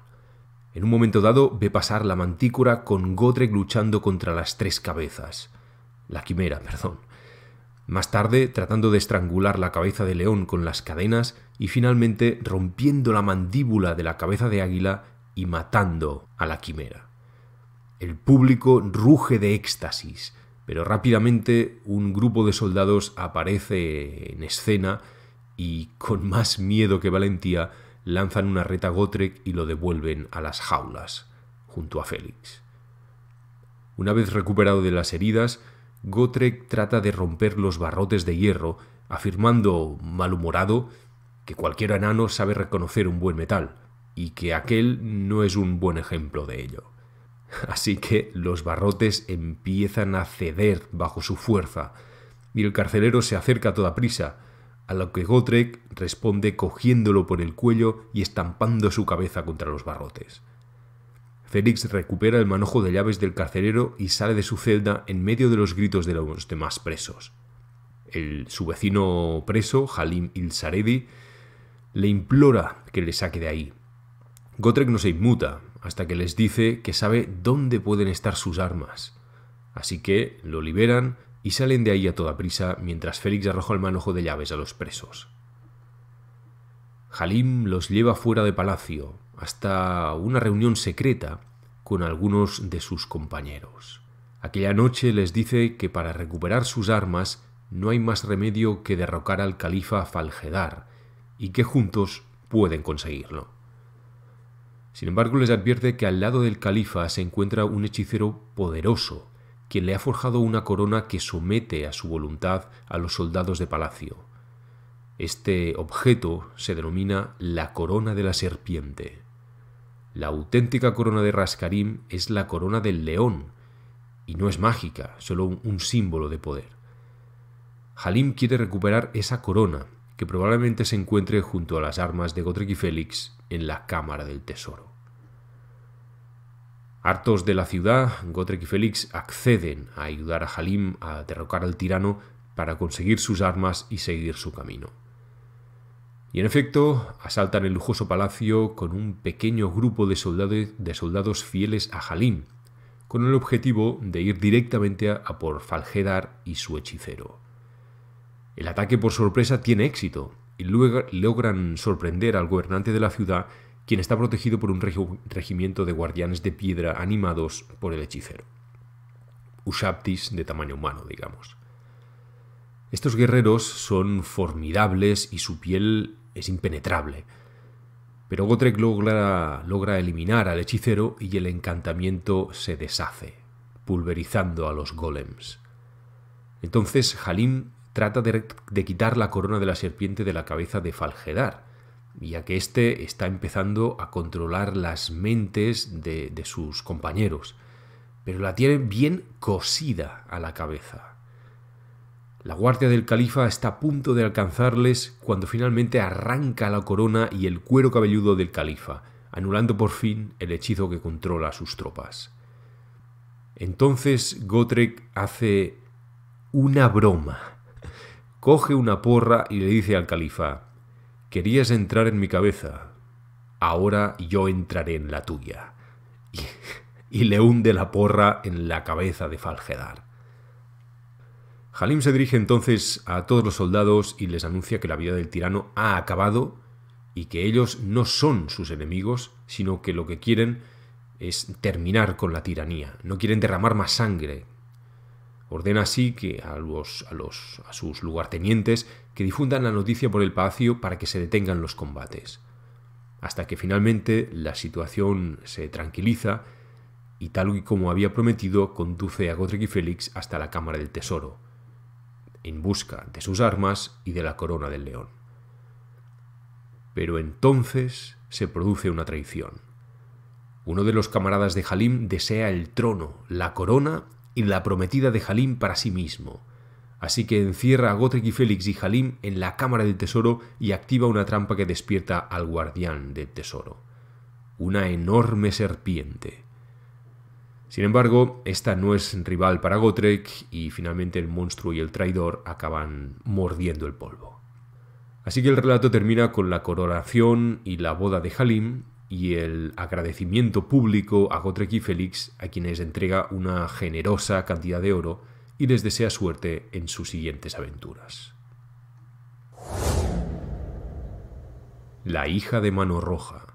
En un momento dado ve pasar la mantícora con Godrek luchando contra las tres cabezas. La quimera, perdón. Más tarde, tratando de estrangular la cabeza de león con las cadenas y finalmente rompiendo la mandíbula de la cabeza de águila y matando a la quimera. El público ruge de éxtasis, pero rápidamente un grupo de soldados aparece en escena y, con más miedo que valentía, lanzan una reta a Gotrek y lo devuelven a las jaulas, junto a Félix. Una vez recuperado de las heridas, Gotrek trata de romper los barrotes de hierro, afirmando, malhumorado, que cualquier enano sabe reconocer un buen metal, y que aquel no es un buen ejemplo de ello. Así que los barrotes empiezan a ceder bajo su fuerza, y el carcelero se acerca a toda prisa, a lo que Gotrek responde cogiéndolo por el cuello y estampando su cabeza contra los barrotes. Félix recupera el manojo de llaves del carcelero y sale de su celda en medio de los gritos de los demás presos. El, su vecino preso, Halim Ilsaredi, le implora que le saque de ahí, Gotrek no se inmuta hasta que les dice que sabe dónde pueden estar sus armas. Así que lo liberan y salen de ahí a toda prisa mientras Félix arroja el manojo de llaves a los presos. Halim los lleva fuera de palacio hasta una reunión secreta con algunos de sus compañeros. Aquella noche les dice que para recuperar sus armas no hay más remedio que derrocar al califa Faljedar y que juntos pueden conseguirlo. Sin embargo, les advierte que al lado del califa se encuentra un hechicero poderoso, quien le ha forjado una corona que somete a su voluntad a los soldados de palacio. Este objeto se denomina la corona de la serpiente. La auténtica corona de Raskarim es la corona del león, y no es mágica, solo un símbolo de poder. Halim quiere recuperar esa corona, que probablemente se encuentre junto a las armas de Gotrek y Félix en la Cámara del Tesoro. Hartos de la ciudad, Gotrek y Félix acceden a ayudar a Halim a derrocar al tirano para conseguir sus armas y seguir su camino. Y en efecto, asaltan el lujoso palacio con un pequeño grupo de, soldados fieles a Halim, con el objetivo de ir directamente a, por Falgedar y su hechicero. El ataque por sorpresa tiene éxito y luego logran sorprender al gobernante de la ciudad quien está protegido por un regimiento de guardianes de piedra animados por el hechicero. Ushaptis de tamaño humano, digamos. Estos guerreros son formidables y su piel es impenetrable. Pero Gotrek logra, logra eliminar al hechicero y el encantamiento se deshace, pulverizando a los golems. Entonces Halim trata de, quitar la corona de la serpiente de la cabeza de Falgedar, ya que éste está empezando a controlar las mentes de, sus compañeros, pero la tiene bien cosida a la cabeza. La guardia del califa está a punto de alcanzarles cuando finalmente arranca la corona y el cuero cabelludo del califa, anulando por fin el hechizo que controla a sus tropas. Entonces Gotrek hace una broma. Coge una porra y le dice al califa Querías entrar en mi cabeza, ahora yo entraré en la tuya. Y, le hunde la porra en la cabeza de Falgedar. Halim se dirige entonces a todos los soldados y les anuncia que la vida del tirano ha acabado y que ellos no son sus enemigos, sino que lo que quieren es terminar con la tiranía, no quieren derramar más sangre, Ordena así que a, los, a, sus lugartenientes que difundan la noticia por el palacio para que se detengan los combates. Hasta que finalmente la situación se tranquiliza y tal y como había prometido conduce a Godric y Félix hasta la Cámara del Tesoro, en busca de sus armas y de la corona del león. Pero entonces se produce una traición. Uno de los camaradas de Halim desea el trono, la corona y la prometida de Halim para sí mismo. Así que encierra a Gotrek y Félix y Halim en la cámara del tesoro y activa una trampa que despierta al guardián del tesoro. Una enorme serpiente. Sin embargo, esta no es rival para Gotrek y finalmente el monstruo y el traidor acaban mordiendo el polvo. Así que el relato termina con la coronación y la boda de Halim, y el agradecimiento público a Gotrek y Félix, a quienes entrega una generosa cantidad de oro y les desea suerte en sus siguientes aventuras. La hija de mano roja.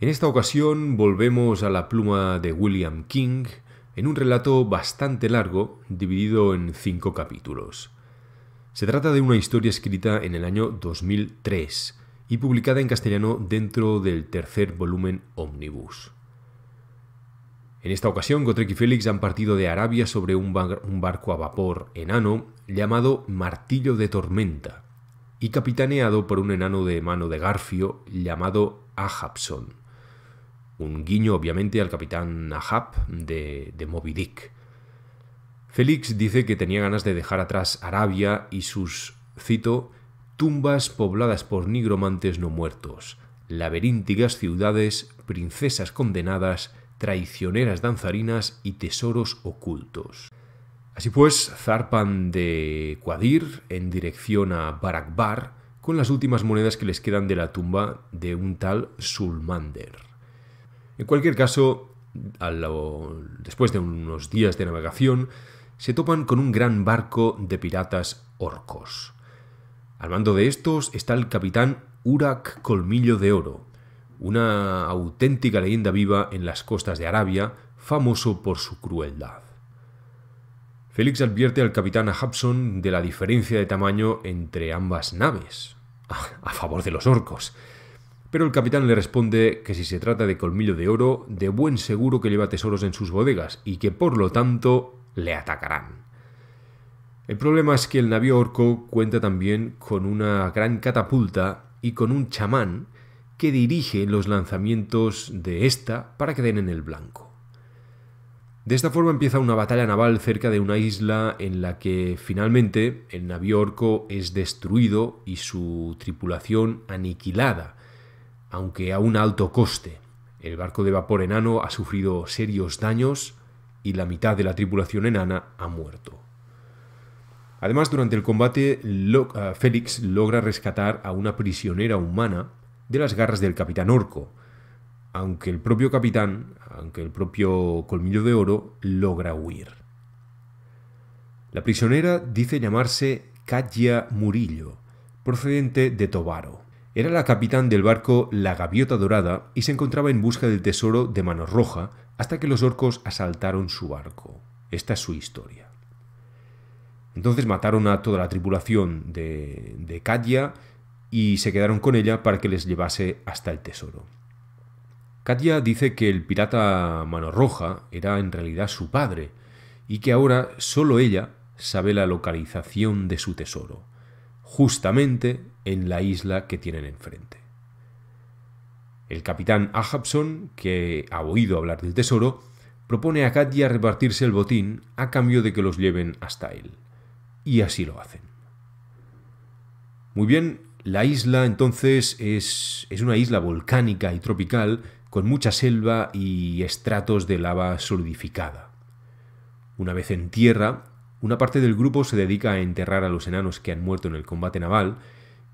En esta ocasión volvemos a la pluma de William King en un relato bastante largo, dividido en cinco capítulos. Se trata de una historia escrita en el año 2003 y publicada en castellano dentro del tercer volumen Omnibus. En esta ocasión, Gotrek y Félix han partido de Arabia sobre un, barco a vapor enano llamado Martillo de Tormenta y capitaneado por un enano de mano de Garfio llamado Ahabson. Un guiño, obviamente, al capitán Ahab de, de Moby Dick. Félix dice que tenía ganas de dejar atrás Arabia y sus, cito, tumbas pobladas por nigromantes no muertos, laberínticas ciudades, princesas condenadas, traicioneras danzarinas y tesoros ocultos. Así pues, zarpan de Quadir en dirección a Barakbar con las últimas monedas que les quedan de la tumba de un tal Sulmander. En cualquier caso, después de unos días de navegación, se topan con un gran barco de piratas orcos. Al mando de estos está el capitán Urak Colmillo de Oro, una auténtica leyenda viva en las costas de Arabia, famoso por su crueldad. Félix advierte al capitán Hapson de la diferencia de tamaño entre ambas naves, a favor de los orcos. Pero el capitán le responde que si se trata de colmillo de oro, de buen seguro que lleva tesoros en sus bodegas y que por lo tanto le atacarán. El problema es que el navío orco cuenta también con una gran catapulta y con un chamán que dirige los lanzamientos de esta para que den en el blanco. De esta forma empieza una batalla naval cerca de una isla en la que finalmente el navío orco es destruido y su tripulación aniquilada, aunque a un alto coste. El barco de vapor enano ha sufrido serios daños y la mitad de la tripulación enana ha muerto. Además, durante el combate, eh, Félix logra rescatar a una prisionera humana de las garras del capitán Orco, aunque el propio capitán, aunque el propio Colmillo de Oro, logra huir. La prisionera dice llamarse Catia Murillo, procedente de Tobaro. Era la capitán del barco La Gaviota Dorada y se encontraba en busca del tesoro de Mano Roja hasta que los orcos asaltaron su barco. Esta es su historia. Entonces mataron a toda la tripulación de, de Katia y se quedaron con ella para que les llevase hasta el tesoro. Katia dice que el pirata Mano Roja era en realidad su padre y que ahora solo ella sabe la localización de su tesoro, justamente en la isla que tienen enfrente. El capitán Ahabson, que ha oído hablar del tesoro, propone a Katia repartirse el botín a cambio de que los lleven hasta él y así lo hacen. Muy bien, la isla entonces es, es una isla volcánica y tropical con mucha selva y estratos de lava solidificada. Una vez en tierra, una parte del grupo se dedica a enterrar a los enanos que han muerto en el combate naval,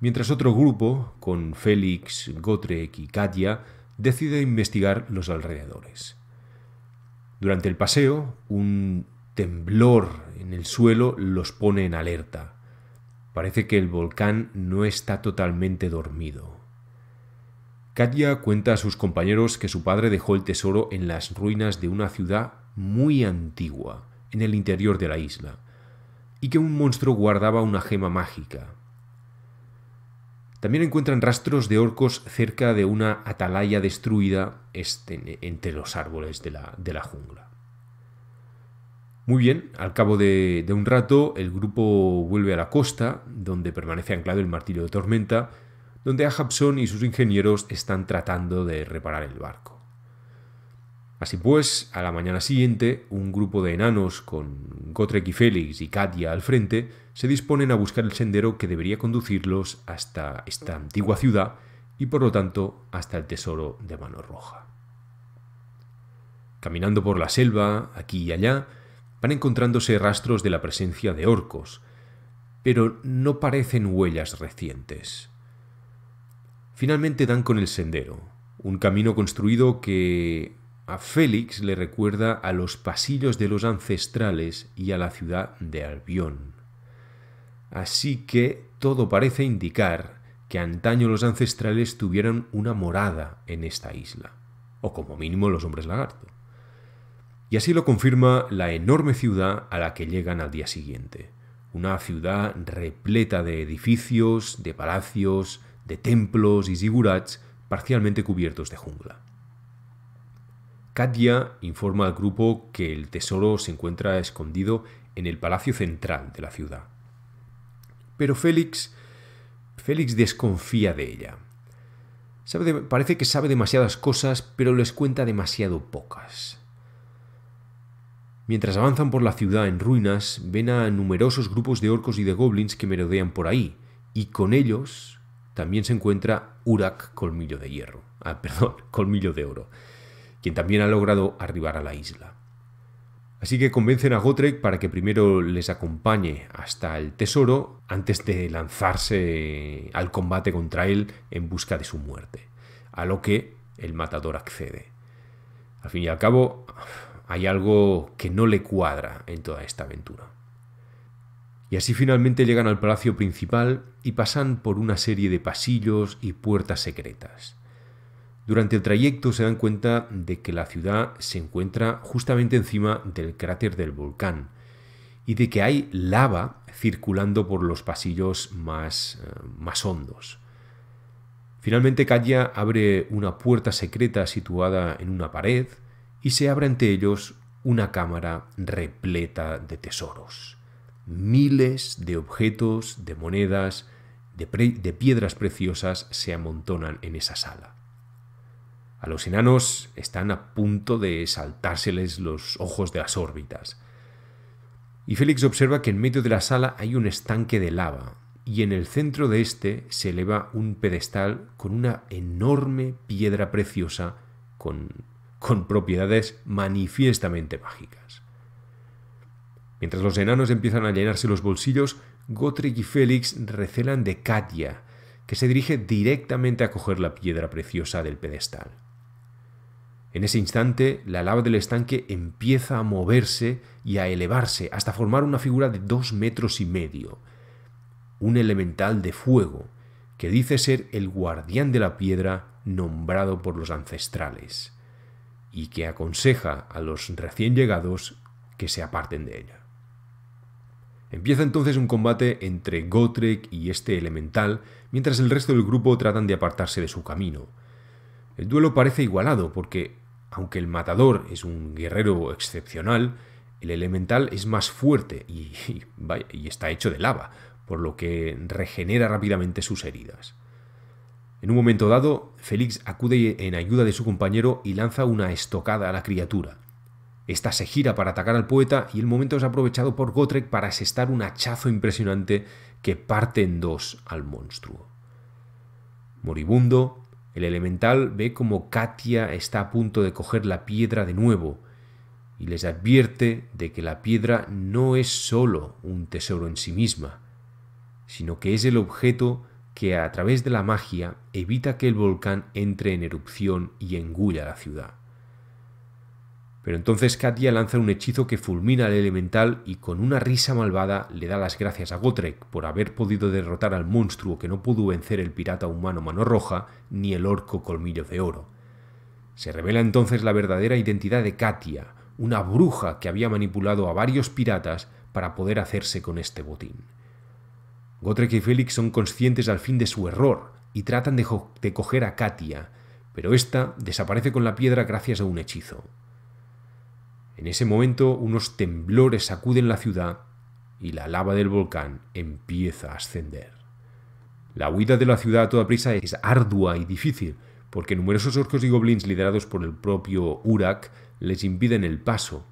mientras otro grupo, con Félix, Gotrek y Katia, decide investigar los alrededores. Durante el paseo, un temblor en el suelo los pone en alerta. Parece que el volcán no está totalmente dormido. Katia cuenta a sus compañeros que su padre dejó el tesoro en las ruinas de una ciudad muy antigua, en el interior de la isla, y que un monstruo guardaba una gema mágica. También encuentran rastros de orcos cerca de una atalaya destruida este, entre los árboles de la jungla. Muy bien, al cabo de, un rato el grupo vuelve a la costa, donde permanece anclado el martillo de tormenta, donde Ahabson y sus ingenieros están tratando de reparar el barco. Así pues, a la mañana siguiente, un grupo de enanos con Gotrek y Félix y Katia al frente se disponen a buscar el sendero que debería conducirlos hasta esta antigua ciudad y por lo tanto hasta el tesoro de Mano Roja. Caminando por la selva, aquí y allá, van encontrándose rastros de la presencia de orcos, pero no parecen huellas recientes. Finalmente dan con el sendero, un camino construido que a Félix le recuerda a los pasillos de los ancestrales y a la ciudad de Albión. Así que todo parece indicar que antaño los ancestrales tuvieron una morada en esta isla, o como mínimo los hombres lagarto. Y así lo confirma la enorme ciudad a la que llegan al día siguiente. Una ciudad repleta de edificios, de palacios, de templos y zigurats parcialmente cubiertos de jungla. Katia informa al grupo que el tesoro se encuentra escondido en el palacio central de la ciudad. Pero Félix. Félix desconfía de ella. parece que sabe demasiadas cosas, pero les cuenta demasiado pocas. Mientras avanzan por la ciudad en ruinas, ven a numerosos grupos de orcos y de goblins que merodean por ahí, y con ellos también se encuentra Urak Colmillo de Hierro, ah, perdón, Colmillo de Oro, quien también ha logrado arribar a la isla. Así que convencen a Gotrek para que primero les acompañe hasta el tesoro antes de lanzarse al combate contra él en busca de su muerte, a lo que el matador accede. Al fin y al cabo, hay algo que no le cuadra en toda esta aventura. Y así finalmente llegan al palacio principal y pasan por una serie de pasillos y puertas secretas. Durante el trayecto se dan cuenta de que la ciudad se encuentra justamente encima del cráter del volcán y de que hay lava circulando por los pasillos más, eh, más hondos. Finalmente Kaya abre una puerta secreta situada en una pared y se abre ante ellos una cámara repleta de tesoros. Miles de objetos, de monedas, de, piedras preciosas se amontonan en esa sala. A los enanos están a punto de saltárseles los ojos de las órbitas. Y Félix observa que en medio de la sala hay un estanque de lava, y en el centro de este se eleva un pedestal con una enorme piedra preciosa con con propiedades manifiestamente mágicas. Mientras los enanos empiezan a llenarse los bolsillos, Gotrek y Félix recelan de Katia, que se dirige directamente a coger la piedra preciosa del pedestal. En ese instante, la lava del estanque empieza a moverse y a elevarse hasta formar una figura de dos metros y medio, un elemental de fuego, que dice ser el guardián de la piedra nombrado por los ancestrales y que aconseja a los recién llegados que se aparten de ella. Empieza entonces un combate entre Gotrek y este elemental, mientras el resto del grupo tratan de apartarse de su camino. El duelo parece igualado porque, aunque el matador es un guerrero excepcional, el elemental es más fuerte y, y, y está hecho de lava, por lo que regenera rápidamente sus heridas. En un momento dado, Félix acude en ayuda de su compañero y lanza una estocada a la criatura. Esta se gira para atacar al poeta y el momento es aprovechado por Gotrek para asestar un hachazo impresionante que parte en dos al monstruo. Moribundo, el elemental ve como Katia está a punto de coger la piedra de nuevo y les advierte de que la piedra no es sólo un tesoro en sí misma, sino que es el objeto que a través de la magia evita que el volcán entre en erupción y engulla la ciudad. Pero entonces Katia lanza un hechizo que fulmina al elemental y con una risa malvada le da las gracias a Gotrek por haber podido derrotar al monstruo que no pudo vencer el pirata humano mano roja ni el orco colmillo de oro. Se revela entonces la verdadera identidad de Katia, una bruja que había manipulado a varios piratas para poder hacerse con este botín. Gotrek y Félix son conscientes al fin de su error y tratan de, coger a Katia, pero ésta desaparece con la piedra gracias a un hechizo. En ese momento unos temblores sacuden la ciudad y la lava del volcán empieza a ascender. La huida de la ciudad a toda prisa es ardua y difícil, porque numerosos orcos y goblins liderados por el propio Urak les impiden el paso.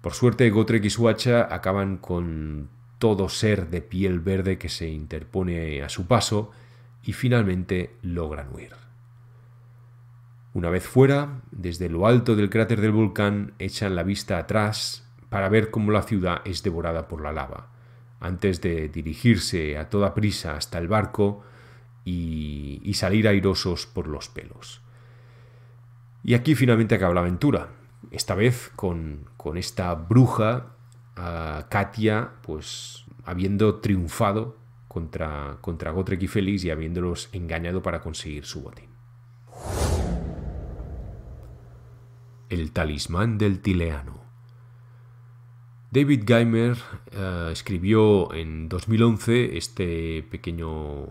Por suerte, Gotrek y su hacha acaban con todo ser de piel verde que se interpone a su paso y finalmente logran huir. Una vez fuera, desde lo alto del cráter del volcán echan la vista atrás para ver cómo la ciudad es devorada por la lava, antes de dirigirse a toda prisa hasta el barco y, salir airosos por los pelos. Y aquí finalmente acaba la aventura, esta vez con, con esta bruja Katia, pues habiendo triunfado contra, contra Gotrek y Félix y habiéndolos engañado para conseguir su botín. El talismán del Tileano. David Geimer eh, escribió en 2011 este pequeño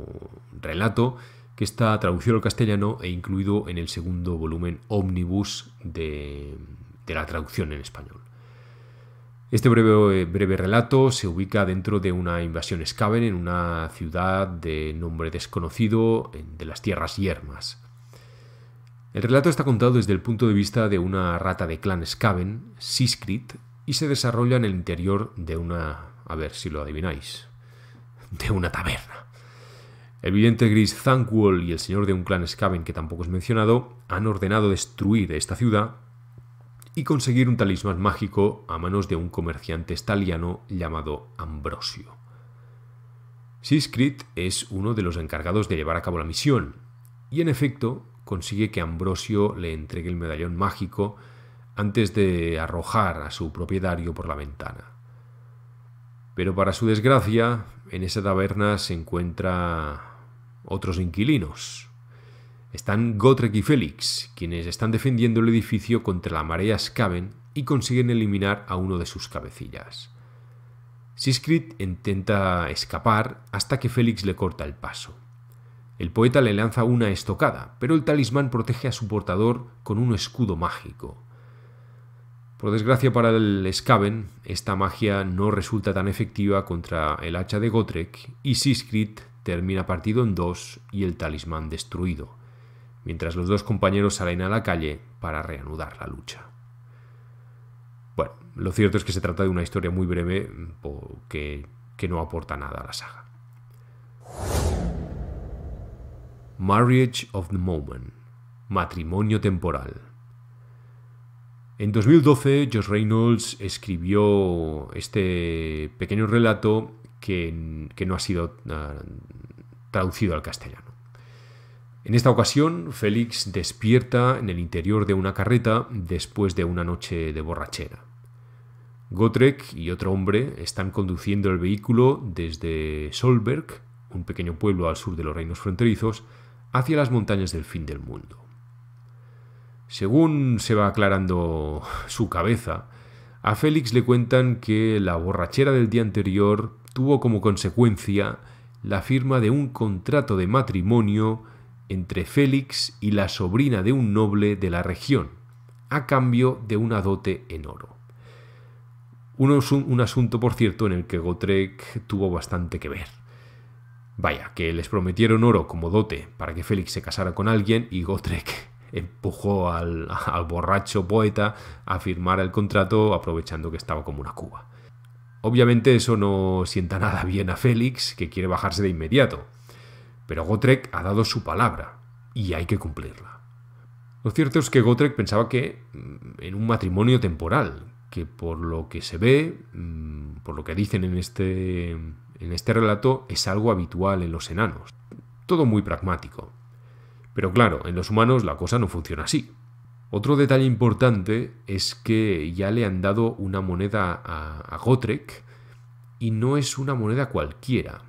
relato que está traducido al castellano e incluido en el segundo volumen Omnibus de la traducción en español. Este breve, relato se ubica dentro de una invasión Scaven en una ciudad de nombre desconocido de las tierras yermas. El relato está contado desde el punto de vista de una rata de clan Scaven, Siskrit, y se desarrolla en el interior de una... a ver si lo adivináis... de una taberna. El vidente gris Thankwall y el señor de un clan Scaven que tampoco es mencionado han ordenado destruir esta ciudad y conseguir un talismán mágico a manos de un comerciante estaliano llamado Ambrosio. Siskrit es uno de los encargados de llevar a cabo la misión, y en efecto consigue que Ambrosio le entregue el medallón mágico antes de arrojar a su propietario por la ventana. Pero para su desgracia, en esa taberna se encuentra otros inquilinos, están Gotrek y Félix, quienes están defendiendo el edificio contra la marea Skaven y consiguen eliminar a uno de sus cabecillas. Siskrit intenta escapar hasta que Félix le corta el paso. El poeta le lanza una estocada, pero el talismán protege a su portador con un escudo mágico. Por desgracia para el Skaven, esta magia no resulta tan efectiva contra el hacha de Gotrek y Siskrit termina partido en dos y el talismán destruido mientras los dos compañeros salen a la calle para reanudar la lucha. Bueno, lo cierto es que se trata de una historia muy breve que, que no aporta nada a la saga. Marriage of the Moment. Matrimonio temporal. En 2012, Josh Reynolds escribió este pequeño relato que, no ha sido eh, traducido al castellano. En esta ocasión, Félix despierta en el interior de una carreta después de una noche de borrachera. Gotrek y otro hombre están conduciendo el vehículo desde Solberg, un pequeño pueblo al sur de los reinos fronterizos, hacia las montañas del fin del mundo. Según se va aclarando su cabeza, a Félix le cuentan que la borrachera del día anterior tuvo como consecuencia la firma de un contrato de matrimonio entre Félix y la sobrina de un noble de la región, a cambio de una dote en oro. Un, asunto, por cierto, en el que Gotrek tuvo bastante que ver. Vaya, que les prometieron oro como dote para que Félix se casara con alguien y Gotrek empujó al, al borracho poeta a firmar el contrato aprovechando que estaba como una cuba. Obviamente eso no sienta nada bien a Félix, que quiere bajarse de inmediato. Pero Gotrek ha dado su palabra y hay que cumplirla. Lo cierto es que Gotrek pensaba que mm, en un matrimonio temporal, que por lo que se ve, mm, por lo que dicen en este, en este relato, es algo habitual en los enanos. Todo muy pragmático. Pero claro, en los humanos la cosa no funciona así. Otro detalle importante es que ya le han dado una moneda a, Gotrek y no es una moneda cualquiera.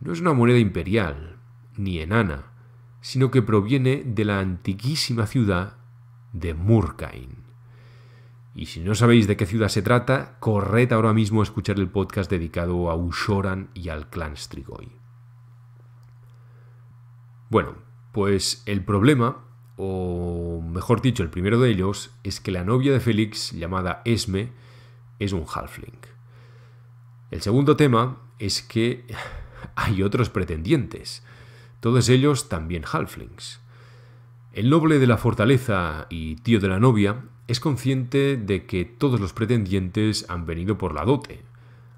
No es una moneda imperial, ni Ana... sino que proviene de la antiquísima ciudad de Murcain. Y si no sabéis de qué ciudad se trata, corred ahora mismo a escuchar el podcast dedicado a Ushoran y al clan Strigoi. Bueno, pues el problema, o mejor dicho, el primero de ellos, es que la novia de Félix, llamada Esme, es un halfling. El segundo tema es que hay otros pretendientes todos ellos también halflings. El noble de la fortaleza y tío de la novia es consciente de que todos los pretendientes han venido por la dote,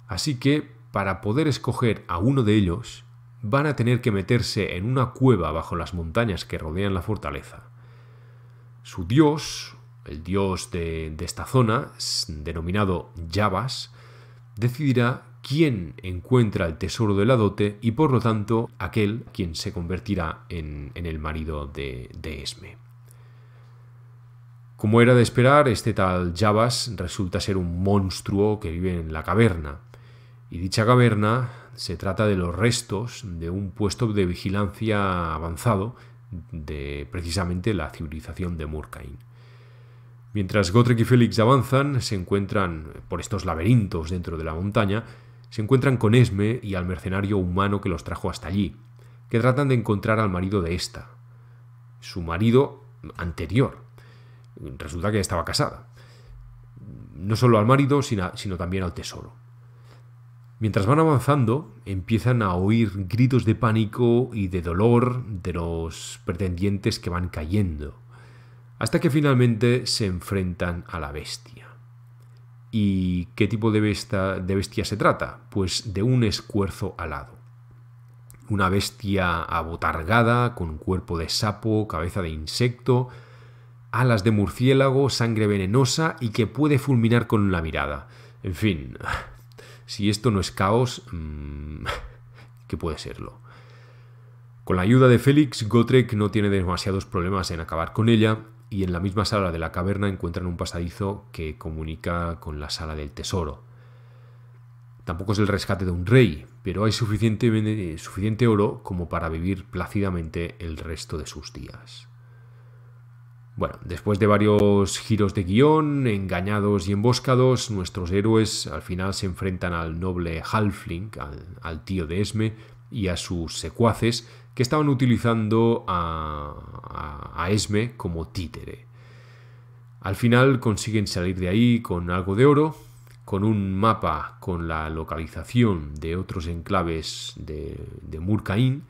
así que para poder escoger a uno de ellos, van a tener que meterse en una cueva bajo las montañas que rodean la fortaleza. Su dios, el dios de, esta zona, denominado Yavas, decidirá quien encuentra el tesoro de la dote y por lo tanto aquel quien se convertirá en, el marido de, Esme. Como era de esperar, este tal Javas resulta ser un monstruo que vive en la caverna. Y dicha caverna se trata de los restos de un puesto de vigilancia avanzado de precisamente la civilización de Murkain. Mientras Gotrek y Félix avanzan, se encuentran por estos laberintos dentro de la montaña se encuentran con Esme y al mercenario humano que los trajo hasta allí, que tratan de encontrar al marido de esta, su marido anterior. Resulta que estaba casada. No solo al marido, sino también al tesoro. Mientras van avanzando, empiezan a oír gritos de pánico y de dolor de los pretendientes que van cayendo, hasta que finalmente se enfrentan a la bestia. ¿Y qué tipo de, bestia se trata? Pues de un escuerzo alado. Una bestia abotargada, con cuerpo de sapo, cabeza de insecto, alas de murciélago, sangre venenosa y que puede fulminar con la mirada. En fin, si esto no es caos, mm, ¿qué puede serlo? Con la ayuda de Félix, Gotrek no tiene demasiados problemas en acabar con ella, y en la misma sala de la caverna encuentran un pasadizo que comunica con la sala del tesoro. Tampoco es el rescate de un rey, pero hay suficiente, suficiente oro como para vivir plácidamente el resto de sus días. Bueno, después de varios giros de guión, engañados y emboscados, nuestros héroes al final se enfrentan al noble Halfling, al tío de Esme, y a sus secuaces, que estaban utilizando a, Esme como títere. Al final consiguen salir de ahí con algo de oro, con un mapa con la localización de otros enclaves de, Murcaín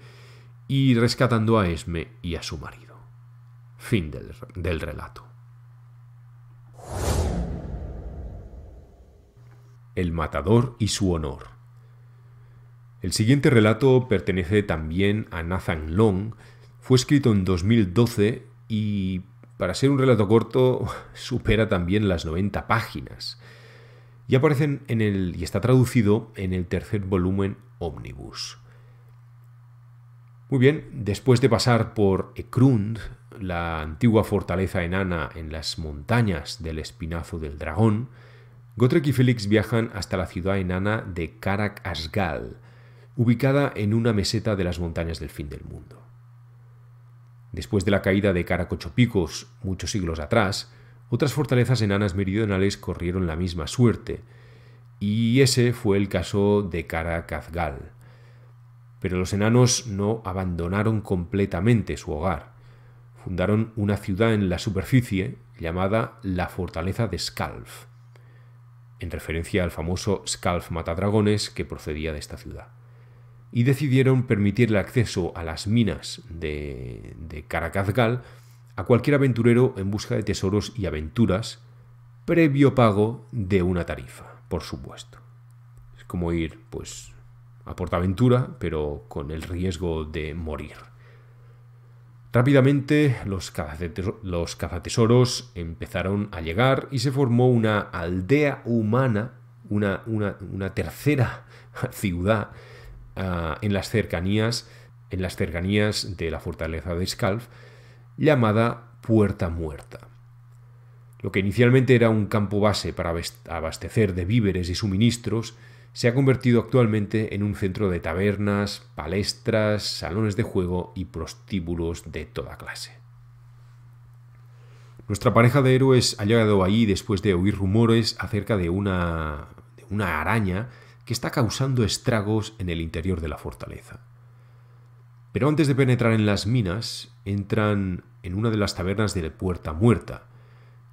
y rescatando a Esme y a su marido. Fin del relato. El matador y su honor. El siguiente relato pertenece también a Nathan Long. Fue escrito en 2012 y, para ser un relato corto, supera también las 90 páginas. Y aparecen en el. y está traducido en el tercer volumen Omnibus. Muy bien, después de pasar por Ekrund, la antigua fortaleza enana en las montañas del Espinazo del Dragón, Gotrek y Félix viajan hasta la ciudad enana de Karak Asgal, ubicada en una meseta de las montañas del fin del mundo. Después de la caída de Caracochopicos muchos siglos atrás, otras fortalezas enanas meridionales corrieron la misma suerte, y ese fue el caso de Caracazgal. Pero los enanos no abandonaron completamente su hogar. Fundaron una ciudad en la superficie llamada la fortaleza de Skalf, en referencia al famoso Skalf Matadragones que procedía de esta ciudad y decidieron permitirle acceso a las minas de, Caracazgal a cualquier aventurero en busca de tesoros y aventuras, previo pago de una tarifa, por supuesto. Es como ir, pues, a Portaventura, pero con el riesgo de morir. Rápidamente los, cazatesoros, empezaron a llegar y se formó una aldea humana, una, una, una tercera ciudad Ah, en las cercanías en las cercanías de la fortaleza de Skalf, llamada Puerta Muerta. Lo que inicialmente era un campo base para abastecer de víveres y suministros, se ha convertido actualmente en un centro de tabernas, palestras, salones de juego y prostíbulos de toda clase. Nuestra pareja de héroes ha llegado ahí después de oír rumores acerca de una, de una araña que está causando estragos en el interior de la fortaleza. Pero antes de penetrar en las minas, entran en una de las tabernas de la Puerta Muerta,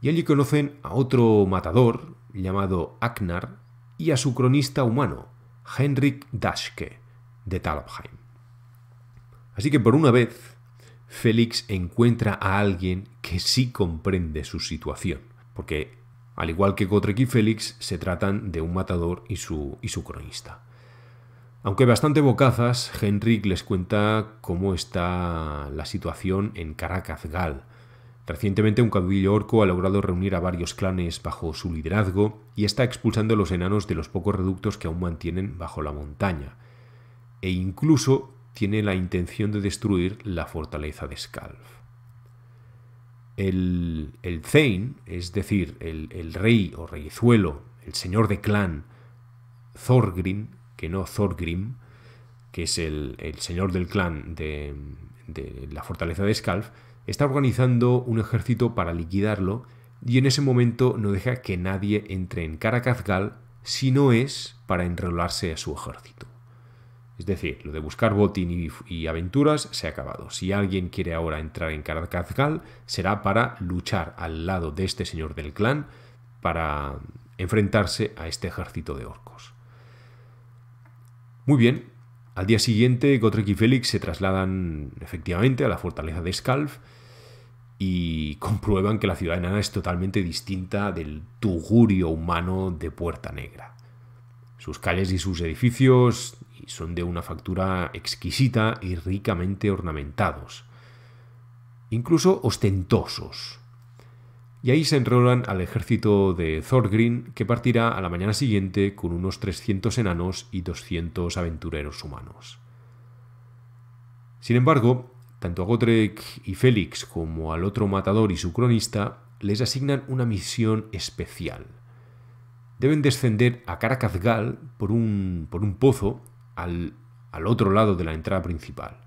y allí conocen a otro matador llamado Aknar y a su cronista humano, Henrik Daschke, de Talabheim. Así que por una vez, Félix encuentra a alguien que sí comprende su situación, porque al igual que Gotrek y Félix, se tratan de un matador y su, cronista. Aunque bastante bocazas, Henrik les cuenta cómo está la situación en Gal. Recientemente un caudillo orco ha logrado reunir a varios clanes bajo su liderazgo y está expulsando a los enanos de los pocos reductos que aún mantienen bajo la montaña. E incluso tiene la intención de destruir la fortaleza de Skalf el, el es decir, el, rey o reyzuelo, el señor de clan Thorgrim, que no Thorgrim, que es el, señor del clan de, la fortaleza de Skalf, está organizando un ejército para liquidarlo y en ese momento no deja que nadie entre en Karakazgal si no es para enrolarse a su ejército. Es decir, lo de buscar botín y, aventuras se ha acabado. Si alguien quiere ahora entrar en Karakazgal, será para luchar al lado de este señor del clan para enfrentarse a este ejército de orcos. Muy bien, al día siguiente Gotrek y Félix se trasladan efectivamente a la fortaleza de Skalf y comprueban que la ciudad enana es totalmente distinta del tugurio humano de Puerta Negra. Sus calles y sus edificios son de una factura exquisita y ricamente ornamentados, incluso ostentosos. Y ahí se enrolan al ejército de Thorgrin... que partirá a la mañana siguiente con unos 300 enanos y 200 aventureros humanos. Sin embargo, tanto a Gotrek y Félix como al otro matador y su cronista les asignan una misión especial. Deben descender a Caracazgal por un, por un pozo al, otro lado de la entrada principal,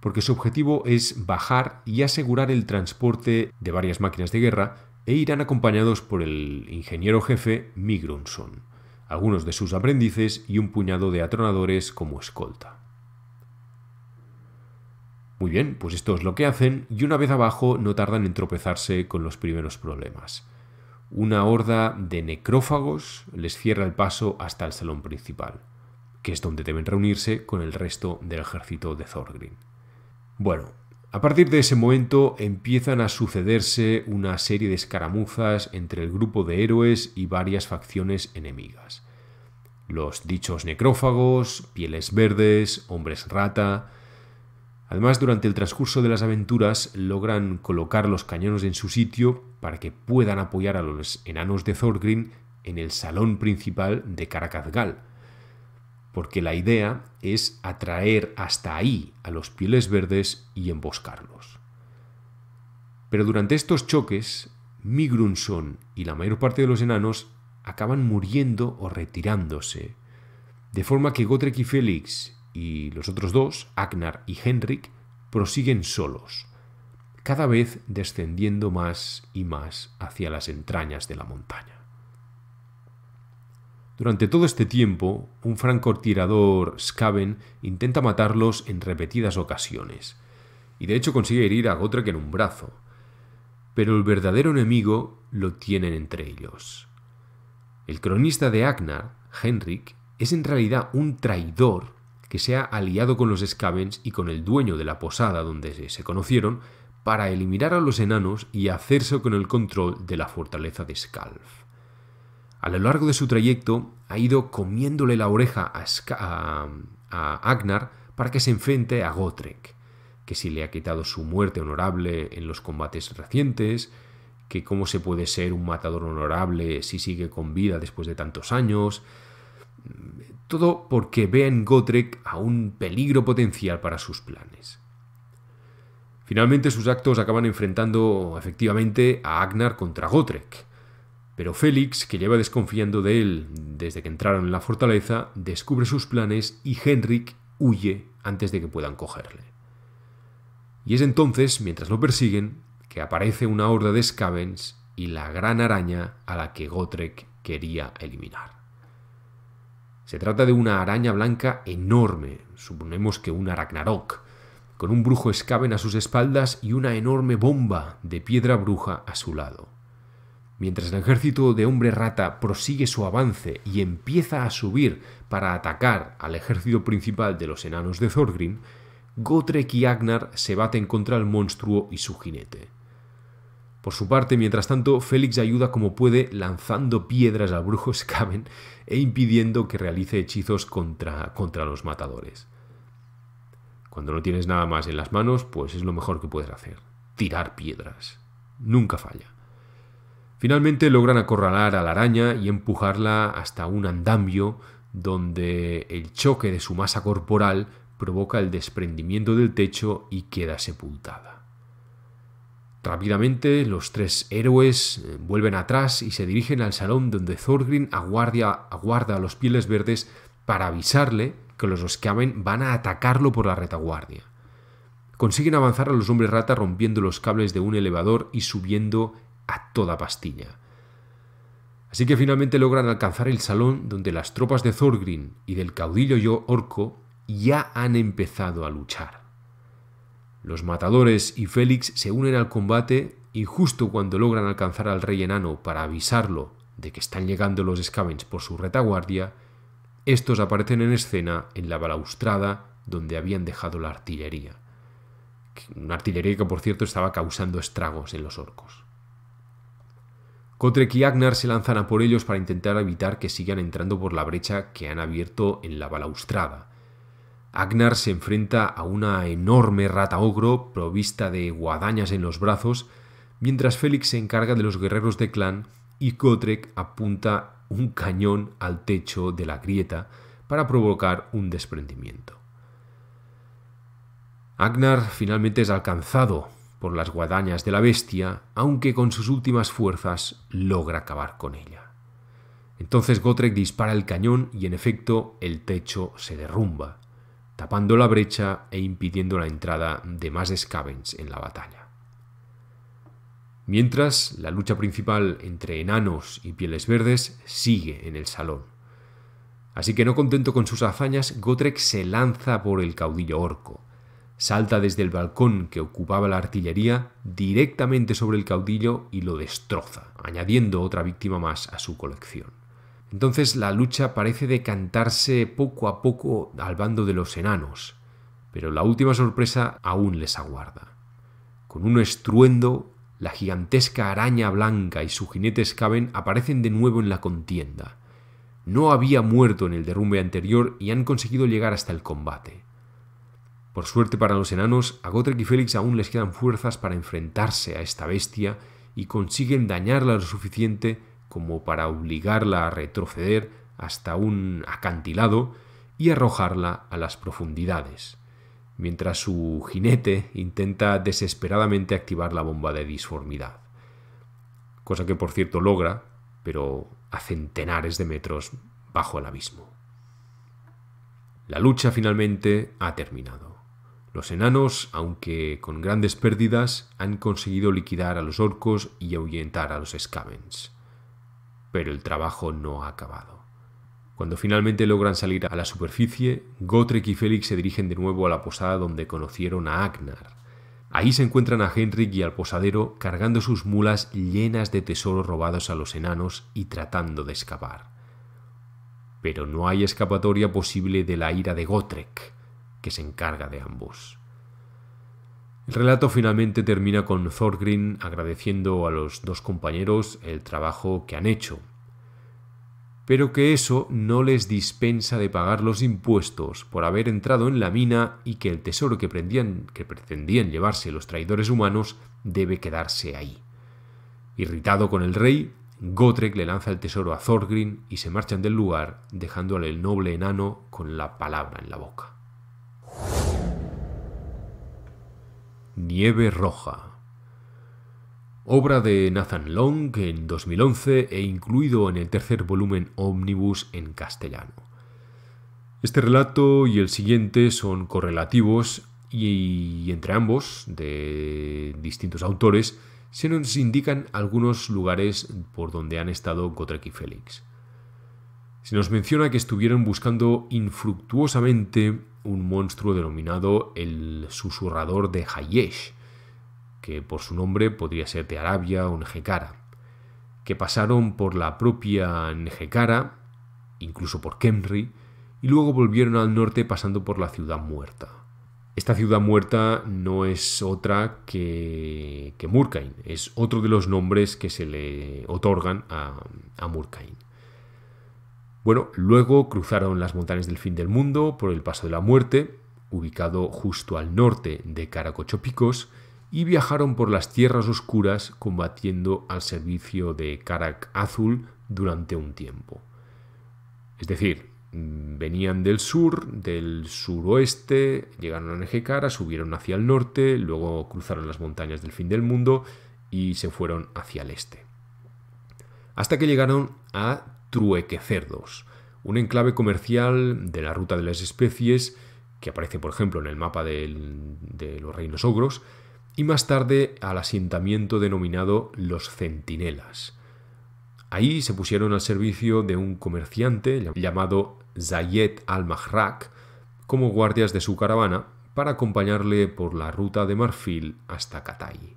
porque su objetivo es bajar y asegurar el transporte de varias máquinas de guerra e irán acompañados por el ingeniero jefe Migronson, algunos de sus aprendices y un puñado de atronadores como escolta. Muy bien, pues esto es lo que hacen y una vez abajo no tardan en tropezarse con los primeros problemas. Una horda de necrófagos les cierra el paso hasta el salón principal que es donde deben reunirse con el resto del ejército de Thorgrim. Bueno, a partir de ese momento empiezan a sucederse una serie de escaramuzas entre el grupo de héroes y varias facciones enemigas. Los dichos necrófagos, pieles verdes, hombres rata, Además, durante el transcurso de las aventuras logran colocar los cañones en su sitio para que puedan apoyar a los enanos de Thorgrim en el salón principal de Caracazgal, porque la idea es atraer hasta ahí a los pieles verdes y emboscarlos. Pero durante estos choques, Migrunson y la mayor parte de los enanos acaban muriendo o retirándose, de forma que Gotrek y Félix y los otros dos, Agnar y Henrik, prosiguen solos, cada vez descendiendo más y más hacia las entrañas de la montaña. Durante todo este tiempo, un francotirador Skaven intenta matarlos en repetidas ocasiones, y de hecho consigue herir a Gotrek en un brazo, pero el verdadero enemigo lo tienen entre ellos. El cronista de Agnar, Henrik, es en realidad un traidor que se ha aliado con los Skavens y con el dueño de la posada donde se conocieron para eliminar a los enanos y hacerse con el control de la fortaleza de Skalf. A lo largo de su trayecto ha ido comiéndole la oreja a, Agnar para que se enfrente a Gotrek, que si le ha quitado su muerte honorable en los combates recientes, que cómo se puede ser un matador honorable si sigue con vida después de tantos años. Todo porque ve en Gotrek a un peligro potencial para sus planes. Finalmente sus actos acaban enfrentando efectivamente a Agnar contra Gotrek, pero Félix, que lleva desconfiando de él desde que entraron en la fortaleza, descubre sus planes y Henrik huye antes de que puedan cogerle. Y es entonces, mientras lo persiguen, que aparece una horda de Scavens y la gran araña a la que Gotrek quería eliminar. Se trata de una araña blanca enorme, suponemos que un Aragnarok, con un brujo Scaven a sus espaldas y una enorme bomba de piedra bruja a su lado. Mientras el ejército de hombre rata prosigue su avance y empieza a subir para atacar al ejército principal de los enanos de Thorgrim, Gotrek y Agnar se baten contra el monstruo y su jinete. Por su parte, mientras tanto, Félix ayuda como puede lanzando piedras al brujo Skaven e impidiendo que realice hechizos contra, contra los matadores. Cuando no tienes nada más en las manos, pues es lo mejor que puedes hacer, tirar piedras. Nunca falla. Finalmente logran acorralar a la araña y empujarla hasta un andamio donde el choque de su masa corporal provoca el desprendimiento del techo y queda sepultada. Rápidamente los tres héroes eh, vuelven atrás y se dirigen al salón donde Thorgrim aguarda a los pieles verdes para avisarle que los Oscaven van a atacarlo por la retaguardia. Consiguen avanzar a los hombres rata rompiendo los cables de un elevador y subiendo a toda pastilla. Así que finalmente logran alcanzar el salón donde las tropas de Thorgrim y del caudillo Yo Orco ya han empezado a luchar. Los matadores y Félix se unen al combate y justo cuando logran alcanzar al rey enano para avisarlo de que están llegando los Scavens por su retaguardia, estos aparecen en escena en la balaustrada donde habían dejado la artillería. Una artillería que por cierto estaba causando estragos en los orcos. Kotrek y Agnar se lanzan a por ellos para intentar evitar que sigan entrando por la brecha que han abierto en la balaustrada. Agnar se enfrenta a una enorme rata ogro provista de guadañas en los brazos, mientras Félix se encarga de los guerreros de clan y Kotrek apunta un cañón al techo de la grieta para provocar un desprendimiento. Agnar finalmente es alcanzado por las guadañas de la bestia, aunque con sus últimas fuerzas logra acabar con ella. Entonces Gotrek dispara el cañón y en efecto el techo se derrumba, tapando la brecha e impidiendo la entrada de más scavens en la batalla. Mientras, la lucha principal entre enanos y pieles verdes sigue en el salón. Así que no contento con sus hazañas, Gotrek se lanza por el caudillo orco, salta desde el balcón que ocupaba la artillería directamente sobre el caudillo y lo destroza, añadiendo otra víctima más a su colección. Entonces la lucha parece decantarse poco a poco al bando de los enanos, pero la última sorpresa aún les aguarda. Con un estruendo, la gigantesca araña blanca y su jinete Scaven aparecen de nuevo en la contienda. No había muerto en el derrumbe anterior y han conseguido llegar hasta el combate. Por suerte para los enanos, a Gotrek y Félix aún les quedan fuerzas para enfrentarse a esta bestia y consiguen dañarla lo suficiente como para obligarla a retroceder hasta un acantilado y arrojarla a las profundidades, mientras su jinete intenta desesperadamente activar la bomba de disformidad. Cosa que por cierto logra, pero a centenares de metros bajo el abismo. La lucha finalmente ha terminado. Los enanos, aunque con grandes pérdidas, han conseguido liquidar a los orcos y ahuyentar a los skavens. Pero el trabajo no ha acabado. Cuando finalmente logran salir a la superficie, Gotrek y Félix se dirigen de nuevo a la posada donde conocieron a Agnar. Ahí se encuentran a Henrik y al posadero cargando sus mulas llenas de tesoros robados a los enanos y tratando de escapar. Pero no hay escapatoria posible de la ira de Gotrek que se encarga de ambos. El relato finalmente termina con Thorgrim agradeciendo a los dos compañeros el trabajo que han hecho, pero que eso no les dispensa de pagar los impuestos por haber entrado en la mina y que el tesoro que, que pretendían llevarse los traidores humanos debe quedarse ahí. Irritado con el rey, Gotrek le lanza el tesoro a Thorgrim y se marchan del lugar, dejándole el noble enano con la palabra en la boca. Nieve Roja. Obra de Nathan Long en 2011 e incluido en el tercer volumen Omnibus en castellano. Este relato y el siguiente son correlativos y entre ambos, de distintos autores, se nos indican algunos lugares por donde han estado Gotrek y Félix. Se nos menciona que estuvieron buscando infructuosamente un monstruo denominado el susurrador de Hayesh, que por su nombre podría ser de Arabia o Njekara, que pasaron por la propia Nejekara, incluso por Kemri, y luego volvieron al norte pasando por la ciudad muerta. Esta ciudad muerta no es otra que, que Murkain, es otro de los nombres que se le otorgan a, a Murkain. Bueno, luego cruzaron las montañas del fin del mundo por el Paso de la Muerte, ubicado justo al norte de Caracochopicos y viajaron por las tierras oscuras combatiendo al servicio de Carac Azul durante un tiempo. Es decir, mm, venían del sur, del suroeste, llegaron a Nejecara, subieron hacia el norte, luego cruzaron las montañas del fin del mundo y se fueron hacia el este. Hasta que llegaron a Truequecerdos, un enclave comercial de la ruta de las especies que aparece, por ejemplo, en el mapa de los reinos ogros, y más tarde al asentamiento denominado los Centinelas. Ahí se pusieron al servicio de un comerciante llamado Zayet al-Mahrak como guardias de su caravana para acompañarle por la ruta de Marfil hasta Katai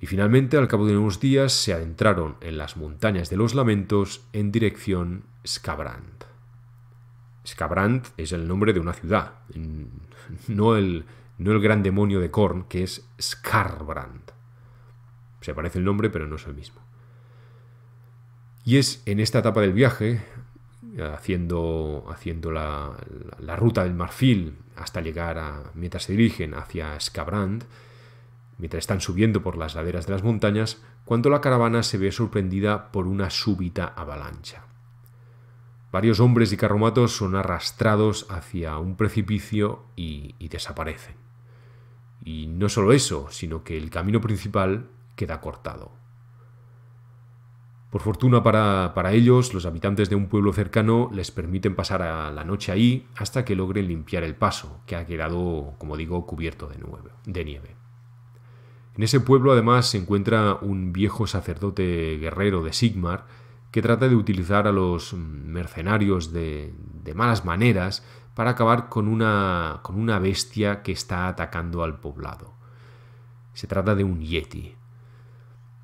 y finalmente al cabo de unos días se adentraron en las montañas de los lamentos en dirección Skabrand. Skabrand es el nombre de una ciudad, no el, no el gran demonio de Korn, que es Scarbrand. Se parece el nombre, pero no es el mismo. Y es en esta etapa del viaje, haciendo, haciendo la, ruta del marfil hasta llegar a, mientras se dirigen hacia Skabrand mientras están subiendo por las laderas de las montañas, cuando la caravana se ve sorprendida por una súbita avalancha. Varios hombres y carromatos son arrastrados hacia un precipicio y, desaparecen. Y no solo eso, sino que el camino principal queda cortado. Por fortuna para, para, ellos, los habitantes de un pueblo cercano les permiten pasar a la noche ahí hasta que logren limpiar el paso, que ha quedado, como digo, cubierto de nieve. En ese pueblo además se encuentra un viejo sacerdote guerrero de Sigmar que trata de utilizar a los mercenarios de, de malas maneras para acabar con una, con una bestia que está atacando al poblado. Se trata de un yeti.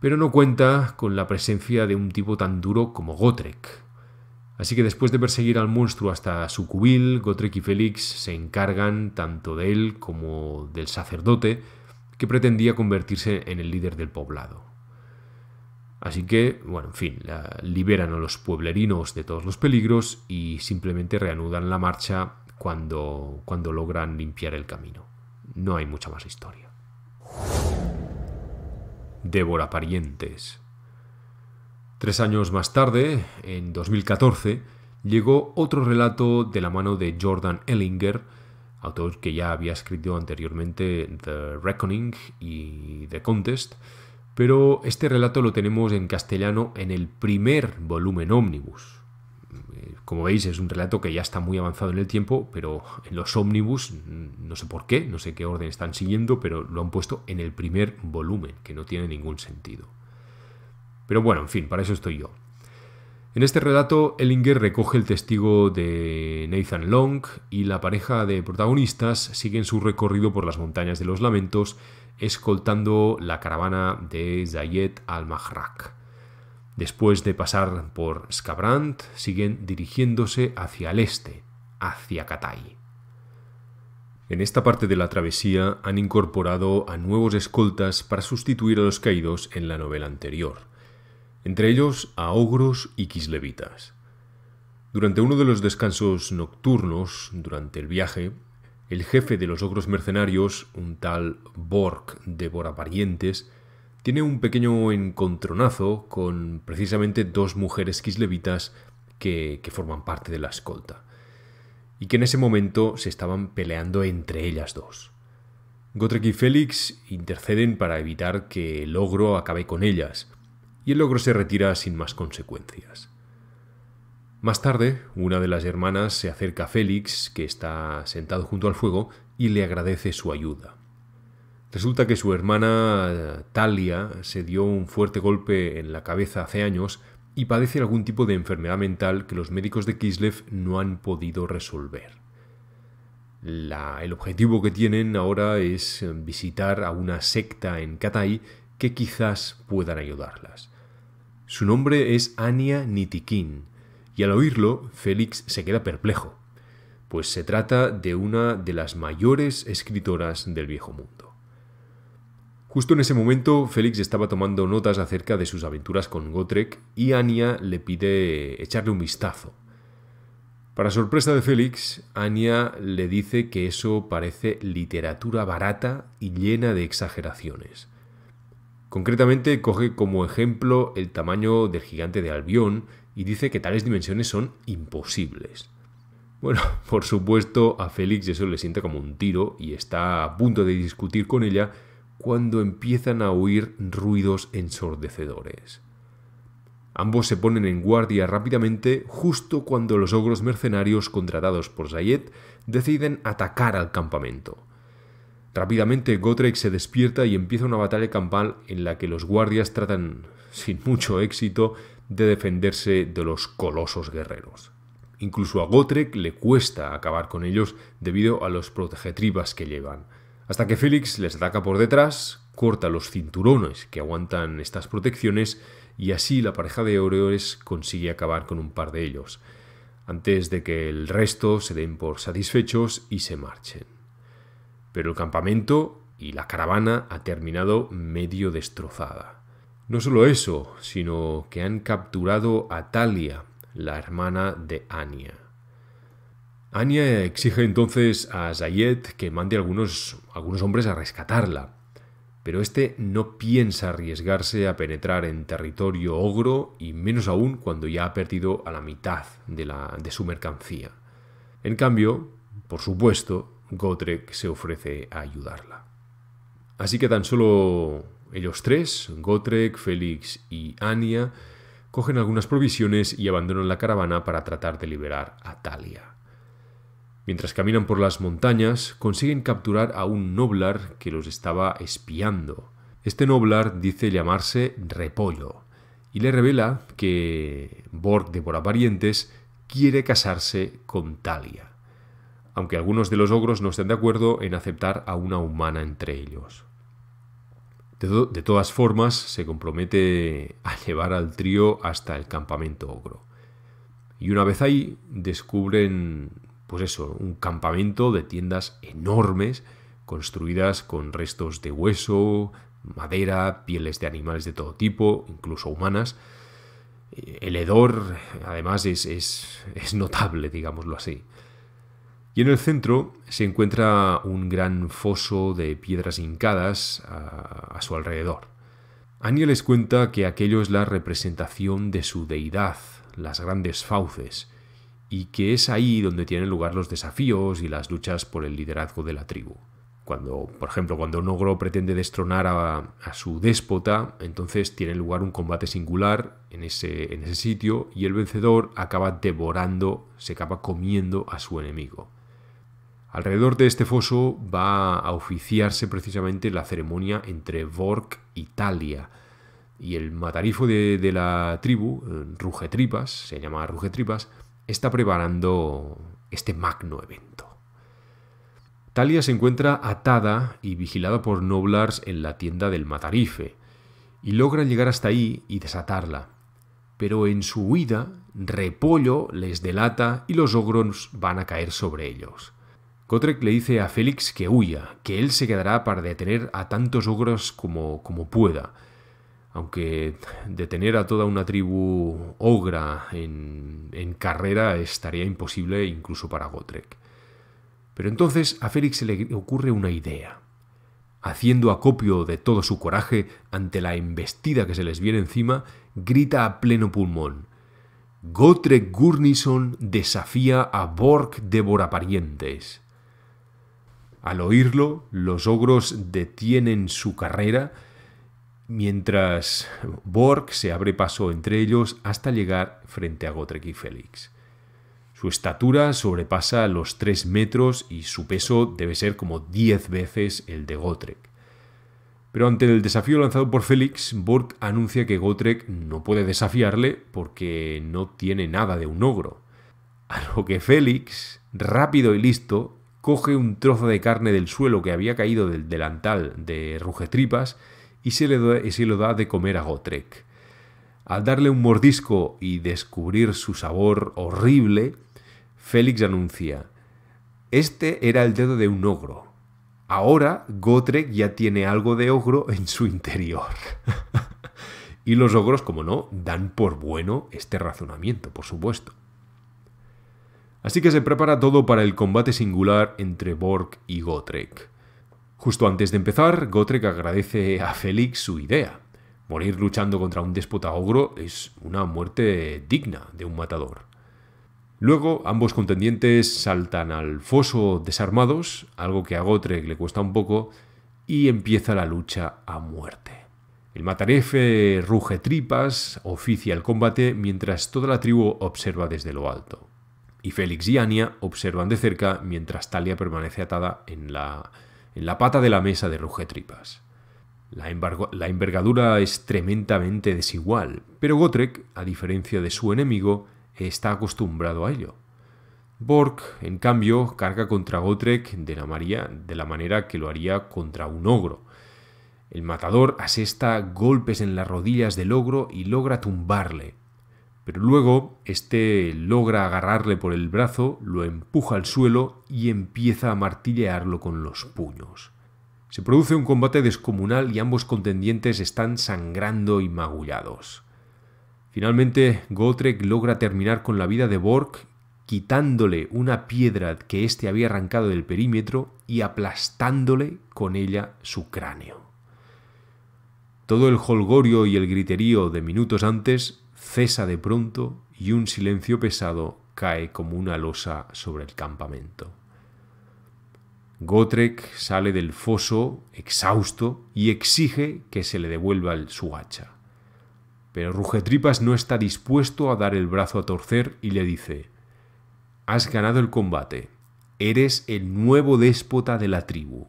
Pero no cuenta con la presencia de un tipo tan duro como Gotrek. Así que después de perseguir al monstruo hasta su cubil, Gotrek y Félix se encargan tanto de él como del sacerdote, que pretendía convertirse en el líder del poblado. Así que, bueno, en fin, liberan a los pueblerinos de todos los peligros y simplemente reanudan la marcha cuando, cuando logran limpiar el camino. No hay mucha más historia. Débora Parientes. Tres años más tarde, en 2014, llegó otro relato de la mano de Jordan Ellinger, autor que ya había escrito anteriormente The Reckoning y The Contest, pero este relato lo tenemos en castellano en el primer volumen ómnibus. Eh, como veis, es un relato que ya está muy avanzado en el tiempo, pero en los ómnibus, mm, no sé por qué, no sé qué orden están siguiendo, pero lo han puesto en el primer volumen, que no tiene ningún sentido. Pero bueno, en fin, para eso estoy yo. En este relato, Ellinger recoge el testigo de Nathan Long y la pareja de protagonistas siguen su recorrido por las montañas de los lamentos, escoltando la caravana de Zayet al-Mahrak. Después de pasar por Skabrant, siguen dirigiéndose hacia el este, hacia Katay. En esta parte de la travesía han incorporado a nuevos escoltas para sustituir a los caídos en la novela anterior entre ellos a ogros y kislevitas. Durante uno de los descansos nocturnos, durante el viaje, el jefe de los ogros mercenarios, un tal Bork de Boraparientes, tiene un pequeño encontronazo con precisamente dos mujeres kislevitas que, que, forman parte de la escolta, y que en ese momento se estaban peleando entre ellas dos. Gotrek y Félix interceden para evitar que el ogro acabe con ellas, y el logro se retira sin más consecuencias. Más tarde, una de las hermanas se acerca a Félix, que está sentado junto al fuego, y le agradece su ayuda. Resulta que su hermana Talia se dio un fuerte golpe en la cabeza hace años y padece algún tipo de enfermedad mental que los médicos de Kislev no han podido resolver. el objetivo que tienen ahora es visitar a una secta en Katai que quizás puedan ayudarlas. Su nombre es Anya Nitikin, y al oírlo, Félix se queda perplejo, pues se trata de una de las mayores escritoras del viejo mundo. Justo en ese momento, Félix estaba tomando notas acerca de sus aventuras con Gotrek y Anya le pide echarle un vistazo. Para sorpresa de Félix, Anya le dice que eso parece literatura barata y llena de exageraciones. Concretamente coge como ejemplo el tamaño del gigante de Albión y dice que tales dimensiones son imposibles. Bueno, por supuesto a Félix eso le sienta como un tiro y está a punto de discutir con ella cuando empiezan a oír ruidos ensordecedores. Ambos se ponen en guardia rápidamente justo cuando los ogros mercenarios contratados por Zayet deciden atacar al campamento. Rápidamente Gotrek se despierta y empieza una batalla campal en la que los guardias tratan, sin mucho éxito, de defenderse de los colosos guerreros. Incluso a Gotrek le cuesta acabar con ellos debido a los protegetribas que llevan. Hasta que Félix les ataca por detrás, corta los cinturones que aguantan estas protecciones y así la pareja de Oreores consigue acabar con un par de ellos, antes de que el resto se den por satisfechos y se marchen pero el campamento y la caravana ha terminado medio destrozada. No solo eso, sino que han capturado a Talia, la hermana de Anya. Anya exige entonces a Zayed que mande algunos, algunos hombres a rescatarla, pero este no piensa arriesgarse a penetrar en territorio ogro y menos aún cuando ya ha perdido a la mitad de, la, de su mercancía. En cambio, por supuesto, Gotrek se ofrece a ayudarla. Así que tan solo ellos tres, Gotrek, Félix y Ania, cogen algunas provisiones y abandonan la caravana para tratar de liberar a Talia. Mientras caminan por las montañas, consiguen capturar a un noblar que los estaba espiando. Este noblar dice llamarse Repollo y le revela que Borg de Boraparientes quiere casarse con Talia aunque algunos de los ogros no estén de acuerdo en aceptar a una humana entre ellos. De, todas formas, se compromete a llevar al trío hasta el campamento ogro. Y una vez ahí, descubren, pues eso, un campamento de tiendas enormes, construidas con restos de hueso, madera, pieles de animales de todo tipo, incluso humanas. Eh, el hedor, además, es notable, digámoslo así. Y en el centro se encuentra un gran foso de piedras hincadas a, su alrededor. Anya les cuenta que aquello es la representación de su deidad, las grandes fauces, y que es ahí donde tienen lugar los desafíos y las luchas por el liderazgo de la tribu. Cuando, por ejemplo, cuando un ogro pretende destronar a, a su déspota, entonces tiene lugar un combate singular en ese, en ese sitio y el vencedor acaba devorando, se acaba comiendo a su enemigo. Alrededor de este foso va a oficiarse precisamente la ceremonia entre Vork y Talia. Y el matarifo de, la tribu, eh, Rugetripas, se llama Rugetripas, está preparando este magno evento. Talia se encuentra atada y vigilada por Noblars en la tienda del matarife, y logran llegar hasta ahí y desatarla. Pero en su huida, Repollo les delata y los ogros van a caer sobre ellos. Gotrek le dice a Félix que huya, que él se quedará para detener a tantos ogros como, como pueda. Aunque detener a toda una tribu ogra en, carrera estaría imposible incluso para Gotrek. Pero entonces a Félix se le ocurre una idea. Haciendo acopio de todo su coraje ante la embestida que se les viene encima, grita a pleno pulmón. Gotrek Gurnison desafía a Borg Devoraparientes. Al oírlo, los ogros detienen su carrera mientras Borg se abre paso entre ellos hasta llegar frente a Gotrek y Félix. Su estatura sobrepasa los 3 metros y su peso debe ser como 10 veces el de Gotrek. Pero ante el desafío lanzado por Félix, Borg anuncia que Gotrek no puede desafiarle porque no tiene nada de un ogro. A lo que Félix, rápido y listo, coge un trozo de carne del suelo que había caído del delantal de Rugetripas y se, le se lo da de comer a Gotrek. Al darle un mordisco y descubrir su sabor horrible, Félix anuncia, este era el dedo de un ogro. Ahora Gotrek ya tiene algo de ogro en su interior. y los ogros, como no, dan por bueno este razonamiento, por supuesto. Así que se prepara todo para el combate singular entre Borg y Gotrek. Justo antes de empezar, Gotrek agradece a Félix su idea. Morir luchando contra un déspota ogro es una muerte digna de un matador. Luego, ambos contendientes saltan al foso desarmados, algo que a Gotrek le cuesta un poco, y empieza la lucha a muerte. El matarefe ruge tripas, oficia el combate mientras toda la tribu observa desde lo alto y Félix y Ania observan de cerca mientras Talia permanece atada en la, en la pata de la mesa de Rugetripas. La, la envergadura es tremendamente desigual, pero Gotrek, a diferencia de su enemigo, está acostumbrado a ello. Bork, en cambio, carga contra Gotrek de la, María, de la manera que lo haría contra un ogro. El matador asesta golpes en las rodillas del ogro y logra tumbarle, pero luego, este logra agarrarle por el brazo, lo empuja al suelo y empieza a martillearlo con los puños. Se produce un combate descomunal y ambos contendientes están sangrando y magullados. Finalmente, Gotrek logra terminar con la vida de Bork quitándole una piedra que éste había arrancado del perímetro y aplastándole con ella su cráneo. Todo el holgorio y el griterío de minutos antes cesa de pronto y un silencio pesado cae como una losa sobre el campamento. Gotrek sale del foso, exhausto, y exige que se le devuelva el, su hacha. Pero Rugetripas no está dispuesto a dar el brazo a torcer y le dice Has ganado el combate. Eres el nuevo déspota de la tribu.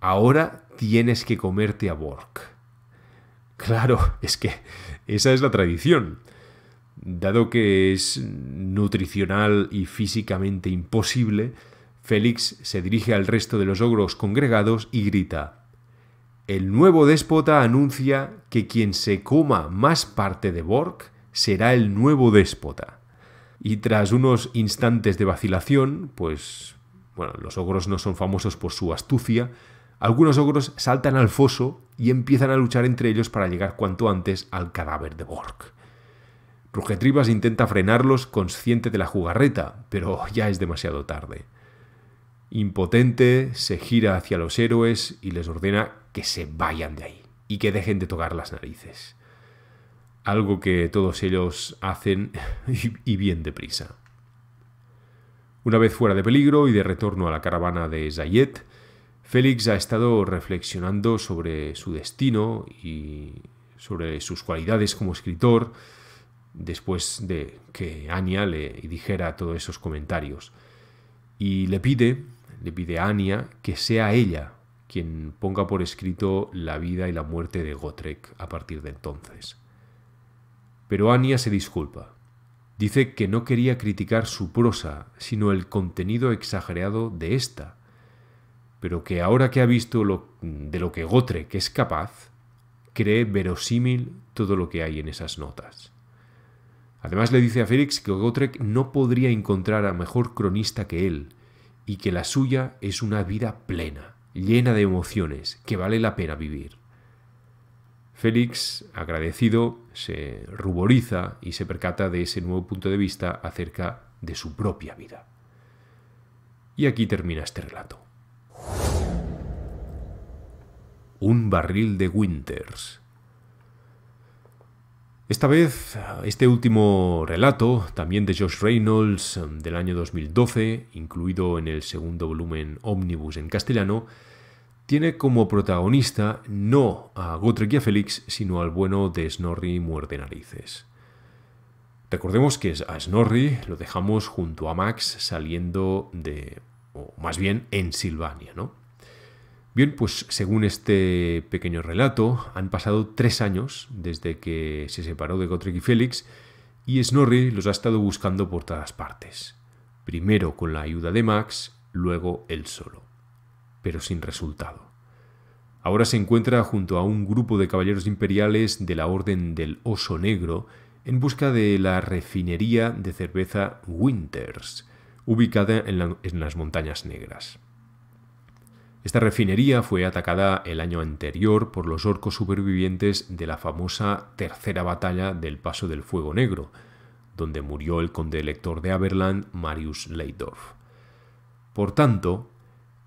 Ahora tienes que comerte a Bork. Claro, es que esa es la tradición. Dado que es nutricional y físicamente imposible, Félix se dirige al resto de los ogros congregados y grita El nuevo déspota anuncia que quien se coma más parte de Bork será el nuevo déspota. Y tras unos instantes de vacilación, pues bueno, los ogros no son famosos por su astucia, algunos ogros saltan al foso y empiezan a luchar entre ellos para llegar cuanto antes al cadáver de Borg. Rugetribas intenta frenarlos consciente de la jugarreta, pero ya es demasiado tarde. Impotente, se gira hacia los héroes y les ordena que se vayan de ahí y que dejen de tocar las narices. Algo que todos ellos hacen y bien deprisa. Una vez fuera de peligro y de retorno a la caravana de Zayet, Félix ha estado reflexionando sobre su destino y sobre sus cualidades como escritor después de que Anya le dijera todos esos comentarios. Y le pide, le pide a Anya que sea ella quien ponga por escrito la vida y la muerte de Gotrek a partir de entonces. Pero Anya se disculpa. Dice que no quería criticar su prosa, sino el contenido exagerado de ésta pero que ahora que ha visto lo, de lo que Gotrek es capaz, cree verosímil todo lo que hay en esas notas. Además le dice a Félix que Gotrek no podría encontrar a mejor cronista que él y que la suya es una vida plena, llena de emociones, que vale la pena vivir. Félix, agradecido, se ruboriza y se percata de ese nuevo punto de vista acerca de su propia vida. Y aquí termina este relato. Un barril de Winters. Esta vez, este último relato, también de Josh Reynolds del año 2012, incluido en el segundo volumen Omnibus en castellano, tiene como protagonista no a Gotrek y a Félix, sino al bueno de Snorri Muerde Narices. Recordemos que a Snorri lo dejamos junto a Max saliendo de o más bien en Silvania, ¿no? Bien, pues según este pequeño relato, han pasado tres años desde que se separó de Gotrek y Félix y Snorri los ha estado buscando por todas partes. Primero con la ayuda de Max, luego él solo. Pero sin resultado. Ahora se encuentra junto a un grupo de caballeros imperiales de la Orden del Oso Negro en busca de la refinería de cerveza Winters, ubicada en, las montañas negras. Esta refinería fue atacada el año anterior por los orcos supervivientes de la famosa Tercera Batalla del Paso del Fuego Negro, donde murió el conde elector de Aberland, Marius Leidorf. Por tanto,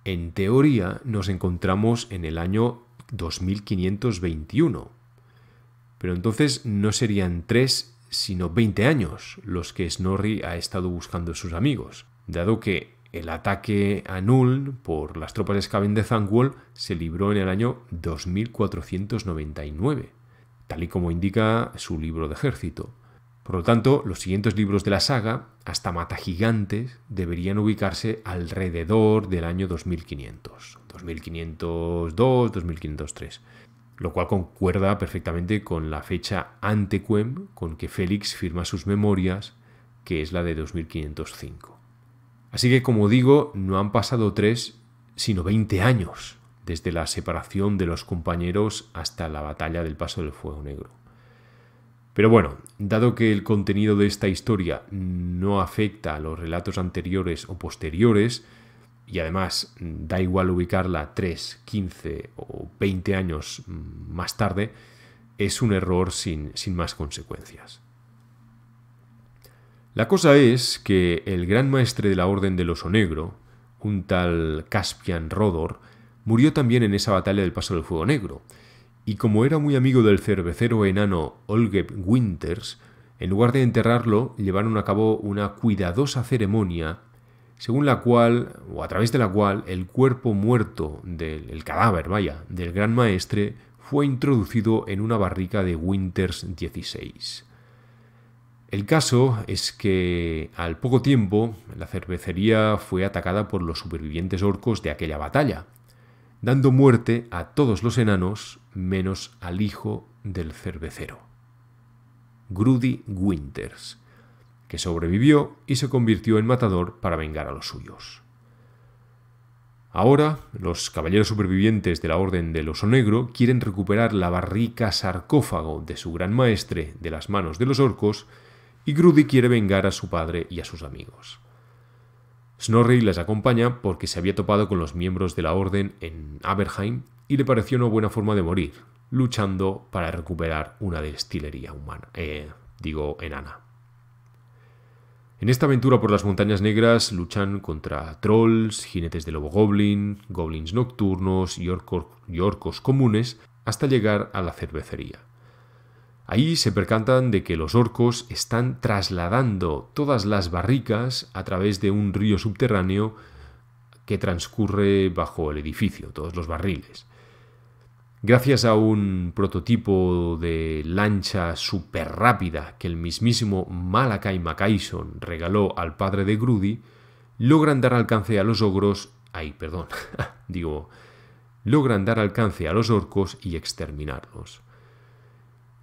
en teoría nos encontramos en el año 2521. Pero entonces no serían tres, sino 20 años los que Snorri ha estado buscando a sus amigos dado que el ataque a Null por las tropas de Skaven de se libró en el año 2499, tal y como indica su libro de ejército. Por lo tanto, los siguientes libros de la saga, hasta Mata Gigantes, deberían ubicarse alrededor del año 2500, 2502, 2503, lo cual concuerda perfectamente con la fecha antequem con que Félix firma sus memorias, que es la de 2505. Así que, como digo, no han pasado tres, sino 20 años desde la separación de los compañeros hasta la batalla del Paso del Fuego Negro. Pero bueno, dado que el contenido de esta historia no afecta a los relatos anteriores o posteriores, y además da igual ubicarla 3, 15 o 20 años mm, más tarde, es un error sin, sin más consecuencias. La cosa es que el gran maestre de la Orden del Oso Negro, un tal Caspian Rodor, murió también en esa batalla del Paso del Fuego Negro, y como era muy amigo del cervecero enano Olgeb Winters, en lugar de enterrarlo, llevaron a cabo una cuidadosa ceremonia según la cual, o a través de la cual, el cuerpo muerto, del, cadáver, vaya, del gran maestre, fue introducido en una barrica de Winters 16. El caso es que al poco tiempo la cervecería fue atacada por los supervivientes orcos de aquella batalla, dando muerte a todos los enanos menos al hijo del cervecero, Grudy Winters, que sobrevivió y se convirtió en matador para vengar a los suyos. Ahora, los caballeros supervivientes de la Orden del Oso Negro quieren recuperar la barrica sarcófago de su gran maestre de las manos de los orcos y Grudy quiere vengar a su padre y a sus amigos. Snorri les acompaña porque se había topado con los miembros de la Orden en Aberheim y le pareció una buena forma de morir, luchando para recuperar una destilería humana, eh, digo, enana. En esta aventura por las montañas negras luchan contra trolls, jinetes de lobo goblin, goblins nocturnos y orcos comunes hasta llegar a la cervecería. Ahí se percantan de que los orcos están trasladando todas las barricas a través de un río subterráneo que transcurre bajo el edificio, todos los barriles. Gracias a un prototipo de lancha súper rápida que el mismísimo Malakai Makaison regaló al padre de Grudy, logran dar alcance a los ogros. Ay, perdón, digo, logran dar alcance a los orcos y exterminarlos.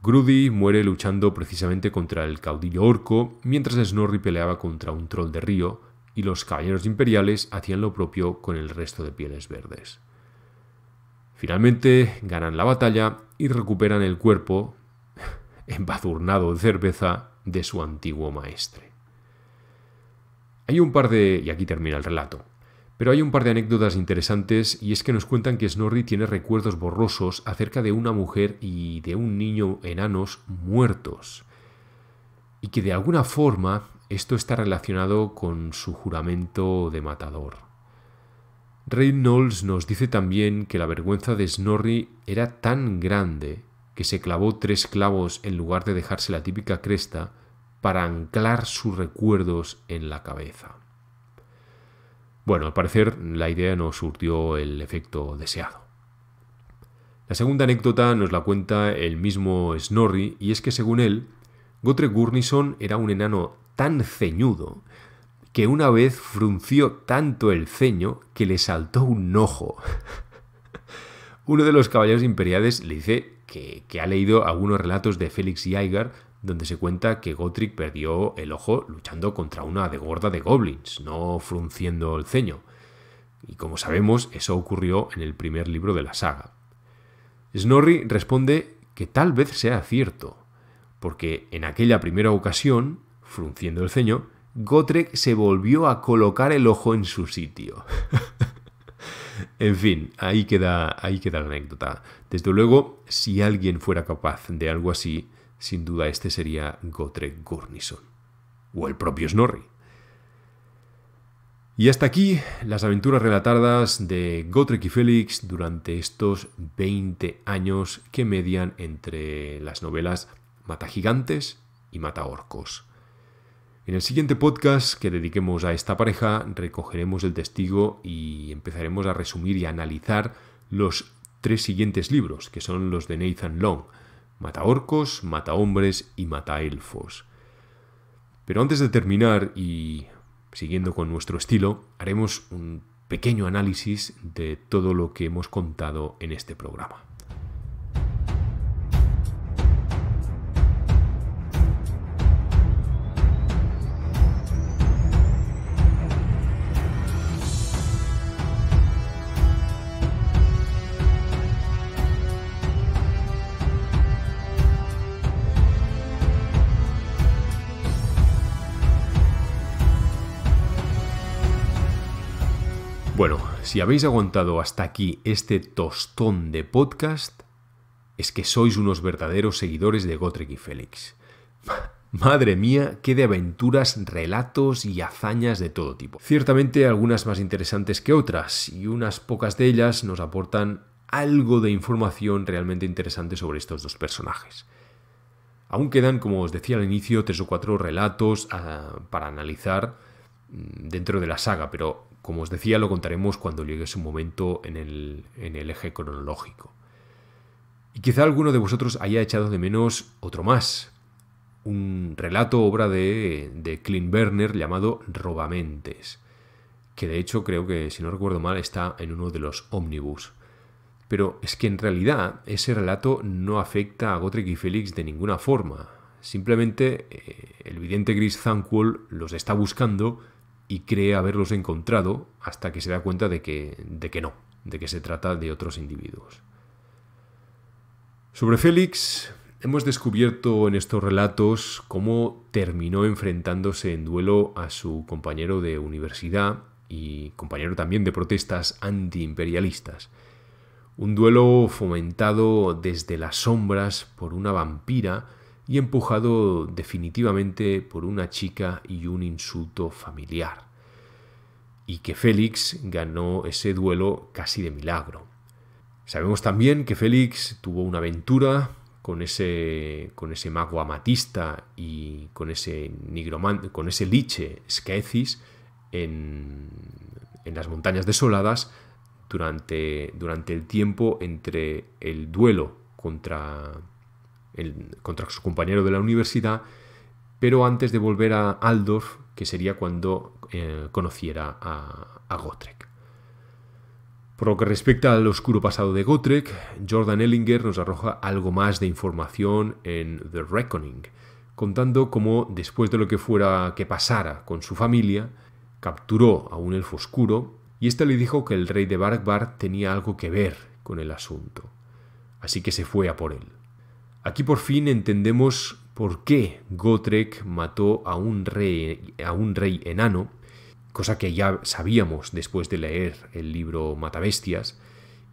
Grudy muere luchando precisamente contra el caudillo orco, mientras Snorri peleaba contra un troll de río, y los caballeros imperiales hacían lo propio con el resto de pieles verdes. Finalmente ganan la batalla y recuperan el cuerpo, embadurnado de cerveza, de su antiguo maestre. Hay un par de... y aquí termina el relato. Pero hay un par de anécdotas interesantes y es que nos cuentan que Snorri tiene recuerdos borrosos acerca de una mujer y de un niño enanos muertos. Y que de alguna forma esto está relacionado con su juramento de matador. Knowles nos dice también que la vergüenza de Snorri era tan grande que se clavó tres clavos en lugar de dejarse la típica cresta para anclar sus recuerdos en la cabeza. Bueno, al parecer la idea no surtió el efecto deseado. La segunda anécdota nos la cuenta el mismo Snorri y es que según él, Gotre Gurnison era un enano tan ceñudo que una vez frunció tanto el ceño que le saltó un ojo. Uno de los caballeros imperiales le dice que, ha leído algunos relatos de Félix Jaeger donde se cuenta que Gotrick perdió el ojo luchando contra una de gorda de goblins, no frunciendo el ceño. Y como sabemos, eso ocurrió en el primer libro de la saga. Snorri responde que tal vez sea cierto, porque en aquella primera ocasión, frunciendo el ceño, Gotrek se volvió a colocar el ojo en su sitio. en fin, ahí queda, ahí queda la anécdota. Desde luego, si alguien fuera capaz de algo así, sin duda este sería Gotrek Gornison. o el propio Snorri. Y hasta aquí las aventuras relatadas de Gotrek y Félix durante estos 20 años que median entre las novelas Mata Gigantes y Mata Orcos. En el siguiente podcast que dediquemos a esta pareja recogeremos el testigo y empezaremos a resumir y analizar los tres siguientes libros, que son los de Nathan Long, Mata orcos, mata hombres y mata elfos. Pero antes de terminar y siguiendo con nuestro estilo, haremos un pequeño análisis de todo lo que hemos contado en este programa. Bueno, si habéis aguantado hasta aquí este tostón de podcast, es que sois unos verdaderos seguidores de Gotrek y Félix. Madre mía, qué de aventuras, relatos y hazañas de todo tipo. Ciertamente algunas más interesantes que otras, y unas pocas de ellas nos aportan algo de información realmente interesante sobre estos dos personajes. Aún quedan, como os decía al inicio, tres o cuatro relatos ah, para analizar mm, dentro de la saga, pero como os decía, lo contaremos cuando llegue su momento en el, eje cronológico. Y quizá alguno de vosotros haya echado de menos otro más, un relato obra de, de Clint Berner llamado Robamentes, que de hecho creo que, si no recuerdo mal, está en uno de los ómnibus. Pero es que en realidad ese relato no afecta a Gotrek y Félix de ninguna forma. Simplemente eh, el vidente gris Zankul los está buscando y cree haberlos encontrado hasta que se da cuenta de que, de que no, de que se trata de otros individuos. Sobre Félix, hemos descubierto en estos relatos cómo terminó enfrentándose en duelo a su compañero de universidad y compañero también de protestas antiimperialistas. Un duelo fomentado desde las sombras por una vampira y empujado definitivamente por una chica y un insulto familiar, y que Félix ganó ese duelo casi de milagro. Sabemos también que Félix tuvo una aventura con ese, con ese mago amatista y con ese, nigromante, con ese liche Skecis en, las montañas desoladas durante, durante el tiempo entre el duelo contra contra su compañero de la universidad, pero antes de volver a Aldorf, que sería cuando eh, conociera a, Gotrek. Por lo que respecta al oscuro pasado de Gotrek, Jordan Ellinger nos arroja algo más de información en The Reckoning, contando cómo después de lo que fuera que pasara con su familia, capturó a un elfo oscuro y éste le dijo que el rey de Bargbar tenía algo que ver con el asunto. Así que se fue a por él. Aquí por fin entendemos por qué Gotrek mató a un rey, a un rey enano, cosa que ya sabíamos después de leer el libro Matabestias,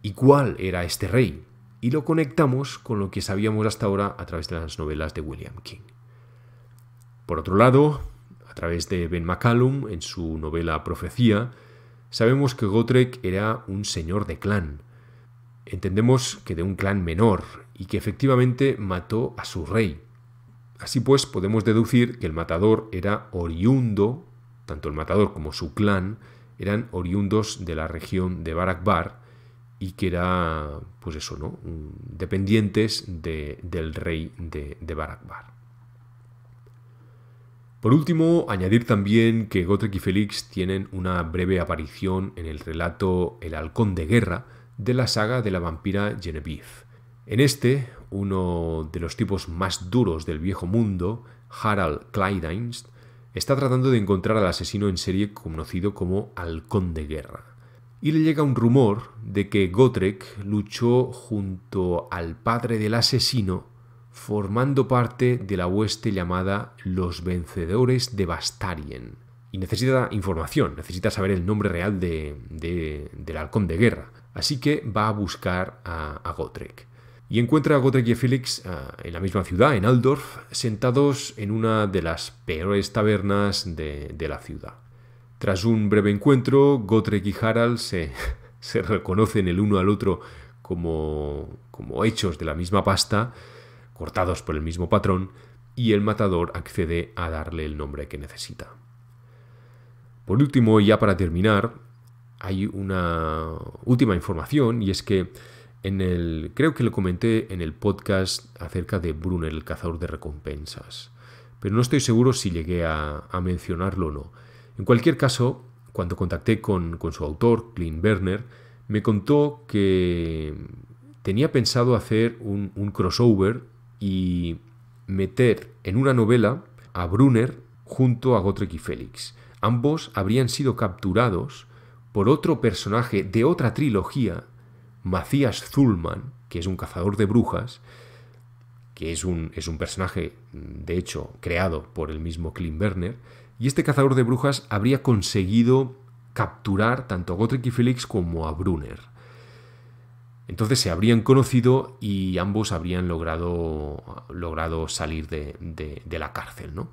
y cuál era este rey, y lo conectamos con lo que sabíamos hasta ahora a través de las novelas de William King. Por otro lado, a través de Ben McCallum, en su novela Profecía, sabemos que Gotrek era un señor de clan. Entendemos que de un clan menor, y que efectivamente mató a su rey. Así pues, podemos deducir que el matador era oriundo, tanto el matador como su clan eran oriundos de la región de Barakbar y que era, pues eso, ¿no? Mm, dependientes del rey de, de Barakbar. Por último, añadir también que Gotrek y Félix tienen una breve aparición en el relato El halcón de guerra de la saga de la vampira Genevieve. En este, uno de los tipos más duros del viejo mundo, Harald Kleideinst, está tratando de encontrar al asesino en serie conocido como Halcón de Guerra. Y le llega un rumor de que Gotrek luchó junto al padre del asesino, formando parte de la hueste llamada Los Vencedores de Bastarien. Y necesita información, necesita saber el nombre real de, del halcón de guerra. Así que va a buscar a, a Gotrek y encuentra a Godric y Félix Felix ah, en la misma ciudad, en Aldorf, sentados en una de las peores tabernas de, la ciudad. Tras un breve encuentro, Gotrek y Harald se, se, reconocen el uno al otro como, como hechos de la misma pasta, cortados por el mismo patrón, y el matador accede a darle el nombre que necesita. Por último, ya para terminar, hay una última información y es que el, creo que lo comenté en el podcast acerca de Brunner, el cazador de recompensas, pero no estoy seguro si llegué a, mencionarlo o no. En cualquier caso, cuando contacté con, su autor, Clint Werner, me contó que tenía pensado hacer un, un crossover y meter en una novela a Brunner junto a Gotrek y Félix. Ambos habrían sido capturados por otro personaje de otra trilogía Macías Zulman, que es un cazador de brujas, que es un, es un personaje, mm, de hecho, creado por el mismo Klim Werner, y este cazador de brujas habría conseguido capturar tanto a Gotrek y Felix como a Brunner. Entonces se habrían conocido y ambos habrían logrado, logrado salir de, de la cárcel, ¿no?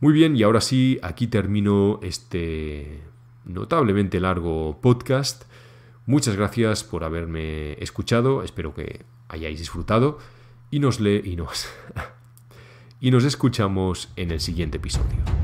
Muy bien, y ahora sí, aquí termino este notablemente largo podcast. Muchas gracias por haberme escuchado, espero que hayáis disfrutado y nos le y nos y nos escuchamos en el siguiente episodio.